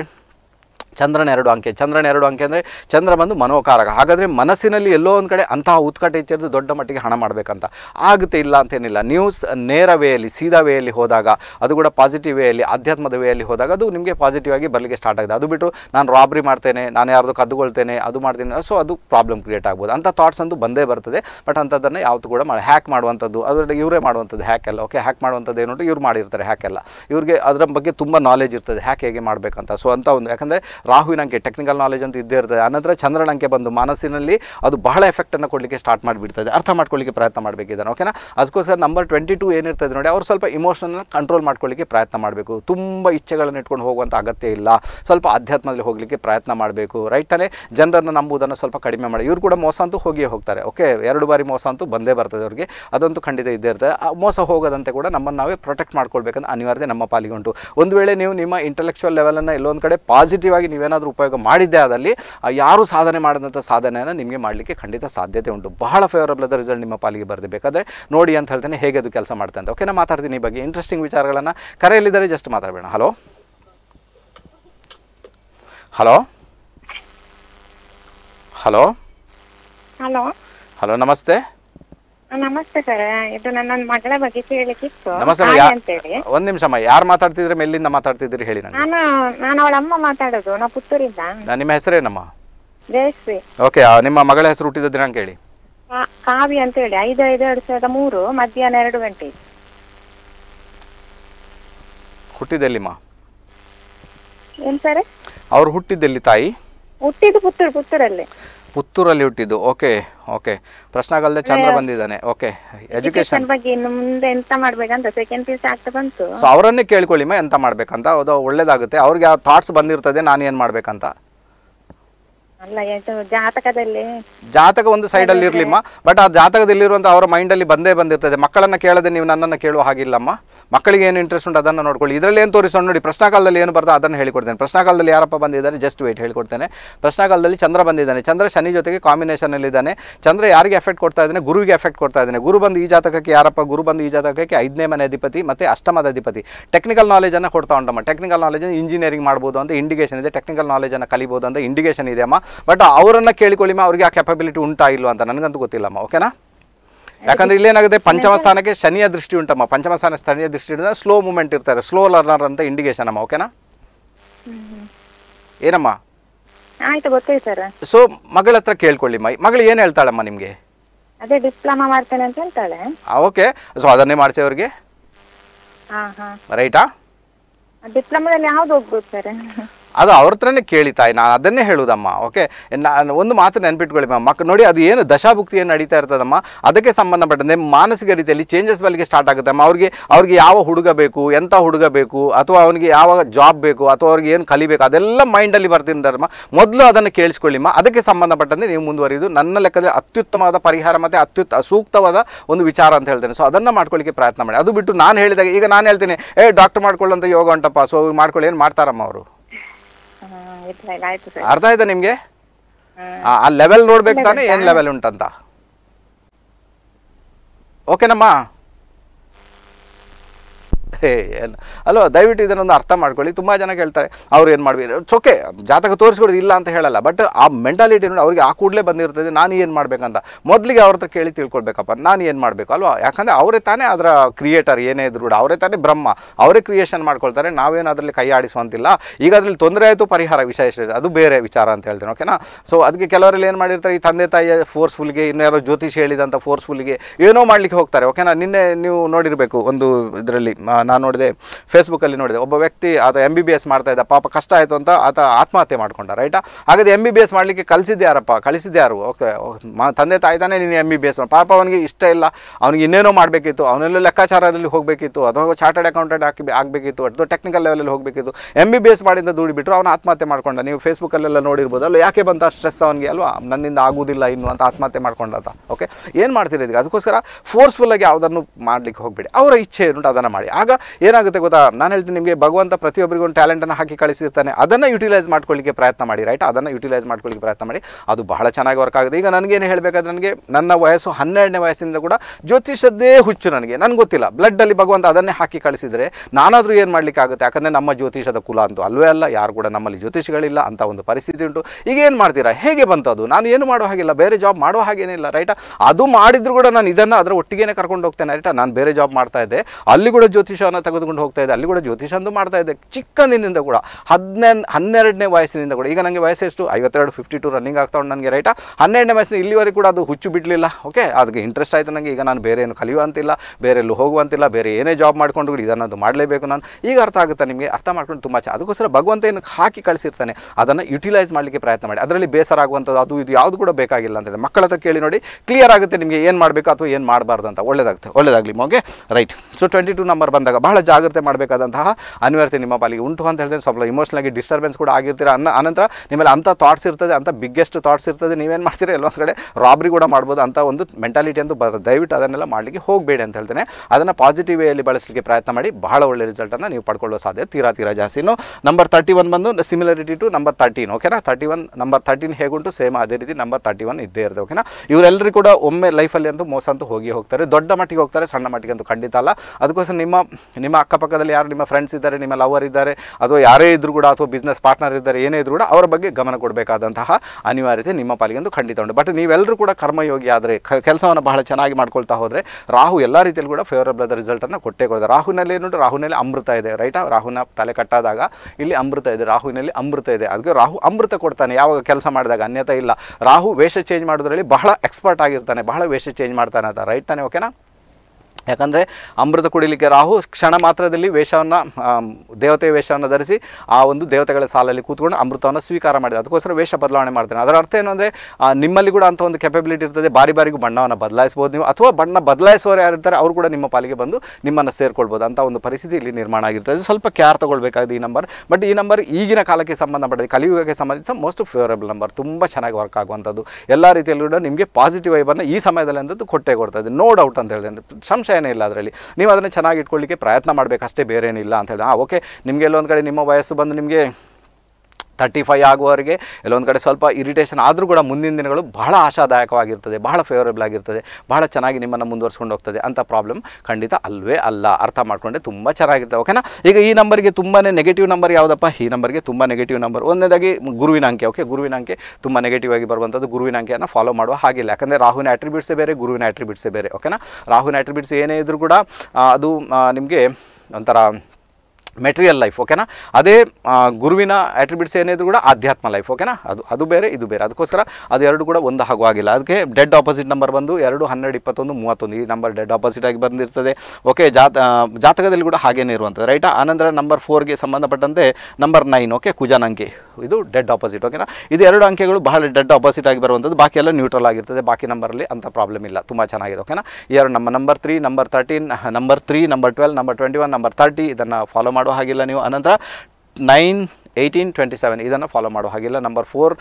Speaker 1: ಚಂದ್ರನ ಎರಡು ಅಂಕೆ ಚಂದ್ರನ ಎರಡು ಅಂಕೆ ಅಂದರೆ ಚಂದ್ರ ಬಂದು ಮನೋಕಾರಕ ಹಾಗಾದರೆ ಮನಸ್ಸಿನಲ್ಲಿ ಎಲ್ಲೋ ಒಂದು ಕಡೆ ಅಂತಹ ಉತ್ಕಟ ಇಚ್ಛೆದು ದೊಡ್ಡ ಮಟ್ಟಿಗೆ ಹಣ ಮಾಡಬೇಕಂತ ಆಗುತ್ತೆ ಇಲ್ಲ ಅಂತೇನಿಲ್ಲ ನ್ಯೂಸ್ ನೇರ ವೇಯಲ್ಲಿ ಸೀದಾ ವೇಯಲ್ಲಿ ಹೋದಾಗ ಅದು ಕೂಡ ಪಾಸಿಟಿವ್ ವೇಯಲ್ಲಿ ಆಧ್ಯಾತ್ಮದ ವೇಯಲ್ಲಿ ಹೋದಾಗ ಅದು ನಿಮಗೆ ಪಾಸಿಟಿವ್ ಆಗಿ ಬರಲಿಕ್ಕೆ ಸ್ಟಾರ್ಟ್ ಆಗಿದೆ ಅದು ಬಿಟ್ಟು ನಾನು ರಾಬ್ರಿ ಮಾಡ್ತೇನೆ ನಾನು ಯಾರ್ದು ಕದ್ದುಕೊಳ್ತೇನೆ ಅದು ಮಾಡ್ತೇನೆ ಸೊ ಅದು ಪ್ರಾಬ್ಲಮ್ ಕ್ರಿಯೇಟ್ ಆಗ್ಬೋದು ಅಂಥ ಥಾಟ್ಸ್ ಅಂತೂ ಬಂದೇ ಬರ್ತದೆ ಬಟ್ ಅಂಥದ್ದನ್ನು ಯಾವತ್ತು ಕೂಡ ಮಾಡಿ ಹ್ಯಾಕ್ ಮಾಡುವಂಥದ್ದು ಅದರಲ್ಲಿ ಇವರೇ ಮಾಡುವಂಥದ್ದು ಹ್ಯಾಕ್ ಎಲ್ಲ ಓಕೆ ಹ್ಯಾಕ್ ಮಾಡುವಂಥದ್ದು ಏನು ಇವ್ರು ಮಾಡಿರ್ತಾರೆ ಹ್ಯಾಕ್ ಎಲ್ಲ ಇವರಿಗೆ ಅದರ ಬಗ್ಗೆ ತುಂಬ ನಾಲೆಜ್ ಇರ್ತದೆ ಹ್ಯಾಕ್ ಹೇಗೆ ಮಾಡಬೇಕಂತ ಸೊ ಅಂತ ಒಂದು ಯಾಕಂದರೆ ರಾಹುವಿನ ಟೆಕ್ನಿಕಲ್ ನಾಲೆಜ್ ಅಂತ ಇದ್ದೇ ಇರ್ತದೆ ಆನಂತರ ಚಂದ್ರನಂಕೆ ಬಂದು ಮನಸ್ಸಿನಲ್ಲಿ ಅದು ಬಹಳ ಎಫೆಕ್ಟನ್ನು ಕೊಡಲಿಕ್ಕೆ ಸ್ಟಾರ್ಟ್ ಮಾಡಿಬಿಡ್ತದೆ ಅರ್ಥ ಮಾಡ್ಕೊಳ್ಳಿಕ್ಕೆ ಪ್ರಯತ್ನ ಮಾಡಬೇಕಿದ್ದಾನೆ ಓಕೆನಾ ಅದಕ್ಕೋಸ್ಕರ ನಂಬರ್ ಟ್ವೆಂಟಿ ಟು ಏನಿರ್ತದೆ ನೋಡಿ ಅವ್ರು ಸ್ವಲ್ಪ ಇಮೋಷನ್ ಕಂಟ್ರೋಲ್ ಮಾಡ್ಕೊಳ್ಳಿಕ್ಕೆ ಪ್ರಯತ್ನ ಮಾಡಬೇಕು ತುಂಬ ಇಚ್ಛೆಗಳನ್ನು ಇಟ್ಕೊಂಡು ಹೋಗುವಂಥ ಅಗತ್ಯ ಇಲ್ಲ ಸ್ವಲ್ಪ ಆಧ್ಯಾತ್ಮದಲ್ಲಿ ಹೋಗಲಿಕ್ಕೆ ಪ್ರಯತ್ನ ಮಾಡಬೇಕು ರೈಟ್ ತಾನೇ ಜನರನ್ನು ನಂಬುವುದನ್ನು ಸ್ವಲ್ಪ ಕಡಿಮೆ ಮಾಡಿ ಇವರು ಕೂಡ ಮೋಸ ಅಂತೂ ಹೋಗಿಯೇ ಹೋಗ್ತಾರೆ ಓಕೆ ಎರಡು ಬಾರಿ ಮೋಸ ಅಂತೂ ಬಂದೇ ಬರ್ತದೆ ಅವ್ರಿಗೆ ಅದಂತೂ ಖಂಡಿತ ಇದ್ದೇ ಇರ್ತದೆ ಮೋಸ ಹೋಗದಂತೆ ಕೂಡ ನಮ್ಮನ್ನು ನಾವೇ ಪ್ರೊಟೆಕ್ಟ್ ಮಾಡ್ಕೊಳ್ಬೇಕಂತ ಅನಿವಾರ್ಯ ನಮ್ಮ ಪಾಲಿಗೆ ಉಂಟು ಒಂದು ವೇಳೆ ನೀವು ನಿಮ್ಮ ಇಂಟೆಲೆಕ್ಚುವಲ್ ಲೆವೆಲನ್ನು ಎಲ್ಲೊಂದು ಕಡೆ ಪಾಸಿಟಿವ್ ಆಗಿ ನೀವೇನಾದರೂ ಉಪಯೋಗ ಮಾಡಿದ್ದೇ ಆದಲ್ಲಿ ಯಾರು ಸಾಧನೆ ಮಾಡಿದಂಥ ಸಾಧನೆಯನ್ನು ನಿಮಗೆ ಮಾಡಲಿಕ್ಕೆ ಖಂಡಿತ ಸಾಧ್ಯತೆ ಉಂಟು ಬಹಳ ಫೇವರಬಲ್ ಆದ ರಿಸಲ್ಟ್ ನಿಮ್ಮ ಪಾಲಿಗೆ ಬರದೆ ಬೇಕಾದರೆ ನೋಡಿ ಅಂತ ಹೇಳ್ತೇನೆ ಹೇಗೆ ಅದು ಕೆಲಸ ಮಾಡ್ತಾ ಅಂತ ಓಕೆನಾ ಮಾತಾಡ್ತೀನಿ ಈ ಬಗ್ಗೆ ಇಂಟ್ರೆಸ್ಟಿಂಗ್ ವಿಚಾರಗಳನ್ನು ಕರೆಯಲ್ಲಿದ್ದರೆ ಜಸ್ಟ್ ಮಾತಾಡಬೇಡ ಹಲೋ ಹಲೋ ಹಲೋ ಹಲೋ ನಮಸ್ತೆ ನಮಸ್ತೆ ಸರ್ ಇದು ನನ್ನ ಮಗಳ ಬಗ್ಗೆ ಅಂತ ಹೇಳಿ ಒಂದ್ ನಿಮಿಷ ಅಮ್ಮ ಯಾರು ಮಾತಾಡ್ತಿದ್ರೆ ಮೆಲ್ಲಿಂದ ಮಾತಾಡ್ತಿದ್ರಿ ಹೇಳಿ ನಾನು ನಾನು ನಾನು ಅವಳ ಅಮ್ಮ ಮಾತಾಡೋದು ನಾ ಪುತ್ತೂರಿಂದ ನಾನು ನಿಮ್ಮ ಹೆಸರೇನಮ್ಮ ಜಯಶ್ರೀ ಓಕೆ ನಿಮ್ಮ ಮಗಳ ಹೆಸರು ಹುಟ್ಟಿದ ದಿನಾಂಕ ಹೇಳಿ ಕಾವಿ ಅಂತ ಹೇಳಿ ಐದು ಐದು ಎರಡು ಸಾವಿರದ ಮೂರು ಮಧ್ಯಾಹ್ನ ಎರಡು ಗಂಟೆ ಹುಟ್ಟಿದಲ್ಲಿಮ್ಮ ಏನ್ ಸರ್ ಅವ್ರು ಹುಟ್ಟಿದ್ದೆಲ್ಲಿ ತಾಯಿ ಹುಟ್ಟಿದ್ದು ಪುತ್ತೂರು ಪುತ್ತೂರಲ್ಲಿ ಪುತ್ತೂರಲ್ಲಿ ಹುಟ್ಟಿದ್ದು ಓಕೆ ಓಕೆ ಪ್ರಶ್ನೆಗಲ್ಲದೆ ಚಂದ್ರ ಬಂದಿದ್ದಾನೆ ಓಕೆ ಎಜುಕೇಶನ್ ಬಗ್ಗೆ ಮುಂದೆ ಎಂತ ಮಾಡ್ಬೇಕಂತ ಸೆಕೆಂಡ್ ಪಿ ಆಗ್ತಾ ಬಂತು ಸೊ ಅವರನ್ನೇ ಕೇಳ್ಕೊಳ್ಳಿಮ್ಮ ಎಂತ ಮಾಡ್ಬೇಕಂತ ಅದು ಒಳ್ಳೇದಾಗುತ್ತೆ ಅವ್ರಿಗೆ ಯಾವ ಥಾಟ್ಸ್ ಬಂದಿರ್ತದೆ ನಾನು ಏನು ಮಾಡ್ಬೇಕಂತ ಜಾತಕದಲ್ಲಿ ಜಾತಕ ಒಂದು ಸೈಡ್ ಅಲ್ಲಿ ಇರ್ಲಿಮ್ಮ ಬಟ್ ಆ ಜಾತಕದಲ್ಲಿರುವಂಥ ಅವರ ಮೈಂಡ್ ಅಲ್ಲಿ ಬಂದೇ ಬಂದಿರ್ತದೆ ಮಕ್ಕಳನ್ನ ಕೇಳದೆ ನೀವು ನನ್ನನ್ನು ಕೇಳುವ ಹಾಗಿಲ್ಲಮ್ಮ ಮಕ್ಕಳಿಗೆ ಏನು ಇಂಟ್ರೆಸ್ಟ್ ಉಂಟು ಅದನ್ನು ನೋಡ್ಕೊಳ್ಳಿ ಇದರಲ್ಲಿ ಏನು ತೋರಿಸೋಣ ನೋಡಿ ಪ್ರಶ್ನಾಕಾಲದಲ್ಲಿ ಏನು ಬರ್ತದೆ ಅದನ್ನು ಹೇಳಿಕೊಡ್ತೇನೆ ಪ್ರಶ್ನಾಕಾಲದಲ್ಲಿ ಯಾರಪ್ಪ ಬಂದಿದ್ದಾರೆ ಜಸ್ಟ್ ವೇಟ್ ಹೇಳ್ಕೊಡ್ತೇನೆ ಪ್ರಶ್ನಾಕಾಲದಲ್ಲಿ ಚಂದ್ರ ಬಂದಿದ್ದಾನೆ ಚಂದ್ರ ಶನಿ ಜೊತೆಗೆ ಕಾಂಬಿನೇಷನ್ ಇದ್ದಾನೆ ಚಂದ್ರ ಯಾರಿಗೆ ಎಫೆಕ್ಟ್ ಕೊಡ್ತಾ ಇದ್ದಾನೆ ಗುರುವಿಗೆ ಎಫೆಕ್ಟ್ ಕೊಡ್ತಾ ಇದ್ದಾನೆ ಗುರು ಬಂದು ಈ ಜಾತಕಕ್ಕೆ ಯಾರಪ್ಪ ಗುರು ಬಂದು ಈ ಜಾತಕಕ್ಕೆ ಐದನೇ ಮನೆ ಅಧಿಪತಿ ಮತ್ತೆ ಅಷ್ಟಮದ ಅಧಿಪತಿ ಟೆಕ್ನಿಕಲ್ ನಾಲೇಜನ್ನು ಕೊಡ್ತಾ ಉಂಟಮ್ಮ ಟೆಕ್ನಿಕಲ್ ನಾಲೇಜ್ ಇಂಜಿನಿಯರಿಂಗ್ ಮಾಡ್ಬೋದು ಅಂತ ಇಂಡಿಕೇಶನ್ ಇದೆ ಟೆಕ್ನಿಕಲ್ ನಾಲೇಜನ್ನು ಕಲಿಬೋದು ಕಲಿಬಹುದು ಅಂತ ಇಂಡಿಕೇಶನ್ ಇದೆ ಅಮ್ಮ ಬಟ್ ಅವರನ್ನು ಕೇಳಿಕೊಳ್ಳಿಮ್ಮ ಅವ್ರಿಗೆ ಆ ಕೆಪಬಿಲಿಟಿ ಉಂಟಾ ಇಲ್ವಾ ಅಂತ ನನಗಂತೂ ಗೊತ್ತಿಲ್ಲಮ್ಮ ಓಕೆನಾ ಯಾಕಂದ್ರೆ ಇಲ್ಲೇನಾಗುತ್ತೆ ಪಂಚಮ ಸ್ಥಾನಕ್ಕೆ ಶನಿಯ ದೃಷ್ಟಿ ಉಂಟಮ್ಮ ಪಂಚಮ ಸ್ಥಾನ ಸ್ಥಳೀಯ ದೃಷ್ಟಿ ಇಡಿದ್ರೆ ಸ್ಲೋ ಮೂವ್ಮೆಂಟ್ ಇರ್ತಾರೆ ಸ್ಲೋ ಲರ್ನರ್ ಅಂತ ಇಂಡಿಕೇಶನ್ ಅಮ್ಮ ಓಕೆನಾ ಏನಮ್ಮ ಸೊ ಮಗಳ ಹತ್ರ ಮೈ ಮಗಳು ಏನ್ ಹೇಳ್ತಾಳಮ್ಮ ನಿಮ್ಗೆ ಅದನ್ನೇ ಮಾಡ್ಸಿ ಅವ್ರಿಗೆ ರೈಟಾ ಡಿಪ್ಲೊಮಾದಲ್ಲಿ ಯಾವ್ದು ಹೋಗ್ಬೋದು ಸರ್ ಅದು ಅವ್ರ ಹತ್ರನೇ ಕೇಳಿ ತಾಯಿ ನಾನು ಅದನ್ನೇ ಹೇಳೋದಮ್ಮ ಓಕೆ ನಾನು ಒಂದು ಮಾತು ನೆನ್ಪಿಟ್ಕೊಳ್ಳಿ ಮ್ಯಾಮ್ ಮಕ್ಕ ನೋಡಿ ಅದು ಏನು ದಶಾಭುಕ್ತಿ ಏನು ನಡೀತಾ ಇರ್ತದಮ್ಮ ಅದಕ್ಕೆ ಸಂಬಂಧಪಟ್ಟಂತೆ ಮಾನಸಿಕ ರೀತಿಯಲ್ಲಿ ಚೇಂಜಸ್ ಬಲಿಗೆ ಸ್ಟಾರ್ಟ್ ಆಗುತ್ತಮ್ಮ ಅವ್ರಿಗೆ ಅವ್ರಿಗೆ ಯಾವ ಹುಡುಗ ಬೇಕು ಎಂಥ ಹುಡುಗ ಬೇಕು ಅಥವಾ ಅವನಿಗೆ ಯಾವ ಜಾಬ್ ಬೇಕು ಅಥವಾ ಅವ್ರಿಗೆ ಏನು ಕಲಿಬೇಕು ಅದೆಲ್ಲ ಮೈಂಡಲ್ಲಿ ಬರ್ತಿರ್ತಾರಮ್ಮ ಮೊದಲು ಅದನ್ನು ಕೇಳಿಸ್ಕೊಳ್ಳಿಮ್ಮ ಅದಕ್ಕೆ ಸಂಬಂಧಪಟ್ಟಂತೆ ನೀವು ಮುಂದುವರಿದು ನನ್ನ ಲೆಕ್ಕದಲ್ಲಿ ಅತ್ಯುತ್ತಮವಾದ ಪರಿಹಾರ ಮತ್ತು ಅತ್ಯುತ್ತ ಸೂಕ್ತವಾದ ಒಂದು ವಿಚಾರ ಅಂತ ಹೇಳ್ತೇನೆ ಸೊ ಅದನ್ನು ಮಾಡ್ಕೊಳ್ಳಿಕ್ಕೆ ಪ್ರಯತ್ನ ಮಾಡಿ ಅದು ಬಿಟ್ಟು ನಾನು ಹೇಳಿದಾಗ ಈಗ ನಾನು ಹೇಳ್ತೀನಿ ಏ ಡಾಕ್ಟ್ರ್ ಮಾಡ್ಕೊಳ್ಳೋಂಥ ಯೋಗ ಉಂಟಪ್ಪ ಸೊ ಮಾಡ್ಕೊಳ್ಳಿ ಏನು ಮಾಡ್ತಾರಮ್ಮ ಅವರು ಅರ್ಥ ಆಯ್ತಾ ನಿಮ್ಗೆ ಆ ಲೆವೆಲ್ ನೋಡ್ಬೇಕು ತಾನೆ ಏನ್ ಲೆವೆಲ್ ಉಂಟಂತ ಓಕೆನಮ್ಮ ಮಾಡ್ತಾರೆ ಅಲ್ವಾ ದಯವಿಟ್ಟು ಇದನ್ನೊಂದು ಅರ್ಥ ಮಾಡ್ಕೊಳ್ಳಿ ತುಂಬ ಜನ ಕೇಳ್ತಾರೆ ಅವ್ರು ಏನು ಮಾಡ್ಬೇಕು ಇಟ್ಸ್ ಓಕೆ ಜಾತಕ ತೋರಿಸ್ಕೊಡೋದು ಇಲ್ಲ ಅಂತ ಹೇಳಲ್ಲ ಬಟ್ ಆ ಮೆಂಟಾಲಿಟಿ ನೋಡಿ ಅವ್ರಿಗೆ ಆ ಕೂಡಲೇ ಬಂದಿರ್ತದೆ ನಾನು ಏನು ಮಾಡಬೇಕಂತ ಮೊದಲಿಗೆ ಅವ್ರ ಹತ್ರ ಕೇಳಿ ತಿಳ್ಕೊಳ್ಬೇಕಪ್ಪ ನಾನು ಏನು ಮಾಡಬೇಕು ಅಲ್ವಾ ಯಾಕಂದರೆ ಅವರೇ ತಾನೇ ಅದರ ಕ್ರಿಯೇಟರ್ ಏನೇ ಇದ್ರು ಕೂಡ ಅವರೇ ತಾನೇ ಬ್ರಹ್ಮ ಅವರೇ ಕ್ರಿಯೇಷನ್ ಮಾಡ್ಕೊಳ್ತಾರೆ ನಾವೇನು ಅದರಲ್ಲಿ ಕೈ ಆಡಿಸುವಂತಿಲ್ಲ ಈಗ ಅದರಲ್ಲಿ ತೊಂದರೆ ಆಯಿತು ಪರಿಹಾರ ವಿಶೇಷ ಅದು ಬೇರೆ ವಿಚಾರ ಅಂತ ಹೇಳ್ತೀನಿ ಓಕೆನಾ ಸೊ ಅದಕ್ಕೆ ಕೆಲವರಲ್ಲಿ ಏನು ಮಾಡಿರ್ತಾರೆ ಈ ತಂದೆ ತಾಯಿಯ ಫೋರ್ಸ್ಫುಲ್ಗೆ ಇನ್ಯಾರೋ ಜ್ಯೋತಿಷ್ ಹೇಳಿದಂಥ ಫೋರ್ಸ್ಫುಲ್ಗೆ ಏನೋ ಮಾಡಲಿಕ್ಕೆ ಹೋಗ್ತಾರೆ ಓಕೆನಾ ನಿನ್ನೆ ನೀವು ನೋಡಿರಬೇಕು ಒಂದು ಇದರಲ್ಲಿ ನಾನು ನೋಡಿದೆ ಫೇಸ್ಬುಕ್ಕಲ್ಲಿ ನೋಡಿದೆ ಒಬ್ಬ ವ್ಯಕ್ತಿ ಆತ ಎಮ್ ಬಿ ಬಿ ಎಸ್ ಮಾಡ್ತಾ ಇದ್ದ ಪಾಪ ಕಷ್ಟ ಆಯಿತು ಅಂತ ಆತ ಆತ್ಮಹತ್ಯೆ ಮಾಡ್ಕೊಂಡ ರೈಟಾ ಹಾಗಾದ್ರೆ ಎಮ್ ಬಿ ಬಿ ಎಸ್ ಮಾಡಲಿಕ್ಕೆ ಕಲಿಸಿದ್ದೆ ಯಾರಪ್ಪ ಕಳಿಸಿದ್ದೆ ಯಾರು ಓಕೆ ತಂದೆ ತಾಯಿ ನೀನು ಎಮ್ ಬಿ ಬಿ ಎಸ್ ಪಾಪ ಅವನಿಗೆ ಇಷ್ಟ ಇಲ್ಲ ಅವನಿಗೆ ಇನ್ನೇನೋ ಮಾಡಬೇಕಿತ್ತು ಅವನೆಲ್ಲ ಲೆಕ್ಕಾಚಾರದಲ್ಲಿ ಹೋಗಬೇಕಿತ್ತು ಅಥವಾ ಚಾರ್ಟರ್ಡ್ ಅಕೌಂಟೆಂಟ್ ಹಾಕಿ ಆಗಬೇಕಿತ್ತು ಅಥವಾ ಟೆಕ್ನಿಕಲ್ ಲೆವೆಲಲ್ಲಿ ಹೋಗಬೇಕಿತ್ತು ಎಮ್ ಬಿ ಬಿ ಎಸ್ ಮಾಡಿಂದ ದುಡಿಬಿಟ್ರು ಅವನು ಆತ್ಮಹತ್ಯೆ ಮಾಡ್ಕೊಂಡ ನೀವು ಫೇಸ್ಬುಕ್ಕಲ್ಲೆಲ್ಲ ನೋಡಿರ್ಬೋದು ಅಲ್ಲ ಯಾಕೆ ಬಂತ ಸ್ಟ್ರೆಸ್ ಅವನಿಗೆ ಅಲ್ವಾ ನನ್ನಿಂದ ಆಗೋದಿಲ್ಲ ಇನ್ನು ಅಂತ ಆತ್ಮಹತ್ಯೆ ಮಾಡ್ಕೊಂಡಂತ ಓಕೆ ಏನು ಮಾಡ್ತೀರಿ ಇದಕ್ಕೆ ಅದಕ್ಕೋಸ್ಕರ ಫೋರ್ಸ್ಫುಲ್ಲಾಗಿ ಯಾವುದನ್ನು ಮಾಡಲಿಕ್ಕೆ ಹೋಗಬೇಡಿ ಅವರ ಇಚ್ಛೆ ಏನುಂಟು ಅದನ್ನು ಮಾಡಿ ಆಗ ಏನಾಗುತ್ತೆ ಗೊತ್ತಾ ನಾನು ಹೇಳ್ತೀನಿ ನಿಮಗೆ ಭಗವಂತ ಪ್ರತಿಯೊಬ್ಬರಿಗೂ ಒಂದು ಟ್ಯಾಲೆಂಟನ್ನು ಹಾಕಿ ಕಳಿಸಿರ್ತಾನೆ ಅದನ್ನು ಯುಟಿಲೈಸ್ ಮಾಡ್ಕೊಳ್ಳಿಕ್ಕೆ ಪ್ರಯತ್ನ ಮಾಡಿ ರೈಟ್ ಅದನ್ನು ಯುಟಿಲೈಸ್ ಮಾಡ್ಕೊಳ್ಳಿಕ್ಕೆ ಪ್ರಯತ್ನ ಮಾಡಿ ಅದು ಬಹಳ ಚೆನ್ನಾಗಿ ವರ್ಕ್ ಆಗುತ್ತೆ ಈಗ ನನಗೇನು ಹೇಳಬೇಕಾದ್ರೆ ನನಗೆ ನನ್ನ ವಯಸ್ಸು ಹನ್ನೆರಡನೇ ವಯಸ್ಸಿನಿಂದ ಕೂಡ ಜ್ಯೋತಿಷದ್ದೇ ಹುಚ್ಚು ನನಗೆ ನನಗೆ ಗೊತ್ತಿಲ್ಲ ಬ್ಲಡ್ಡಲ್ಲಿ ಭಗವಂತ ಅದನ್ನೇ ಹಾಕಿ ಕಳಿಸಿದರೆ ನಾನಾದರೂ ಏನು ಆಗುತ್ತೆ ಯಾಕಂದರೆ ನಮ್ಮ ಜ್ಯೋತಿಷದ ಕುಲ ಅಂತೂ ಅಲ್ಲವೇ ಅಲ್ಲ ಯಾರು ಕೂಡ ನಮ್ಮಲ್ಲಿ ಜ್ಯೋತಿಷಗಳಿಲ್ಲ ಅಂತ ಒಂದು ಪರಿಸ್ಥಿತಿ ಉಂಟು ಈಗ ಏನು ಮಾಡ್ತೀರಾ ಹೇಗೆ ಬಂತು ಅದು ನಾನು ಏನು ಮಾಡೋ ಹಾಗಿಲ್ಲ ಬೇರೆ ಜಾಬ್ ಮಾಡೋ ಹಾಗೇನಿಲ್ಲ ರೈಟ್ ಅದು ಮಾಡಿದ್ರು ಕೂಡ ನಾನು ಇದನ್ನು ಅದರ ಒಟ್ಟಿಗೆ ಕರ್ಕೊಂಡು ಹೋಗ್ತೇನೆ ರೈಟಾ ನಾನು ಬೇರೆ ಜಾಬ್ ಮಾಡ್ತಾ ಇದ್ದೆ ಅಲ್ಲಿ ಕೂಡ ಜ್ಯೋತಿಷ ಜ್ಯೋತಿಷವನ್ನು ತೆಗೆದುಕೊಂಡು ಹೋಗ್ತಾ ಇದೆ ಅಲ್ಲಿ ಕೂಡ ಜ್ಯೋತಿಷಂದು ಮಾಡ್ತಾ ಇದೆ ಚಿಕ್ಕಂದಿನಿಂದ ಕೂಡ ಹದಿನೈದು ಹನ್ನೆರಡನೇ ವಯಸ್ಸಿನಿಂದ ಕೂಡ ಈಗ ನನಗೆ ವಯಸ್ಸು ಎಷ್ಟು ಐವತ್ತೆರಡು ಫಿಫ್ಟಿ ಟು ರನ್ನಿಂಗ್ ಆಗ್ತಾ ಉಂಟು ನನಗೆ ರೈಟ್ ಹನ್ನೆರಡನೇ ವಯಸ್ಸಿನ ಇಲ್ಲಿವರೆಗೂ ಕೂಡ ಅದು ಹುಚ್ಚು ಬಿಡಲಿಲ್ಲ ಓಕೆ ಅದಕ್ಕೆ ಇಂಟ್ರೆಸ್ಟ್ ಆಯಿತು ನನಗೆ ಈಗ ನಾನು ಬೇರೆ ಏನು ಕಲಿಯುವಂತಿಲ್ಲ ಬೇರೆಲ್ಲೂ ಹೋಗುವಂತಿಲ್ಲ ಬೇರೆ ಏನೇ ಜಾಬ್ ಮಾಡಿಕೊಂಡು ಅದು ಮಾಡಲೇಬೇಕು ನಾನು ಈಗ ಅರ್ಥ ಆಗುತ್ತೆ ನಿಮಗೆ ಅರ್ಥ ಮಾಡ್ಕೊಂಡು ತುಂಬ ಚೆನ್ನಾಗಿ ಅದಕ್ಕೋಸ್ಕರ ಭಗವಂತ ಏನು ಹಾಕಿ ಕಳಿಸಿರ್ತಾನೆ ಅದನ್ನು ಯುಟಿಲೈಸ್ ಮಾಡಲಿಕ್ಕೆ ಪ್ರಯತ್ನ ಮಾಡಿ ಅದರಲ್ಲಿ ಬೇಸರ ಆಗುವಂಥದ್ದು ಅದು ಇದು ಯಾವುದು ಕೂಡ ಬೇಕಾಗಿಲ್ಲ ಹೇಳಿ ಮಕ್ಕಳ ಹತ್ರ ಕೇಳಿ ನೋಡಿ ಕ್ಲಿಯರ್ ಆಗುತ್ತೆ ನಿಮಗೆ ಏನು ಮಾಡಬೇಕು ಅಥವಾ ಏನು ಮಾಡಬಾರ್ದು ಅಂತ ಒಳ್ಳೆದಾಗುತ್ತೆ ಒಳ್ಳೆದಾಗಲಿ ಮಗೆ right so twenty two number ಬಂದಾಗ ಬಹಳ ಜಾಗ್ರತೆ ಮಾಡಬೇಕಾದಂತಹ ಅನಿವಾರ್ಯತೆ ನಿಮ್ಮ ಪಾಲಿಗೆ ಉಂಟು ಅಂತ ಹೇಳಿದ್ರೆ ಸ್ವಲ್ಪ ಇಮೋಷನಲ್ ಆಗಿ ಡಿಸ್ಟರ್ಬೆನ್ಸ್ ಕೂಡ ಆಗಿರ್ತೀರ ಅನ್ನ ಅನಂತರ ನಿಮ್ಮಲ್ಲಿ ಅಂಥ ಥಾಟ್ಸ್ ಇರ್ತದೆ ಅಂತ ಬಿಗ್ಗೆಸ್ಟ್ ಥಾಟ್ಸ್ ಇರ್ತದೆ ನೀವೇನು ಮಾಡ್ತೀರಾ ಎಲ್ಲೊಂದು ಕಡೆ ರಾಬ್ರಿ ಕೂಡ ಮಾಡ್ಬೋದು ಅಂತ ಒಂದು ಮೆಂಟಾಲಿಟಿ ಅಂತ ಬರ್ತದೆ ದಯವಿಟ್ಟು ಅದನ್ನೆಲ್ಲ ಮಾಡಲಿಕ್ಕೆ ಹೋಗಬೇಡಿ ಅಂತ ಹೇಳ್ತೇನೆ ಅದನ್ನು ಪಾಸಿಟಿವ್ ವೇಯಲ್ಲಿ ಬಳಸಲಿಕ್ಕೆ ಪ್ರಯತ್ನ ಮಾಡಿ ಬಹಳ ಒಳ್ಳೆ ರಿಸಲ್ಟನ್ನು ನೀವು ಪಡ್ಕೊಳ್ಳೋ ಸಾಧ್ಯ ತೀರಾ ತೀರಾ ಜಾಸ್ತಿನೂ ನಂಬರ್ ತರ್ಟಿ ಒನ್ ಬಂದು ಸಿಮಿಲರಿಟಿ ಟು ನಂಬರ್ ತರ್ಟೀನ್ ಓಕೆನಾ ತರ್ಟಿ ಒನ್ ನಂಬರ್ ತರ್ಟೀನ್ ಹೇಗುಂಟು ಸೇಮ್ ಅದೇ ರೀತಿ ನಂಬರ್ ತರ್ಟಿ ಒನ್ ಇದ್ದೇ ಇರುತ್ತೆ ಓಕೆನಾ ಇವರೆಲ್ಲರೂ ಕೂಡ ಒಮ್ಮೆ ಲೈಫಲ್ಲಿ ಅಂತೂ ಮೋಸ ಅಂತೂ ಹೋಗಿ ಹೋಗ್ತಾರೆ ದೊಡ್ಡ ಮಟ್ಟಿಗೆ ಹೋಗ್ತಾರೆ ಸಣ್ಣ ಮಟ್ಟಿಗೆ ಅಂತೂ ಖಂಡಿತ ಅಲ್ಲ ಅದಕ್ಕೋಸ್ಕರ ನಿಮ್ಮ ನಿಮ್ಮ ಅಕ್ಕಪಕ್ಕದಲ್ಲಿ ಯಾರು ನಿಮ್ಮ ಫ್ರೆಂಡ್ಸ್ ಇದ್ದಾರೆ ನಿಮ್ಮ ಲವರ್ ಇದ್ದಾರೆ ಅಥವಾ ಯಾರೇ ಇದ್ದರೂ ಕೂಡ ಅಥವಾ ಬಿಸ್ನೆಸ್ ಪಾರ್ಟ್ನರ್ ಇದ್ದಾರೆ ಏನೇ ಇದ್ದರೂ ಕೂಡ ಅವರ ಬಗ್ಗೆ ಗಮನ ಕೊಡಬೇಕಾದಂತಹ ಅನಿವಾರ್ಯತೆ ನಿಮ್ಮ ಪಾಲಿಗೆಂದು ಖಂಡಿತ ಉಂಟು ಬಟ್ ನೀವೆಲ್ಲರೂ ಕೂಡ ಕರ್ಮಯೋಗಿ ಆದರೆ ಕೆಲಸವನ್ನು ಬಹಳ ಚೆನ್ನಾಗಿ ಮಾಡ್ಕೊಳ್ತಾ ಹೋದರೆ ರಾಹು ಎಲ್ಲ ರೀತಿಯಲ್ಲಿ ಕೂಡ ಫೇವರಬಲ್ ಆದ ರಿಸಲ್ಟನ್ನು ಕೊಟ್ಟೇ ಕೊಡ್ತಾರೆ ರಾಹುನಲ್ಲಿ ಏನು ರಾಹುನಲ್ಲಿ ಅಮೃತ ಇದೆ ರೈಟಾ ರಾಹುನ ತಲೆ ಕಟ್ಟಾದಾಗ ಇಲ್ಲಿ ಅಮೃತ ಇದೆ ರಾಹುವಿನಲ್ಲಿ ಅಮೃತ ಇದೆ ಅದಕ್ಕೆ ರಾಹು ಅಮೃತ ಕೊಡ್ತಾನೆ ಯಾವಾಗ ಕೆಲಸ ಮಾಡಿದಾಗ ಅನ್ಯತೆ ಇಲ್ಲ ರಾಹು ವೇಷ ಚೇಂಜ್ ಮಾಡೋದ್ರಲ್ಲಿ ಬಹಳ ಎಕ್ಸ್ಪರ್ಟ್ ಆಗಿರ್ತಾನೆ ಬಹಳ ವೇಷ ಚೇಂಜ್ ಮಾಡ್ತಾನೆ ಅಂತ ರೈಟ್ ತಾನೆ ಓಕೆನಾ ಯಾಕಂದರೆ ಅಮೃತ ಕುಡಿಲಿಕ್ಕೆ ರಾಹು ಕ್ಷಣ ಮಾತ್ರದಲ್ಲಿ ವೇಷವನ್ನು ದೇವತೆ ವೇಷವನ್ನು ಧರಿಸಿ ಆ ಒಂದು ದೇವತೆಗಳ ಸಾಲಲ್ಲಿ ಕೂತ್ಕೊಂಡು ಅಮೃತವನ್ನು ಸ್ವೀಕಾರ ಮಾಡಿದೆ ಅದಕ್ಕೋಸ್ಕರ ವೇಷ ಬದಲಾವಣೆ ಮಾಡ್ತೇನೆ ಅದರ ಅರ್ಥ ಏನು ಅಂದರೆ ನಿಮ್ಮಲ್ಲಿ ಕೂಡ ಅಂಥ ಒಂದು ಕೆಪಬಿಲಿಟಿ ಇರ್ತದೆ ಬಾರಿ ಬಾರಿಗೂ ಬಣ್ಣವನ್ನು ಬದಲಾಯಿಸ್ಬೋದು ನೀವು ಅಥವಾ ಬಣ್ಣ ಬದಲಾಯಿಸುವವರು ಯಾರು ಇರ್ತಾರೆ ಅವರು ಕೂಡ ನಿಮ್ಮ ಪಾಲಿಗೆ ಬಂದು ನಿಮ್ಮನ್ನು ಸೇರ್ಕೊಳ್ಬೋದು ಅಂತ ಒಂದು ಪರಿಸ್ಥಿತಿ ಇಲ್ಲಿ ನಿರ್ಮಾಣ ಆಗಿರ್ತದೆ ಸ್ವಲ್ಪ ಕೇರ್ ತೊಗೊಳ್ಬೇಕಾಗಿದೆ ಈ ನಂಬರ್ ಬಟ್ ಈ ನಂಬರ್ ಈಗಿನ ಕಾಲಕ್ಕೆ ಸಂಬಂಧಪಟ್ಟಿದೆ ಕಲಿಯುಗಕ್ಕೆ ಸಂಬಂಧಿಸಿದ ಮೋಸ್ಟ್ ಫೇವರೇಬಲ್ ನಂಬರ್ ತುಂಬ ಚೆನ್ನಾಗಿ ವರ್ಕ್ ಆಗುವಂಥದ್ದು ಎಲ್ಲ ರೀತಿಯಲ್ಲೂ ಕೂಡ ನಿಮಗೆ ಪಾಸಿಟಿವ್ ವೈಬನ್ನು ಈ ಸಮಯದಲ್ಲಿ ಅಂತದ್ದು ಕೊಟ್ಟೆ ಕೊಡ್ತದೆ ನೋ ಡೌಟ್ ಅಂತ ಹೇಳಿದ್ರೆ ಸಂಶಯ ಏನೇ ಇಲ್ಲ ಅದರಲ್ಲಿ ನೀವು ಅದನ್ನು ಚೆನ್ನಾಗಿ ಇಟ್ಕೊಳ್ಳಿಕ್ಕೆ ಪ್ರಯತ್ನ ಮಾಡಬೇಕಷ್ಟೇ ಬೇರೇನಿಲ್ಲ ಅಂತ ಹೇಳಿ ಹಾಂ ಓಕೆ ನಿಮಗೆ ಎಲ್ಲೊಂದು ಕಡೆ ನಿಮ್ಮ ವಯಸ್ಸು ಬಂದು ನಿಮಗೆ ತರ್ಟಿ ಫೈ ಆಗುವವರಿಗೆ ಕೆಲವೊಂದು ಕಡೆ ಸ್ವಲ್ಪ ಇರಿಟೇಷನ್ ಆದರೂ ಕೂಡ ಮುಂದಿನ ದಿನಗಳು ಬಹಳ ಆಶಾದಾಯಕವಾಗಿರ್ತದೆ ಬಹಳ ಫೇವರೇಬಲ್ ಆಗಿರ್ತದೆ ಬಹಳ ಚೆನ್ನಾಗಿ ನಿಮ್ಮನ್ನು ಮುಂದುವರ್ಸ್ಕೊಂಡು ಹೋಗ್ತದೆ ಅಂತ ಪ್ರಾಬ್ಲಮ್ ಖಂಡಿತ ಅಲ್ವೇ ಅಲ್ಲ ಅರ್ಥ ಮಾಡಿಕೊಂಡೆ ತುಂಬ ಚೆನ್ನಾಗಿರ್ತದೆ ಓಕೆನಾ ಈಗ ಈ ನಂಬರ್ಗೆ ತುಂಬಾ ನೆಗೆಟಿವ್ ನಂಬರ್ ಯಾವುದಪ್ಪ ಈ ನಂಬರ್ಗೆ ತುಂಬ ನೆಗೆಟಿವ್ ನಂಬರ್ ಒಂದನೇದಾಗಿ ಗುರುವಿನ ಅಂಕೆ ಓಕೆ ಗುರುವಿನ ಅಂಕೆ ತುಂಬ ನೆಗೆಟಿವ್ ಆಗಿ ಬರುವಂಥದ್ದು ಗುರುವಿನ ಅಂಕೆಯನ್ನು ಫಾಲೋ ಮಾಡುವ ಹಾಗಿಲ್ಲ ಯಾಕಂದರೆ ರಾಹುನ ಆಟ್ರಿಬ್ಯೂಟ್ಸೇ ಬೇರೆ ಗುರುವಿನ ಆಟ್ರಿಬ್ಯೂಟ್ಸೇ ಬೇರೆ ಓಕೆನಾ ರಾಹುನ ಆಟ್ರಿಬ್ಯೂಟ್ಸ್ ಏನೇ ಇದ್ರೂ ಕೂಡ ಅದು ನಿಮಗೆ ಒಂಥರ ಮೆಟೀರಿಯಲ್ ಲೈಫ್ ಓಕೆನಾ ಅದೇ ಗುರುವಿನ ಆಟ್ರಿಬ್ಯೂಟ್ಸ್ ಏನಿದ್ರು ಕೂಡ ಆಧ್ಯಾತ್ಮ ಲೈಫ್ ಓಕೆನಾ ಅದು ಅದು ಬೇರೆ ಇದು ಬೇರೆ ಅದಕ್ಕೋಸ್ಕರ ಅದು ಎರಡು ಕೂಡ ಒಂದು ಆಗಿಲ್ಲ ಅದಕ್ಕೆ ಡೆಡ್ ಆಪೋಸಿಟ್ ನಂಬರ್ ಬಂದು ಎರಡು ಹನ್ನೆರಡು ಇಪ್ಪತ್ತೊಂದು ಮೂವತ್ತೊಂದು ಈ ನಂಬರ್ ಡೆಡ್ ಆಪೋಸಿಟ್ ಆಗಿ ಬಂದಿರ್ತದೆ ಓಕೆ ಜಾತ ಜಾತಕದಲ್ಲಿ ಕೂಡ ಹಾಗೇನೇ ಇರುವಂಥದ್ದು ರೈಟಾ ಆನಂತರ ನಂಬರ್ ಫೋರ್ಗೆ ಸಂಬಂಧಪಟ್ಟಂತೆ ನಂಬರ್ ನೈನ್ ಓಕೆ ಕುಜಾನಂಕಿ ಇದು ಡೆಡ್ ಆಪೋಸಿಟ್ ಓಕೆನಾ ಇದು ಎರಡು ಅಂಕೆಗಳು ಬಹಳ ಡೆಡ್ ಆಪೋಸಿಟ್ ಆಗಿ ಬರುವಂಥದ್ದು ಬಾಕಿ ಎಲ್ಲ ನ್ಯೂಟ್ರಲ್ ಆಗಿರ್ತದೆ ಬಾಕಿ ನಂಬರಲ್ಲಿ ಅಂಥ ಪ್ರಾಬ್ಲಮ್ ಇಲ್ಲ ತುಂಬ ಚೆನ್ನಾಗಿದೆ ಓಕೆನಾ ಎರಡು ನಮ್ಮ number three number thirteen number three number twelve number twenty one number thirty ಇದನ್ನು ಫಾಲೋ ಮಾಡುವ ಮಾಡೋ ಹಾಗಿಲ್ಲ ನೀವು ಅನಂತರ ನೈನ್ ಏಯ್ಟೀನ್ ಟ್ವೆಂಟಿ ಸೆವೆನ್ ಇದನ್ನು ಫಾಲೋ ಮಾಡೋ ಹಾಗಿಲ್ಲ number four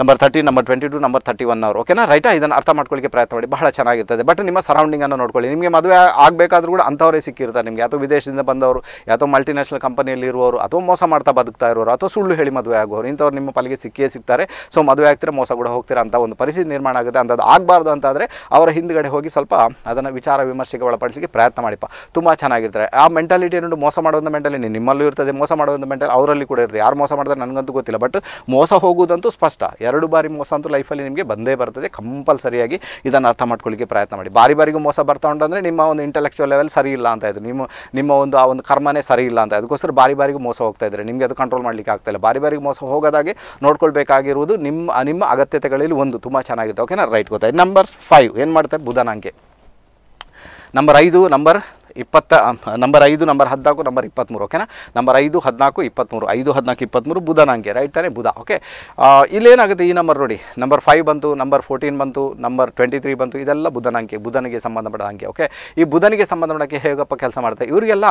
Speaker 1: number thirty number twenty two number thirty one ಅವರು ಓಕೆನಾ ರೈಟಾ ಇದನ್ನು ಅರ್ಥ ಮಾಡ್ಕೊಳ್ಳಿಕ್ಕೆ ಪ್ರಯತ್ನ ಮಾಡಿ ಬಹಳ ಚೆನ್ನಾಗಿರ್ತದೆ ಬಟ್ ನಿಮ್ಮ ಸರೌಂಡಿಂಗನ್ನು ನೋಡ್ಕೊಳ್ಳಿ ನಿಮಗೆ ಮದುವೆ ಆಗಬೇಕಾದ್ರೂ ಕೂಡ ಅಂಥವರೇ ಸಿಕ್ಕಿರ್ತಾರೆ ನಿಮಗೆ ಅಥವಾ ವಿದೇಶದಿಂದ ಬಂದವರು ಅಥವಾ ಮಲ್ಟಿನ್ಯಾಷನಲ್ ಕಂಪನಿಯಲ್ಲಿ ಇರುವವರು ಅಥವಾ ಮೋಸ ಮಾಡ್ತಾ ಬದುಕ್ತಾ ಇರೋರು ಅಥವಾ ಸುಳ್ಳು ಹೇಳಿ ಮದುವೆ ಆಗೋರು ಇಂಥವ್ರು ನಿಮ್ಮ ಪಾಲಿಗೆ ಸಿಕ್ಕೇ ಸಿಗ್ತಾರೆ ಸೊ ಮದುವೆ ಆಗ್ತಿರೋ ಮೋಸ ಕೂಡ ಹೋಗ್ತೀರಾ ಅಂತ ಒಂದು ಪರಿಸ್ಥಿತಿ ನಿರ್ಮಾಣ ಆಗುತ್ತೆ ಅಂಥದ್ದು ಆಗಬಾರ್ದು ಅಂತಾದರೆ ಅವರ ಹಿಂದ್ಗಡೆ ಹೋಗಿ ಸ್ವಲ್ಪ ಅದನ್ನು ವಿಚಾರ ವಿಮರ್ಶೆಗೆ ಒಳಪಡಿಸಲಿಕ್ಕೆ ಪ್ರಯತ್ನ ಮಾಡಿಪ್ಪ ತುಂಬ ಚೆನ್ನಾಗಿರ್ತಾರೆ ಆ ಮೆಂಟಾಲಿಟಿ ಏನು ಮೋಸ ಮಾಡುವಂಥ ಮೆಂಟಾಲಿಟಿ ನಿಮ್ಮಲ್ಲೂ ಇರ್ತದೆ ಮೋಸ ಮಾಡುವಂಥ ಮೆಂಟಲ್ ಅವರಲ್ಲಿ ಕೂಡ ಇರ್ತದೆ ಯಾರು ಮೋಸ ಮಾಡಿದ್ರೆ ನನಗಂತೂ ಗೊತ್ತಿಲ್ಲ ಬಟ್ ಮೋಸ ಹೋಗುವುದಂತೂ ಸ್ಪಷ್ಟ ಎರಡು ಬಾರಿ ಮೋಸ ಅಂತೂ ಲೈಫಲ್ಲಿ ನಿಮಗೆ ಬಂದೇ ಬರ್ತದೆ ಕಂಪಲ್ಸರಿಯಾಗಿ ಇದನ್ನು ಅರ್ಥ ಮಾಡ್ಕೊಳ್ಳಿಕ್ಕೆ ಪ್ರಯತ್ನ ಮಾಡಿ ಬಾರಿ ಬಾರಿಗೂ ಮೋಸ ಬರ್ತಾ ಉಂಟಂದರೆ ನಿಮ್ಮ ಒಂದು ಇಂಟೆಲೆಕ್ಚುವಲ್ ಲೆವೆಲ್ ಸರಿ ಇಲ್ಲ ಅಂತ ಇದು ನಿಮ್ಮ ನಿಮ್ಮ ಒಂದು ಆ ಒಂದು ಕರ್ಮನೇ ಸರಿ ಇಲ್ಲ ಅಂತ ಅದಕ್ಕೋಸ್ಕರ ಬಾರಿ ಬಾರಿಗೂ ಮೋಸ ಹೋಗ್ತಾ ಇದ್ದಾರೆ ನಿಮಗೆ ಅದು ಕಂಟ್ರೋಲ್ ಮಾಡಲಿಕ್ಕೆ ಆಗ್ತಾ ಇಲ್ಲ ಬಾರಿ ಬಾರಿಗೂ ಮೋಸ ಹೋಗೋದಾಗಿ ನೋಡ್ಕೊಳ್ಬೇಕಾಗಿರುವುದು ನಿಮ್ಮ ನಿಮ್ಮ ಅಗತ್ಯತೆಗಳಲ್ಲಿ ಒಂದು ತುಂಬ ಚೆನ್ನಾಗಿದೆ ಓಕೆನಾ ರೈಟ್ ಗೊತ್ತಾಯ್ತು ನಂಬರ್ ಫೈವ್ ಏನು ಮಾಡ್ತಾರೆ ಬುಧನಾಂಕೆ ನಂಬರ್ ಐದು ನಂಬರ್ ಇಪ್ಪತ್ತ ನಂಬರ್ ಐದು ನಂಬರ್ ಹದಿನಾಲ್ಕು ನಂಬರ್ ಇಪ್ಪತ್ತ್ಮೂರು ಓಕೆನಾ ನಂಬರ್ ಐದು ಹದಿನಾಲ್ಕು ಇಪ್ಪತ್ತ್ಮೂರು ಐದು ಹದಿನಾಲ್ಕು ಇಪ್ಪತ್ತ್ಮೂರು ಬುಧ ರೈಟ್ ತಾನೇ ಬುಧ ಓಕೆ ಇಲ್ಲೇನಾಗುತ್ತೆ ಈ ನಂಬರ್ ನೋಡಿ ನಂಬರ್ ಫೈವ್ ಬಂತು ನಂಬರ್ ಫೋರ್ಟೀನ್ ಬಂತು ನಂಬರ್ ಟ್ವೆಂಟಿ ತ್ರೀ ಬಂತು ಇದೆಲ್ಲ ಬುಧನ ಬುಧನಿಗೆ ಸಂಬಂಧಪಟ್ಟ ಹಂಗೆ ಓಕೆ ಈ ಬುಧನಿಗೆ ಸಂಬಂಧಪಟ್ಟಕ್ಕೆ ಹೇಗಪ್ಪ ಕೆಲಸ ಮಾಡ್ತಾರೆ ಇವರಿಗೆಲ್ಲ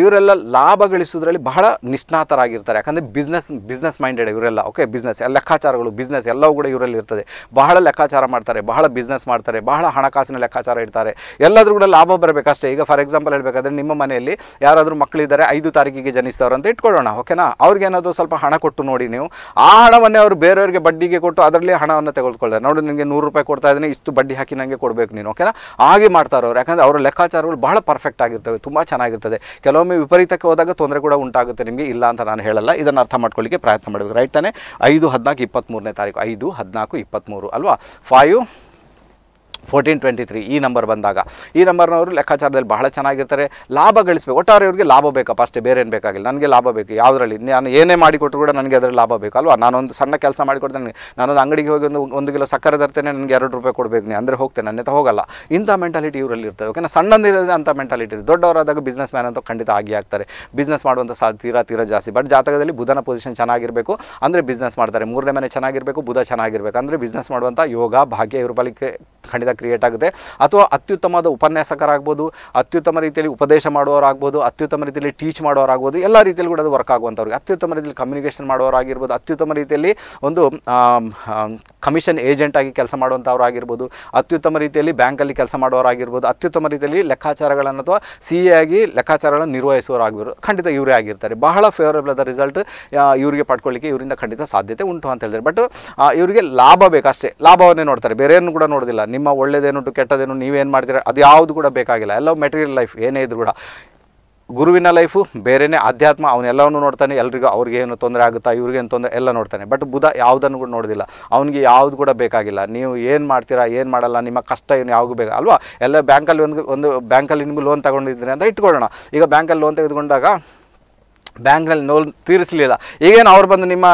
Speaker 1: ಇವರೆಲ್ಲ ಲಾಭ ಗಳಿಸೋದ್ರಲ್ಲಿ ಬಹಳ ನಿಷ್ಣಾತರಾಗಿರ್ತಾರೆ ಯಾಕಂದರೆ ಬಿಸ್ನೆಸ್ ಬಿಸ್ನೆಸ್ ಮೈಂಡೆಡ್ ಇವರೆಲ್ಲ ಓಕೆ ಬಿಸ್ನೆಸ್ ಲೆಕ್ಕಾಚಾರಗಳು ಬಿಸ್ನೆಸ್ ಎಲ್ಲವೂ ಕೂಡ ಇವರಲ್ಲಿ ಇರ್ತದೆ ಬಹಳ ಲೆಕ್ಕಾಚಾರ ಮಾಡ್ತಾರೆ ಬಹಳ ಬಿಸ್ನೆಸ್ ಮಾಡ್ತಾರೆ ಬಹಳ ಹಣಕಾಸಿನ ಲೆಕ್ಕಾಚಾರ ಇಡ್ತಾರೆ ಎಲ್ಲದರೂ ಕೂಡ ಲಾಭ ಬರಬೇಕಷ್ಟೇ ಈಗ ಫಾರ್ ಫಾರ್ ಎಕ್ಸಾಂಪಲ್ ಹೇಳಬೇಕಾದ್ರೆ ನಿಮ್ಮ ಮನೆಯಲ್ಲಿ ಯಾರಾದರೂ ಮಕ್ಕಳಿದ್ದಾರೆ ಐದು ತಾರೀಕಿಗೆ ಜನಿಸ್ತವ್ರು ಅಂತ ಇಟ್ಕೊಳ್ಳೋಣ ಓಕೆನಾ ಅವ್ರಿಗೇನಾದರೂ ಸ್ವಲ್ಪ ಹಣ ಕೊಟ್ಟು ನೋಡಿ ನೀವು ಆ ಹಣವನ್ನೇ ಅವರು ಬೇರೆಯವರಿಗೆ ಬಡ್ಡಿಗೆ ಕೊಟ್ಟು ಅದರಲ್ಲಿ ಹಣವನ್ನು ತೆಗೆದುಕೊಳ್ತಾರೆ ನೋಡಿ ನಿಮಗೆ ನೂರು ರೂಪಾಯಿ ಕೊಡ್ತಾ ಇದ್ದೀನಿ ಇಷ್ಟು ಬಡ್ಡಿ ಹಾಕಿ ನನಗೆ ಕೊಡಬೇಕು ನೀನು ಓಕೆನಾ ಹಾಗೆ ಮಾಡ್ತಾರೆ ಅವ್ರು ಯಾಕಂದರೆ ಅವರ ಲೆಕ್ಕಾಚಾರಗಳು ಬಹಳ ಪರ್ಫೆಕ್ಟ್ ಆಗಿರ್ತವೆ ತುಂಬ ಚೆನ್ನಾಗಿರ್ತದೆ ಕೆಲವೊಮ್ಮೆ ವಿಪರೀತಕ್ಕೆ ಹೋದಾಗ ತೊಂದರೆ ಕೂಡ ಉಂಟಾಗುತ್ತೆ ನಿಮಗೆ ಇಲ್ಲ ಅಂತ ನಾನು ಹೇಳಲ್ಲ ಇದನ್ನು ಅರ್ಥ ಮಾಡ್ಕೊಳ್ಳಿಕ್ಕೆ ಪ್ರಯತ್ನ ಮಾಡಬೇಕು ರೈಟ್ ತಾನೆ ಐದು ಹದಿನಾಲ್ಕು ಇಪ್ಪತ್ತ್ಮೂರನೇ ತಾರೀಕು ಐದು ಹದಿನಾಲ್ಕು ಇಪ್ಪತ್ತ್ಮೂರು ಅಲ್ವಾ ಫೈವ್ ಫೋರ್ಟೀನ್ ಟ್ವೆಂಟಿ ತ್ರೀ ಈ ನಂಬರ್ ಬಂದಾಗ ಈ ನಂಬರ್ನವರು ಲೆಕ್ಕಾಚಾರದಲ್ಲಿ ಬಹಳ ಚೆನ್ನಾಗಿರ್ತಾರೆ ಲಾಭ ಗಳಿಸಬೇಕು ಒಟ್ಟಾರೆ ಇವರಿಗೆ ಲಾಭ ಬೇಕಪ್ಪ ಅಷ್ಟೇ ಬೇರೆ ಏನು ಬೇಕಾಗಿಲ್ಲ ನನಗೆ ಲಾಭ ಬೇಕು ಯಾವುದರಲ್ಲಿ ನಾನು ಏನೇ ಮಾಡಿಕೊಟ್ರು ಕೂಡ ನನಗೆ ಅದರಲ್ಲಿ ಲಾಭ ಬೇಕು ನಾನು ನಾನೊಂದು ಸಣ್ಣ ಕೆಲಸ ಮಾಡಿಕೊಡ್ತೇನೆ ನನಗೆ ನಾನೊಂದು ಅಂಗಡಿಗೆ ಹೋಗಿ ಒಂದು ಒಂದು ಕಿಲೋ ಸಕ್ಕರೆ ತರ್ತೇನೆ ನನಗೆ ಎರಡು ರೂಪಾಯಿ ಕೊಡಬೇಕು ನೀ ಅಂದರೆ ಹೋಗ್ತೇನೆ ನನ್ನ ಹೋಗಲ್ಲ ಇಂಥ ಮೆಂಟಾಲಿಟಿ ಇವರಲ್ಲಿ ಇರ್ತದೆ ಓಕೆನಾ ಸಣ್ಣದಿರೋದೇ ಅಂಥ ಮೆಂಟಾಲಿಟಿ ಇದೆ ದೊಡ್ಡವರಾದಾಗ ಬಿಸ್ನೆಸ್ ಮ್ಯಾನ್ ಅಂತ ಖಂಡಿತ ಆಗಿ ಆಗ್ತಾರೆ ಬಿಸ್ನೆಸ್ ಮಾಡುವಂಥ ಸಾ ತೀರಾ ತೀರಾ ಜಾಸ್ತಿ ಬಟ್ ಜಾತಕದಲ್ಲಿ ಬುಧನ ಪೊಸಿಷನ್ ಚೆನ್ನಾಗಿರಬೇಕು ಅಂದರೆ ಬಿಸ್ನೆಸ್ ಮಾಡ್ತಾರೆ ಮೂರನೇ ಮನೆ ಚೆನ್ನಾಗಿರಬೇಕು ಬುಧ ಚೆನ್ನಾಗಿರಬೇಕು ಅಂದರೆ ಬಿಸ್ನೆಸ್ ಮಾಡುವಂಥ ಯೋಗ ಭಾಗ್ಯ ಇವ್ರ ಬಳಿಕೆ ಖಂಡಿತ ಕ್ರಿಯೇಟ್ ಆಗುತ್ತೆ ಅಥವಾ ಅತ್ಯುತ್ತಮವಾದ ಉಪನ್ಯಾಸಕರಾಗ್ಬೋದು ಅತ್ಯುತ್ತಮ ರೀತಿಯಲ್ಲಿ ಉಪದೇಶ ಮಾಡುವವರಾಗ್ಬೋದು ಅತ್ಯುತ್ತಮ ರೀತಿಯಲ್ಲಿ ಟೀಚ್ ಮಾಡೋರಾಗ್ಬೋದು ಎಲ್ಲ ರೀತಿಯಲ್ಲಿ ಕೂಡ ಅದು ವರ್ಕ್ ಆಗುವಂಥವ್ರಿಗೆ ಅತ್ಯುತ್ತಮ ರೀತಿಯಲ್ಲಿ ಕಮ್ಯುನಿಕೇಷನ್ ಮಾಡೋರಾಗಿರ್ಬೋದು ಅತ್ಯುತ್ತಮ ರೀತಿಯಲ್ಲಿ ಒಂದು ಕಮಿಷನ್ ಏಜೆಂಟ್ ಆಗಿ ಕೆಲಸ ಮಾಡುವಂಥವ್ರಾಗಿರ್ಬೋದು ಅತ್ಯುತ್ತಮ ರೀತಿಯಲ್ಲಿ ಬ್ಯಾಂಕಲ್ಲಿ ಕೆಲಸ ಮಾಡೋರಾಗಿರ್ಬೋದು ಅತ್ಯುತ್ತಮ ರೀತಿಯಲ್ಲಿ ಲೆಕ್ಕಾಚಾರಗಳನ್ನು ಅಥವಾ ಸಿ ಎ ಆಗಿ ಲೆಕ್ಕಾಚಾರಗಳನ್ನು ನಿರ್ವಹಿಸುವವರಾಗಿರ್ಬೋದು ಖಂಡಿತ ಇವರೇ ಆಗಿರ್ತಾರೆ ಬಹಳ ಫೇವರೇಬಲ್ ಆದ ರಿಸಲ್ಟ್ ಇವರಿಗೆ ಪಡ್ಕೊಳ್ಳಿಕ್ಕೆ ಇವರಿಂದ ಖಂಡಿತ ಸಾಧ್ಯತೆ ಉಂಟು ಅಂತ ಹೇಳಿದ್ರೆ ಬಟ್ ಇವರಿಗೆ ಲಾಭ ಬೇಕಷ್ಟೇ ಲಾಭವನ್ನೇ ನೋಡ್ತಾರೆ ಬೇರೆಯನ್ನು ಕೂಡ ನೋಡೋದಿಲ್ಲ ನಿಮ್ಮ ಒಳ್ಳೇದೇನುಂಟು ಕೆಟ್ಟದೇನು ನೀವೇನು ಮಾಡ್ತೀರ ಅದು ಯಾವುದು ಕೂಡ ಬೇಕಾಗಿಲ್ಲ ಎಲ್ಲ ಮೆಟೀರಿಯಲ್ ಲೈಫ್ ಏನೇ ಇದ್ರು ಕೂಡ ಗುರುವಿನ ಲೈಫು ಬೇರೆನೇ ಅಧ್ಯಾತ್ಮ ಅವನ್ನೆಲ್ಲವನ್ನೂ ನೋಡ್ತಾನೆ ಎಲ್ರಿಗೂ ಅವ್ರಿಗೇನು ತೊಂದರೆ ಆಗುತ್ತಾ ಇವ್ರಿಗೇನು ತೊಂದರೆ ಎಲ್ಲ ನೋಡ್ತಾನೆ ಬಟ್ ಬುಧ ಯಾವುದನ್ನು ಕೂಡ ನೋಡೋದಿಲ್ಲ ಅವನಿಗೆ ಯಾವುದು ಕೂಡ ಬೇಕಾಗಿಲ್ಲ ನೀವು ಏನು ಮಾಡ್ತೀರಾ ಏನು ಮಾಡಲ್ಲ ನಿಮ್ಮ ಕಷ್ಟ ಏನು ಯಾವಾಗೂ ಬೇಕು ಅಲ್ವಾ ಎಲ್ಲ ಬ್ಯಾಂಕಲ್ಲಿ ಒಂದು ಒಂದು ಬ್ಯಾಂಕಲ್ಲಿ ನಿಮಗೆ ಲೋನ್ ತೊಗೊಂಡಿದ್ದೀರಿ ಅಂತ ಇಟ್ಕೊಳ್ಳೋಣ ಈಗ ಬ್ಯಾಂಕಲ್ಲಿ ಲೋನ್ ತೆಗೆದುಕೊಂಡಾಗ ಬ್ಯಾಂಕ್ನಲ್ಲಿ ಲೋನ್ ತೀರಿಸಲಿಲ್ಲ ಈಗೇನು ಅವ್ರು ಬಂದು ನಿಮ್ಮ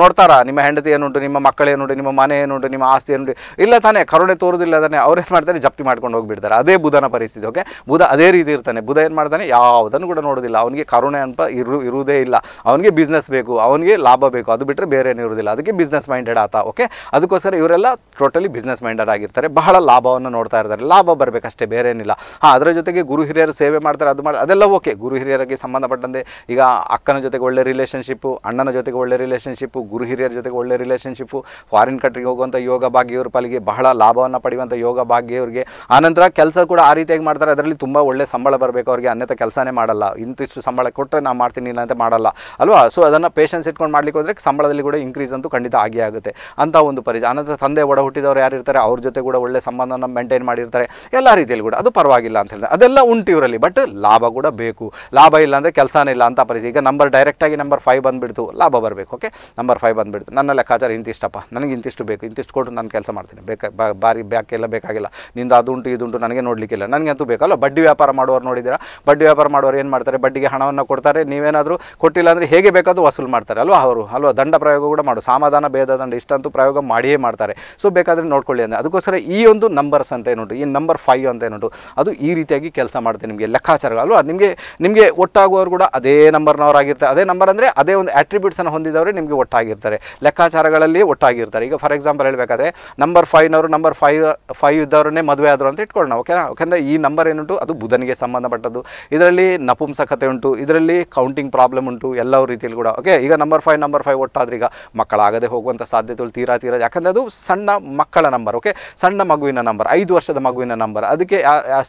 Speaker 1: ನೋಡ್ತಾರಾ ನಿಮ್ಮ ಹೆಂಡತಿ ಏನುಂಟು ನಿಮ್ಮ ಮಕ್ಕಳೇನುಂಟು ನಿಮ್ಮ ಮನೆ ಏನುಂಟು ನಿಮ್ಮ ಆಸ್ತಿ ಏನುಂಟು ಇಲ್ಲ ತಾನೇ ಕರುಣೆ ತೋರೋದಿಲ್ಲ ಅವ್ರು ಏನು ಮಾಡ್ತಾರೆ ಜಪ್ತಿ ಮಾಡ್ಕೊಂಡು ಹೋಗಿಬಿಡ್ತಾರೆ ಅದೇ ಬುಧನ ಪರಿಸ್ಥಿತಿ ಓಕೆ ಬುಧ ಅದೇ ರೀತಿ ಇರ್ತಾನೆ ಬುಧ ಏನು ಮಾಡ್ತಾನೆ ಯಾವುದನ್ನು ಕೂಡ ನೋಡೋದಿಲ್ಲ ಅವನಿಗೆ ಕರುಣೆ ಅಂತ ಇರು ಇರುವುದೇ ಇಲ್ಲ ಅವನಿಗೆ ಬಿಸ್ನೆಸ್ ಬೇಕು ಅವನಿಗೆ ಲಾಭ ಬೇಕು ಅದು ಬಿಟ್ಟರೆ ಬೇರೆ ಏನು ಇರುವುದಿಲ್ಲ ಅದಕ್ಕೆ ಬಿಸ್ನೆಸ್ ಮೈಂಡೆಡ್ ಆತ ಓಕೆ ಅದಕ್ಕೋಸ್ಕರ ಇವರೆಲ್ಲ ಟೋಟಲಿ ಬಿಸ್ನೆಸ್ ಮೈಂಡೆಡ್ ಆಗಿರ್ತಾರೆ ಬಹಳ ಲಾಭವನ್ನು ನೋಡ್ತಾ ಇರ್ತಾರೆ ಲಾಭ ಬರಬೇಕಷ್ಟೇ ಬೇರೆ ಏನಿಲ್ಲ ಹಾಂ ಅದರ ಜೊತೆಗೆ ಗುರು ಹಿರಿಯರು ಸೇವೆ ಮಾಡ್ತಾರೆ ಅದು ಮಾಡಿ ಅದೆಲ್ಲ ಓಕೆ ಗುರು ಹಿರಿಯರಿಗೆ ಸಂಬಂಧಪಟ್ಟಂತೆ ಈಗ ಅಕ್ಕನ ಜೊತೆಗೆ ಒಳ್ಳೆ ರಿಲೇಷನ್ಶಿಪ್ಪು ಅಣ್ಣನ ಜೊತೆಗೆ ಒಳ್ಳೆ ರಿಲೇಷನ್ಶಿಪ್ಪು ಗುರು ಹಿರಿಯರ ಜೊತೆಗೆ ಒಳ್ಳೆ ರಿಲೇಷನ್ಶಿಪ್ಪು ಫಾರಿನ್ ಕಂಟ್ರಿಗೆ ಹೋಗುವಂಥ ಯೋಗ ಭಾಗ್ಯವ್ರ ಪಾಲಿಗೆ ಬಹಳ ಲಾಭವನ್ನು ಪಡೆಯುವಂಥ ಯೋಗ ಭಾಗ್ಯವ್ರಿಗೆ ಆನಂತರ ಕೆಲಸ ಕೂಡ ಆ ರೀತಿಯಾಗಿ ಮಾಡ್ತಾರೆ ಅದರಲ್ಲಿ ತುಂಬ ಒಳ್ಳೆ ಸಂಬಳ ಬರಬೇಕು ಅವರಿಗೆ ಅನ್ಯತೆ ಕೆಲಸನೇ ಮಾಡಲ್ಲ ಇಂತಿಷ್ಟು ಸಂಬಳ ಕೊಟ್ಟರೆ ನಾನು ಮಾಡ್ತೀನಿ ಇಲ್ಲ ಅಂತ ಮಾಡಲ್ಲ ಅಲ್ವಾ ಸೊ ಅದನ್ನು ಪೇಷನ್ಸ್ ಇಟ್ಕೊಂಡು ಮಾಡಲಿಕ್ಕೆ ಹೋದರೆ ಸಂಬಳದಲ್ಲಿ ಕೂಡ ಇನ್ಕ್ರೀಸ್ ಅಂತೂ ಖಂಡಿತ ಆಗೇ ಆಗುತ್ತೆ ಅಂತ ಒಂದು ಪರಿಚಯ ಅನಂತರ ತಂದೆ ಒಡ ಹುಟ್ಟಿದವರು ಯಾರಿರ್ತಾರೆ ಅವ್ರ ಜೊತೆ ಕೂಡ ಒಳ್ಳೆ ಸಂಬಂಧನ ಮೇಂಟೈನ್ ಮಾಡಿರ್ತಾರೆ ಎಲ್ಲ ರೀತಿಯಲ್ಲಿ ಕೂಡ ಅದು ಪರವಾಗಿಲ್ಲ ಅಂತ ಹೇಳಿದ್ರೆ ಅದೆಲ್ಲ ಉಂಟು ಇವರಲ್ಲಿ ಬಟ್ ಲಾಭ ಕೂಡ ಬೇಕು ಲಾಭ ಇಲ್ಲ ಅಂದರೆ ಕೆಲಸನೇ ಇಲ್ಲ ಅಂತ ಪರಿಸ್ಥಿತಿ ಈಗ ನಂಬರ್ ಡೈರೆಕ್ಟಾಗಿ ನಂಬರ್ ಫೈವ್ ಬಂದ್ಬಿಡ್ತು ಲಾಭ ಬರಬೇಕು ಓಕೆ ನಂಬರ್ ಫೈವ್ ಬಂದ್ಬಿಡ್ತು ನನ್ನ ಲೆಕ್ಕಾಚಾರ ಇಂತಿಷ್ಟಪ್ಪ ನನಗೆ ಇಂತಿಷ್ಟು ಬೇಕು ಇಂತಿಷ್ಟು ಕೊಟ್ಟು ನಾನು ಕೆಲಸ ಮಾಡ್ತೀನಿ ಬೇಕಾ ಬಾರಿ ಬ್ಯಾಕೆಲ್ಲ ಬೇಕಾಗಿಲ್ಲ ನಿಂದು ಅದುಂಟು ಇದುಂಟು ನನಗೆ ನೋಡಲಿಕ್ಕಿಲ್ಲ ನನಗಂತೂ ಬೇಕಲ್ಲ ಬಡ್ಡಿ ವ್ಯಾಪಾರ ಮಾಡುವವರು ನೋಡಿದ್ದೀರಾ ಬಡ್ಡಿ ವ್ಯಾಪಾರ ಮಾಡುವವರು ಏನು ಮಾಡ್ತಾರೆ ಬಡ್ಡಿಗೆ ಹಣವನ್ನು ಕೊಡ್ತಾರೆ ನೀವೇನಾದರೂ ಕೊಟ್ಟಿಲ್ಲ ಅಂದರೆ ಹೇಗೆ ಬೇಕಾದರೂ ವಸೂಲು ಮಾಡ್ತಾರೆ ಅಲ್ವಾ ಅವರು ಅಲ್ವಾ ದಂಡ ಪ್ರಯೋಗ ಕೂಡ ಮಾಡು ಸಮಾಧಾನ ಭೇದ ದಂಡ ಇಷ್ಟಂತೂ ಪ್ರಯೋಗ ಮಾಡಿಯೇ ಮಾಡ್ತಾರೆ ಸೊ ಬೇಕಾದರೆ ನೋಡ್ಕೊಳ್ಳಿ ಅಂದರೆ ಅದಕ್ಕೋಸ್ಕರ ಈ ಒಂದು ನಂಬರ್ಸ್ ಅಂತ ಏನುಂಟು ಈ ನಂಬರ್ ಫೈವ್ ಅಂತ ಏನುಂಟು ಅದು ಈ ರೀತಿಯಾಗಿ ಕೆಲಸ ಮಾಡ್ತೀನಿ ನಿಮಗೆ ಲೆಕ್ಕಾಚಾರಗಳು ಅಲ್ವಾ ನಿಮಗೆ ನಿಮಗೆ ಒಟ್ಟಾಗುವವರು ಕೂಡ ಅದೇ ನಂಬರ್ ನಂಬರ್ನವರಾಗಿರ್ತಾರೆ ಅದೇ ನಂಬರ್ ಅಂದರೆ ಅದೇ ಒಂದು ಆಟ್ರಿಬ್ಯೂಟ್ಸನ್ನು ಹೊಂದಿದವರು ನಿಮಗೆ ಒಟ್ಟಾಗಿರ್ತಾರೆ ಲೆಕ್ಕಾಚಾರಗಳಲ್ಲಿ ಒಟ್ಟಾಗಿರ್ತಾರೆ ಈಗ ಫಾರ್ ಎಕ್ಸಾಂಪಲ್ ಹೇಳಬೇಕಾದ್ರೆ ನಂಬರ್ ಫೈವ್ನವರು ನಂಬರ್ ಫೈವ್ ಫೈವ್ ಇದ್ದವರನ್ನೇ ಮದುವೆ ಆದರು ಅಂತ ಇಟ್ಕೊಳ್ಳೋಣ ಓಕೆನಾ ಯಾಕೆಂದರೆ ಈ ನಂಬರ್ ಏನುಂಟು ಅದು ಬುಧನಿಗೆ ಸಂಬಂಧಪಟ್ಟದ್ದು ಇದರಲ್ಲಿ ನಪುಂಸಕತೆ ಉಂಟು ಇದರಲ್ಲಿ ಕೌಂಟಿಂಗ್ ಪ್ರಾಬ್ಲಮ್ ಉಂಟು ಎಲ್ಲ ರೀತಿಯಲ್ಲಿ ಕೂಡ ಓಕೆ ಈಗ ನಂಬರ್ ಫೈವ್ ನಂಬರ್ ಫೈವ್ ಒಟ್ಟಾದ್ರೆ ಈಗ ಮಕ್ಕಳಾಗದೆ ಹೋಗುವಂಥ ಸಾಧ್ಯತೆಗಳು ತೀರಾ ತೀರಾ ಯಾಕಂದರೆ ಅದು ಸಣ್ಣ ಮಕ್ಕಳ ನಂಬರ್ ಓಕೆ ಸಣ್ಣ ಮಗುವಿನ ನಂಬರ್ ಐದು ವರ್ಷದ ಮಗುವಿನ ನಂಬರ್ ಅದಕ್ಕೆ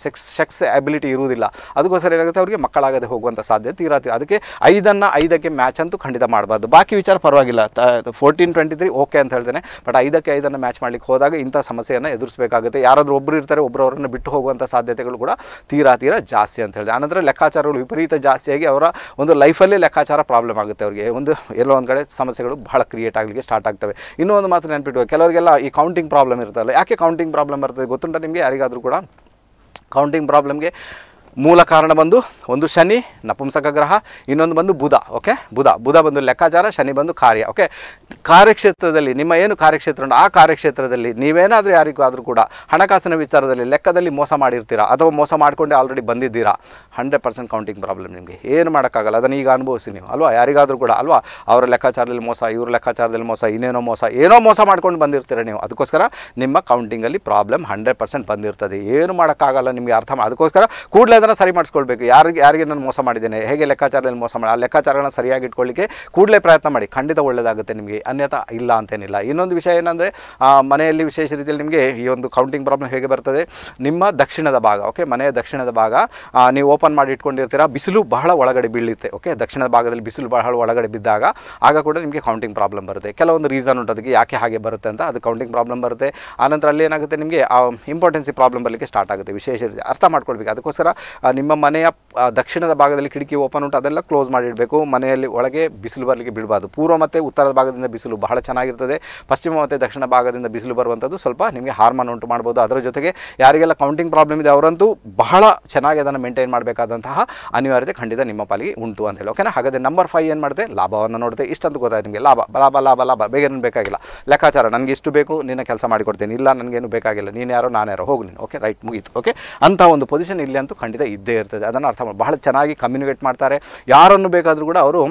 Speaker 1: ಸೆಕ್ಸ್ ಸೆಕ್ಸ್ ಅಬಿಲಿಟಿ ಇರುವುದಿಲ್ಲ ಅದಕ್ಕೋಸ್ಕರ ಏನಾಗುತ್ತೆ ಅವರಿಗೆ ಮಕ್ಕಳಾಗದೆ ಹೋಗುವಂಥ ಸಾಧ್ಯತೆ ತೀರಾ ತೀರಾ ಅದಕ್ಕೆ ಐದನ್ನು ಐದಕ್ಕೆ ಮ್ಯಾಚ್ ಅಂತೂ ಖಂಡಿತ ಮಾಡಬಾರ್ದು ಬಾಕಿ ವಿಚಾರ ಪರವಾಗಿಲ್ಲ ಫೋರ್ಟೀನ್ ಟ್ವೆಂಟಿ ತ್ರೀ ಓಕೆ ಅಂತ ಹೇಳ್ತೇನೆ ಬಟ್ ಐದಕ್ಕೆ ಐದನ್ನು ಮ್ಯಾಚ್ ಮಾಡಲಿಕ್ಕೆ ಹೋದಾಗ ಇಂಥ ಸಮಸ್ಯೆಯನ್ನು ಎದುರಿಸಬೇಕಾಗುತ್ತೆ ಯಾರಾದರೂ ಒಬ್ಬರು ಇರ್ತಾರೆ ಒಬ್ಬರು ಅವರನ್ನು ಬಿಟ್ಟು ಹೋಗುವಂಥ ಸಾಧ್ಯತೆಗಳು ಕೂಡ ತೀರಾ ತೀರಾ ಜಾಸ್ತಿ ಅಂತ ಹೇಳಿದೆ ಆನಂತರ ಲೆಕ್ಕಾಚಾರಗಳು ವಿಪರೀತ ಜಾಸ್ತಿಯಾಗಿ ಅವರ ಒಂದು ಲೈಫಲ್ಲೇ ಲೆಕ್ಕಾಚಾರ ಪ್ರಾಬ್ಲಮ್ ಆಗುತ್ತೆ ಅವರಿಗೆ ಒಂದು ಎಲ್ಲೋ ಒಂದು ಕಡೆ ಸಮಸ್ಯೆಗಳು ಬಹಳ ಕ್ರಿಯೇಟ್ ಆಗಲಿಕ್ಕೆ ಸ್ಟಾರ್ಟ್ ಆಗ್ತವೆ ಇನ್ನೂ ಒಂದು ಮಾತು ನೆನ್ಪಿಟ್ಟು ಕೆಲವರಿಗೆಲ್ಲ ಈ ಕೌಂಟಿಂಗ್ ಪ್ರಾಬ್ಲಮ್ ಇರ್ತಲ್ಲ ಯಾಕೆ ಕೌಂಟಿಂಗ್ ಪ್ರಾಬ್ಲಮ್ ಬರ್ತದೆ ಗೊತ್ತುಂಟ ನಿಮಗೆ ಯಾರಿಗಾದರೂ ಕೂಡ ಕೌಂಟಿಂಗ್ ಪ್ರಾಬ್ಲಮ್ಗೆ ಮೂಲ ಕಾರಣ ಬಂದು ಒಂದು ಶನಿ ನಪುಂಸಕ ಗ್ರಹ ಇನ್ನೊಂದು ಬಂದು ಬುಧ ಓಕೆ ಬುಧ ಬುಧ ಬಂದು ಲೆಕ್ಕಾಚಾರ ಶನಿ ಬಂದು ಕಾರ್ಯ ಓಕೆ ಕಾರ್ಯಕ್ಷೇತ್ರದಲ್ಲಿ ನಿಮ್ಮ ಏನು ಕಾರ್ಯಕ್ಷೇತ್ರ ಉಂಟು ಆ ಕಾರ್ಯಕ್ಷೇತ್ರದಲ್ಲಿ ನೀವೇನಾದರೂ ಯಾರಿಗಾದರೂ ಕೂಡ ಹಣಕಾಸಿನ ವಿಚಾರದಲ್ಲಿ ಲೆಕ್ಕದಲ್ಲಿ ಮೋಸ ಮಾಡಿರ್ತೀರಾ ಅಥವಾ ಮೋಸ ಮಾಡಿಕೊಂಡೆ ಆಲ್ರೆಡಿ ಬಂದಿದ್ದೀರಾ ಹಂಡ್ರೆಡ್ ಪರ್ಸೆಂಟ್ ಕೌಂಟಿಂಗ್ ಪ್ರಾಬ್ಲಮ್ ನಿಮಗೆ ಏನು ಮಾಡೋಕ್ಕಾಗಲ್ಲ ಅದನ್ನು ಈಗ ಅನುಭವಿಸಿ ನೀವು ಅಲ್ವಾ ಯಾರಿಗಾದರೂ ಕೂಡ ಅಲ್ವಾ ಅವರ ಲೆಕ್ಕಾಚಾರದಲ್ಲಿ ಮೋಸ ಇವ್ರ ಲೆಕ್ಕಾಚಾರದಲ್ಲಿ ಮೋಸ ಇನ್ನೇನೋ ಮೋಸ ಏನೋ ಮೋಸ ಮಾಡ್ಕೊಂಡು ಬಂದಿರ್ತೀರ ನೀವು ಅದಕ್ಕೋಸ್ಕರ ನಿಮ್ಮ ಕೌಂಟಿಂಗಲ್ಲಿ ಪ್ರಾಬ್ಲಮ್ ಹಂಡ್ರೆಡ್ ಪರ್ಸೆಂಟ್ ಬಂದಿರ್ತದೆ ಏನು ಮಾಡೋಕ್ಕಾಗಲ್ಲ ನಿಮಗೆ ಅರ್ಥ ಅದಕ್ಕೋಸ್ಕರ ಕೂಡಲೇ ಅದನ್ನು ಸರಿ ಮಾಡಿಸ್ಕೊಳ್ಬೇಕು ಯಾರಿಗೆ ಯಾರಿಗೆ ನಾನು ಮೋಸ ಮಾಡಿದ್ದೇನೆ ಹೇಗೆ ಲೆಕ್ಕಾಚಾರದಲ್ಲಿ ಮೋಸ ಮಾಡಿ ಆ ಲೆಕ್ಕಾಚಾರಗಳನ್ನ ಸರಿಯಾಗಿ ಇಟ್ಕೊಳ್ಳಿಕ್ಕೆ ಕೂಡಲೇ ಪ್ರಯತ್ನ ಮಾಡಿ ಖಂಡಿತ ಒಳ್ಳೆಯದಾಗುತ್ತೆ ನಿಮಗೆ ಅನ್ಯತ ಇಲ್ಲ ಅಂತೇನಿಲ್ಲ ಇನ್ನೊಂದು ವಿಷಯ ಏನಂದರೆ ಮನೆಯಲ್ಲಿ ವಿಶೇಷ ರೀತಿಯಲ್ಲಿ ನಿಮಗೆ ಈ ಒಂದು ಕೌಂಟಿಂಗ್ ಪ್ರಾಬ್ಲಮ್ ಹೇಗೆ ಬರ್ತದೆ ನಿಮ್ಮ ದಕ್ಷಿಣದ ಭಾಗ ಓಕೆ ಮನೆಯ ದಕ್ಷಿಣದ ಭಾಗ ನೀವು ಓಪನ್ ಮಾಡಿ ಇಟ್ಕೊಂಡಿರ್ತೀರಾ ಬಿಸಿಲು ಬಹಳ ಒಳಗಡೆ ಬೀಳುತ್ತೆ ಓಕೆ ದಕ್ಷಿಣದ ಭಾಗದಲ್ಲಿ ಬಿಸಿಲು ಬಹಳ ಒಳಗಡೆ ಬಿದ್ದಾಗ ಆಗ ಕೂಡ ನಿಮಗೆ ಕೌಂಟಿಂಗ್ ಪ್ರಾಬ್ಲಮ್ ಬರುತ್ತೆ ಕೆಲವೊಂದು ರೀಸನ್ ಉಂಟು ಅದಕ್ಕೆ ಯಾಕೆ ಹಾಗೆ ಬರುತ್ತೆ ಅಂತ ಅದು ಕೌಂಟಿಂಗ್ ಪ್ರಾಬ್ಲಮ್ ಬರುತ್ತೆ ಆನಂತರ ಅಲ್ಲಿ ಏನಾಗುತ್ತೆ ನಿಮಗೆ ಇಂಪಾರ್ಟೆನ್ಸಿ ಪ್ರಾಬ್ಲಮ್ ಬರಲಿಕ್ಕೆ ಸ್ಟಾರ್ಟ್ ಆಗುತ್ತೆ ವಿಶೇಷ ರೀತಿ ಅರ್ಥ ಮಾಡ್ಕೊಳ್ಬೇಕು ಅದಕ್ಕೋಸ್ಕರ ನಿಮ್ಮ ಮನೆಯ ದಕ್ಷಿಣದ ಭಾಗದಲ್ಲಿ ಕಿಟಕಿ ಓಪನ್ ಉಂಟು ಅದೆಲ್ಲ ಕ್ಲೋಸ್ ಮಾಡಿಡಬೇಕು ಮನೆಯಲ್ಲಿ ಒಳಗೆ ಬಿಸಿಲು ಬರಲಿಕ್ಕೆ ಬಿಡಬಾರ್ದು ಪೂರ್ವ ಮತ್ತು ಉತ್ತರದ ಭಾಗದಿಂದ ಬಿಸಿಲು ಬಹಳ ಚೆನ್ನಾಗಿರ್ತದೆ ಪಶ್ಚಿಮ ಮತ್ತು ದಕ್ಷಿಣ ಭಾಗದಿಂದ ಬಿಸಿಲು ಬರುವಂಥದ್ದು ಸ್ವಲ್ಪ ನಿಮಗೆ ಹಾರ್ಮನ್ ಉಂಟು ಮಾಡ್ಬೋದು ಅದರ ಜೊತೆಗೆ ಯಾರಿಗೆಲ್ಲ ಕೌಂಟಿಂಗ್ ಪ್ರಾಬ್ಲಮ್ ಇದೆ ಅವರಂತೂ ಬಹಳ ಚೆನ್ನಾಗಿ ಅದನ್ನು ಮೇಂಟೈನ್ ಮಾಡಬೇಕಾದಂತಹ ಅನಿವಾರ್ಯತೆ ಖಂಡಿತ ನಿಮ್ಮ ಪಾಲಿಗೆ ಉಂಟು ಅಂತ ಹೇಳಿ ಓಕೆನಾ ಹಾಗಾದರೆ ನಂಬರ್ ಫೈವ್ ಏನು ಮಾಡಿದೆ ಲಾಭವನ್ನು ನೋಡುತ್ತೆ ಇಷ್ಟಂತೂ ಗೊತ್ತಾಯ್ತು ನಿಮಗೆ ಲಾಭ ಲಾಭ ಲಾಭ ಲಾಭ ಏನು ಬೇಕಾಗಿಲ್ಲ ಲೆಕ್ಕಾಚಾರ ನನಗೆ ಇಷ್ಟು ಬೇಕು ನಿನ್ನ ಕೆಲಸ ಮಾಡಿಕೊಡ್ತೇನೆ ಇಲ್ಲ ನನಗೇನು ಬೇಕಾಗಿಲ್ಲ ನೀನು ಯಾರೋ ನಾನು ಯಾರೋ ಹೋಗಿ ನೀನು ಓಕೆ ರೈಟ್ ಮುಗೀತು ಓಕೆ ಅಂತ ಒಂದು ಪೊಸಿಷನ್ ಇಲ್ಲಿ ಅಂತೂ ಖಂಡಿತ ಇದ್ದೇ ಇರ್ತದೆ ಅದನ್ನು ಅರ್ಥ ಮಾಡಿ ಬಹಳ ಚೆನ್ನಾಗಿ ಕಮ್ಯುನಿಕೇಟ್ ಮಾಡ್ತಾರೆ ಯಾರನ್ನು ಬೇಕಾದರೂ ಕೂಡ ಅವರು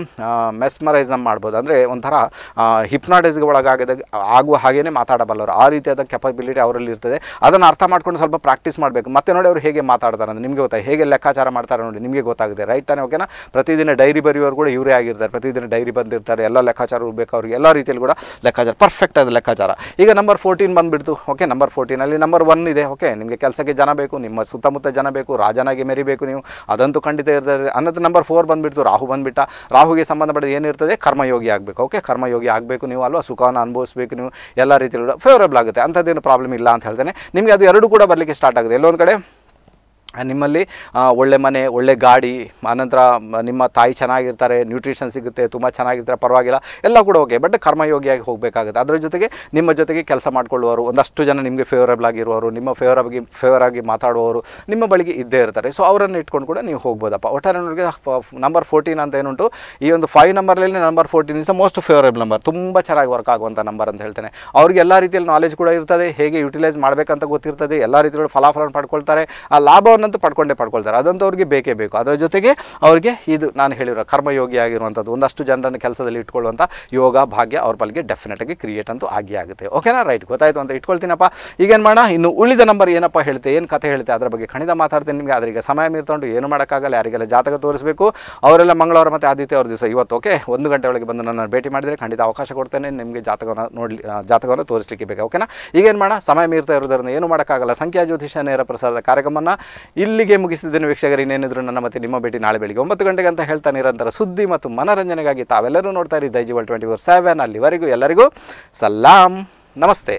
Speaker 1: ಮೆಸ್ಮರೈಸಮ್ ಮಾಡ್ಬೋದು ಅಂದರೆ ಒಂಥರ ಹಿಪ್ನಾಟೈಸ್ಗೆ ಒಳಗಾಗದ ಆಗುವ ಹಾಗೇ ಮಾತಾಡಬಲ್ಲವರು ಆ ರೀತಿಯಾದ ಕೆಪಬಿಲಿಟಿ ಅವರಲ್ಲಿ ಇರ್ತದೆ ಅದನ್ನು ಅರ್ಥ ಮಾಡ್ಕೊಂಡು ಸ್ವಲ್ಪ ಪ್ರಾಕ್ಟೀಸ್ ಮಾಡಬೇಕು ಮತ್ತೆ ನೋಡಿ ಅವರು ಹೇಗೆ ಮಾತಾಡ್ತಾರೆ ಅಂದರೆ ನಿಮಗೆ ಗೊತ್ತಾಗ ಹೇಗೆ ಲೆಕ್ಕಾಚಾರ ಮಾಡ್ತಾರೆ ನೋಡಿ ನಿಮಗೆ ಗೊತ್ತಾಗುತ್ತೆ ರೈಟ್ ತಾನೆ ಓಕೆನಾ ಪ್ರತಿದಿನ ಡೈರಿ ಬರೆಯೋರು ಕೂಡ ಇವರೇ ಆಗಿರ್ತಾರೆ ಪ್ರತಿದಿನ ಡೈರಿ ಬಂದಿರ್ತಾರೆ ಎಲ್ಲ ಲೆಕ್ಕಾಚಾರ ಬೇಕು ಅವ್ರಿಗೆ ಎಲ್ಲ ರೀತಿಯಲ್ಲಿ ಕೂಡ ಲೆಕ್ಕಾಚಾರ ಪರ್ಫೆಕ್ಟ್ ಆದ ಲೆಕ್ಕಾಚಾರ ಈಗ ನಂಬರ್ ಫೋರ್ಟೀನ್ ಬಂದುಬಿಡ್ತು ಓಕೆ ನಂಬರ್ ಫೋರ್ಟೀನಲ್ಲಿ ನಂಬರ್ ಒನ್ ಇದೆ ಓಕೆ ನಿಮಗೆ ಕೆಲಸಕ್ಕೆ ಜನ ಬೇಕು ನಿಮ್ಮ ಸುತ್ತಮುತ್ತ ಜನ ಬೇಕು ರಾಜನಾಗಿ ಹೇಗೆ ಮೆರಿಬೇಕು ನೀವು ಅದಂತೂ ಖಂಡಿತ ಇರ್ತದೆ ಅನ್ನೋದು ನಂಬರ್ ಫೋರ್ ಬಂದುಬಿಡ್ತು ರಾಹು ಬಂದುಬಿಟ್ಟ ರಾಹುಗೆ ಸಂಬಂಧಪಟ್ಟ ಏನಿರ್ತದೆ ಕರ್ಮಯೋಗಿ ಆಗಬೇಕು ಓಕೆ ಕರ್ಮಯೋಗಿ ಆಗಬೇಕು ನೀವು ಅಲ್ವಾ ಸುಖವನ್ನು ಅನುಭವಿಸಬೇಕು ನೀವು ಎಲ್ಲ ರೀತಿಯಲ್ಲೂ ಫೇವರೇಬಲ್ ಆಗುತ್ತೆ ಅಂಥದ್ದೇನು ಪ್ರಾಬ್ಲಮ್ ಇಲ್ಲ ಅಂತ ಹೇಳ್ತೇನೆ ನಿಮಗೆ ಅದು ಎರಡು ಕೂಡ ಬರಲಿಕ್ಕೆ ಸ್ಟಾರ್ಟ್ ಆಗುತ್ತೆ ಎಲ್ಲೊಂದು ಕಡೆ ನಿಮ್ಮಲ್ಲಿ ಒಳ್ಳೆ ಮನೆ ಒಳ್ಳೆ ಗಾಡಿ ಆನಂತರ ನಿಮ್ಮ ತಾಯಿ ಚೆನ್ನಾಗಿರ್ತಾರೆ ನ್ಯೂಟ್ರಿಷನ್ ಸಿಗುತ್ತೆ ತುಂಬ ಚೆನ್ನಾಗಿರ್ತಾರೆ ಪರವಾಗಿಲ್ಲ ಎಲ್ಲ ಕೂಡ ಓಕೆ ಬಟ್ ಕರ್ಮಯೋಗಿಯಾಗಿ ಹೋಗಬೇಕಾಗುತ್ತೆ ಅದರ ಜೊತೆಗೆ ನಿಮ್ಮ ಜೊತೆಗೆ ಕೆಲಸ ಮಾಡಿಕೊಳ್ಳುವವರು ಒಂದಷ್ಟು ಜನ ನಿಮಗೆ ಫೇವರಬಲ್ ಆಗಿರುವವರು ನಿಮ್ಮ ಫೇವರಾಗಿ ಫೇವರ್ ಆಗಿ ಮಾತಾಡುವವರು ನಿಮ್ಮ ಬಳಿಗೆ ಇದ್ದೇ ಇರ್ತಾರೆ ಸೊ ಅವರನ್ನು ಇಟ್ಕೊಂಡು ಕೂಡ ನೀವು ಹೋಗ್ಬೋದಪ್ಪ ಒಟ್ಟಾರೆ ನೋಡಿದ್ರೆ ನಂಬರ್ ಫೋರ್ಟೀನ್ ಅಂತ ಏನುಂಟು ಈ ಒಂದು ಫೈವ್ ನಂಬರ್ಲಲ್ಲಿ number fourteen is most favourable number ತುಂಬ ಚೆನ್ನಾಗಿ ವರ್ಕ್ ಆಗುವಂಥ ನಂಬರ್ ಅಂತ ಹೇಳ್ತೇನೆ ಅವ್ರಿಗೆ ಎಲ್ಲ ರೀತಿಯಲ್ಲಿ ನಾಲೆಜ್ ಕೂಡ ಇರ್ತದೆ ಹೇಗೆ ಯುಟಿಲೈಸ್ ಮಾಡಬೇಕಂತ ಗೊತ್ತಿರ್ತದೆ ಎಲ್ಲ ರೀತಿಯಲ್ಲಿ ಫಲಾಫಲವನ್ನು ಪಡ್ಕೊಳ್ತಾರೆ ಆ ಲಾಭವನ್ನು ಅಂತ ಪಡ್ಕೊಂಡೇ ಪಡ್ಕೊಳ್ತಾರೆ ಅದಂತೂ ಅವ್ರಿಗೆ ಬೇಕೇ ಬೇಕು ಅದರ ಜೊತೆಗೆ ಅವರಿಗೆ ಇದು ನಾನು ಹೇಳಿರೋ ಕರ್ಮಯೋಗಿ ಆಗಿರುವಂಥದ್ದು ಒಂದಷ್ಟು ಜನರನ್ನು ಕೆಲಸದಲ್ಲಿ ಇಟ್ಕೊಳ್ಳುವಂಥ ಯೋಗ ಭಾಗ್ಯ ಅವ್ರ ಬಳಿಗೆ ಡೆಫಿನೆಟಾಗಿ ಕ್ರಿಯೇಟ್ ಅಂತೂ ಆಗಿ ಆಗುತ್ತೆ ಓಕೆನಾ ರೈಟ್ ಗೊತ್ತಾಯಿತು ಅಂತ ಇಟ್ಕೊಳ್ತೀನಪ್ಪ ಈಗೇನು ಮಾಡೋಣ ಇನ್ನು ಉಳಿದ ನಂಬರ್ ಏನಪ್ಪ ಹೇಳ್ತೆ ಏನು ಕಥೆ ಹೇಳ್ತೆ ಅದರ ಬಗ್ಗೆ ಖಂಡಿತ ಮಾತಾಡ್ತೀನಿ ನಿಮಗೆ ಅದರಿಗೆ ಸಮಯ ಮೀರ್ತೊಂಡು ಏನು ಮಾಡೋಕ್ಕಾಗಲ್ಲ ಯಾರಿಗೆಲ್ಲ ಜಾತಕ ತೋರಿಸಬೇಕು ಅವರೆಲ್ಲ ಮಂಗಳವಾರ ಮತ್ತು ಆದಿತ್ಯ ಅವ್ರ ದಿವಸ ಇವತ್ತು ಓಕೆ ಒಂದು ಗಂಟೆ ಒಳಗೆ ಬಂದು ನನ್ನ ಭೇಟಿ ಮಾಡಿದರೆ ಖಂಡಿತ ಅವಕಾಶ ಕೊಡ್ತೇನೆ ನಿಮಗೆ ಜಾತಕವನ್ನು ನೋಡಲಿ ಜಾತಕವನ್ನು ತೋರಿಸಲಿಕ್ಕೆ ಬೇಕು ಓಕೆನಾ ಈಗೇನು ಮಾಡೋಣ ಸಮಯ ಮೀರ್ತಾ ಇರೋದರಿಂದ ಏನು ಮಾಡೋಕ್ಕಾಗಲ್ಲ ಸಂಖ್ಯಾ ಜ್ಯೋತಿಷ ನೇರ ಪ್ರಸಾರದ ಕಾರ್ಯಕ್ರಮವನ್ನು ಇಲ್ಲಿಗೆ ಮುಗಿಸಿದ್ದೇನೆ ವೀಕ್ಷಕರು ಇನ್ನೇನಿದ್ರು ನನ್ನ ಮತ್ತೆ ನಿಮ್ಮ ಭೇಟಿ ನಾಳೆ ಬೆಳಿಗ್ಗೆ ಒಂಬತ್ತು ಗಂಟೆಗೆ ಅಂತ ಹೇಳ್ತಾ ನಿರಂತರ ಸುದ್ದಿ ಮತ್ತು ಮನರಂಜನೆಗಾಗಿ ತಾವೆಲ್ಲರೂ ನೋಡ್ತಾ ಇರಿ ದೈಜಿವಲ್ ಟ್ವೆಂಟಿ ಫೋರ್ ಸೆವೆನ್ ಅಲ್ಲಿವರೆಗೂ ಎಲ್ಲರಿಗೂ ಸಲಾಂ ನಮಸ್ತೆ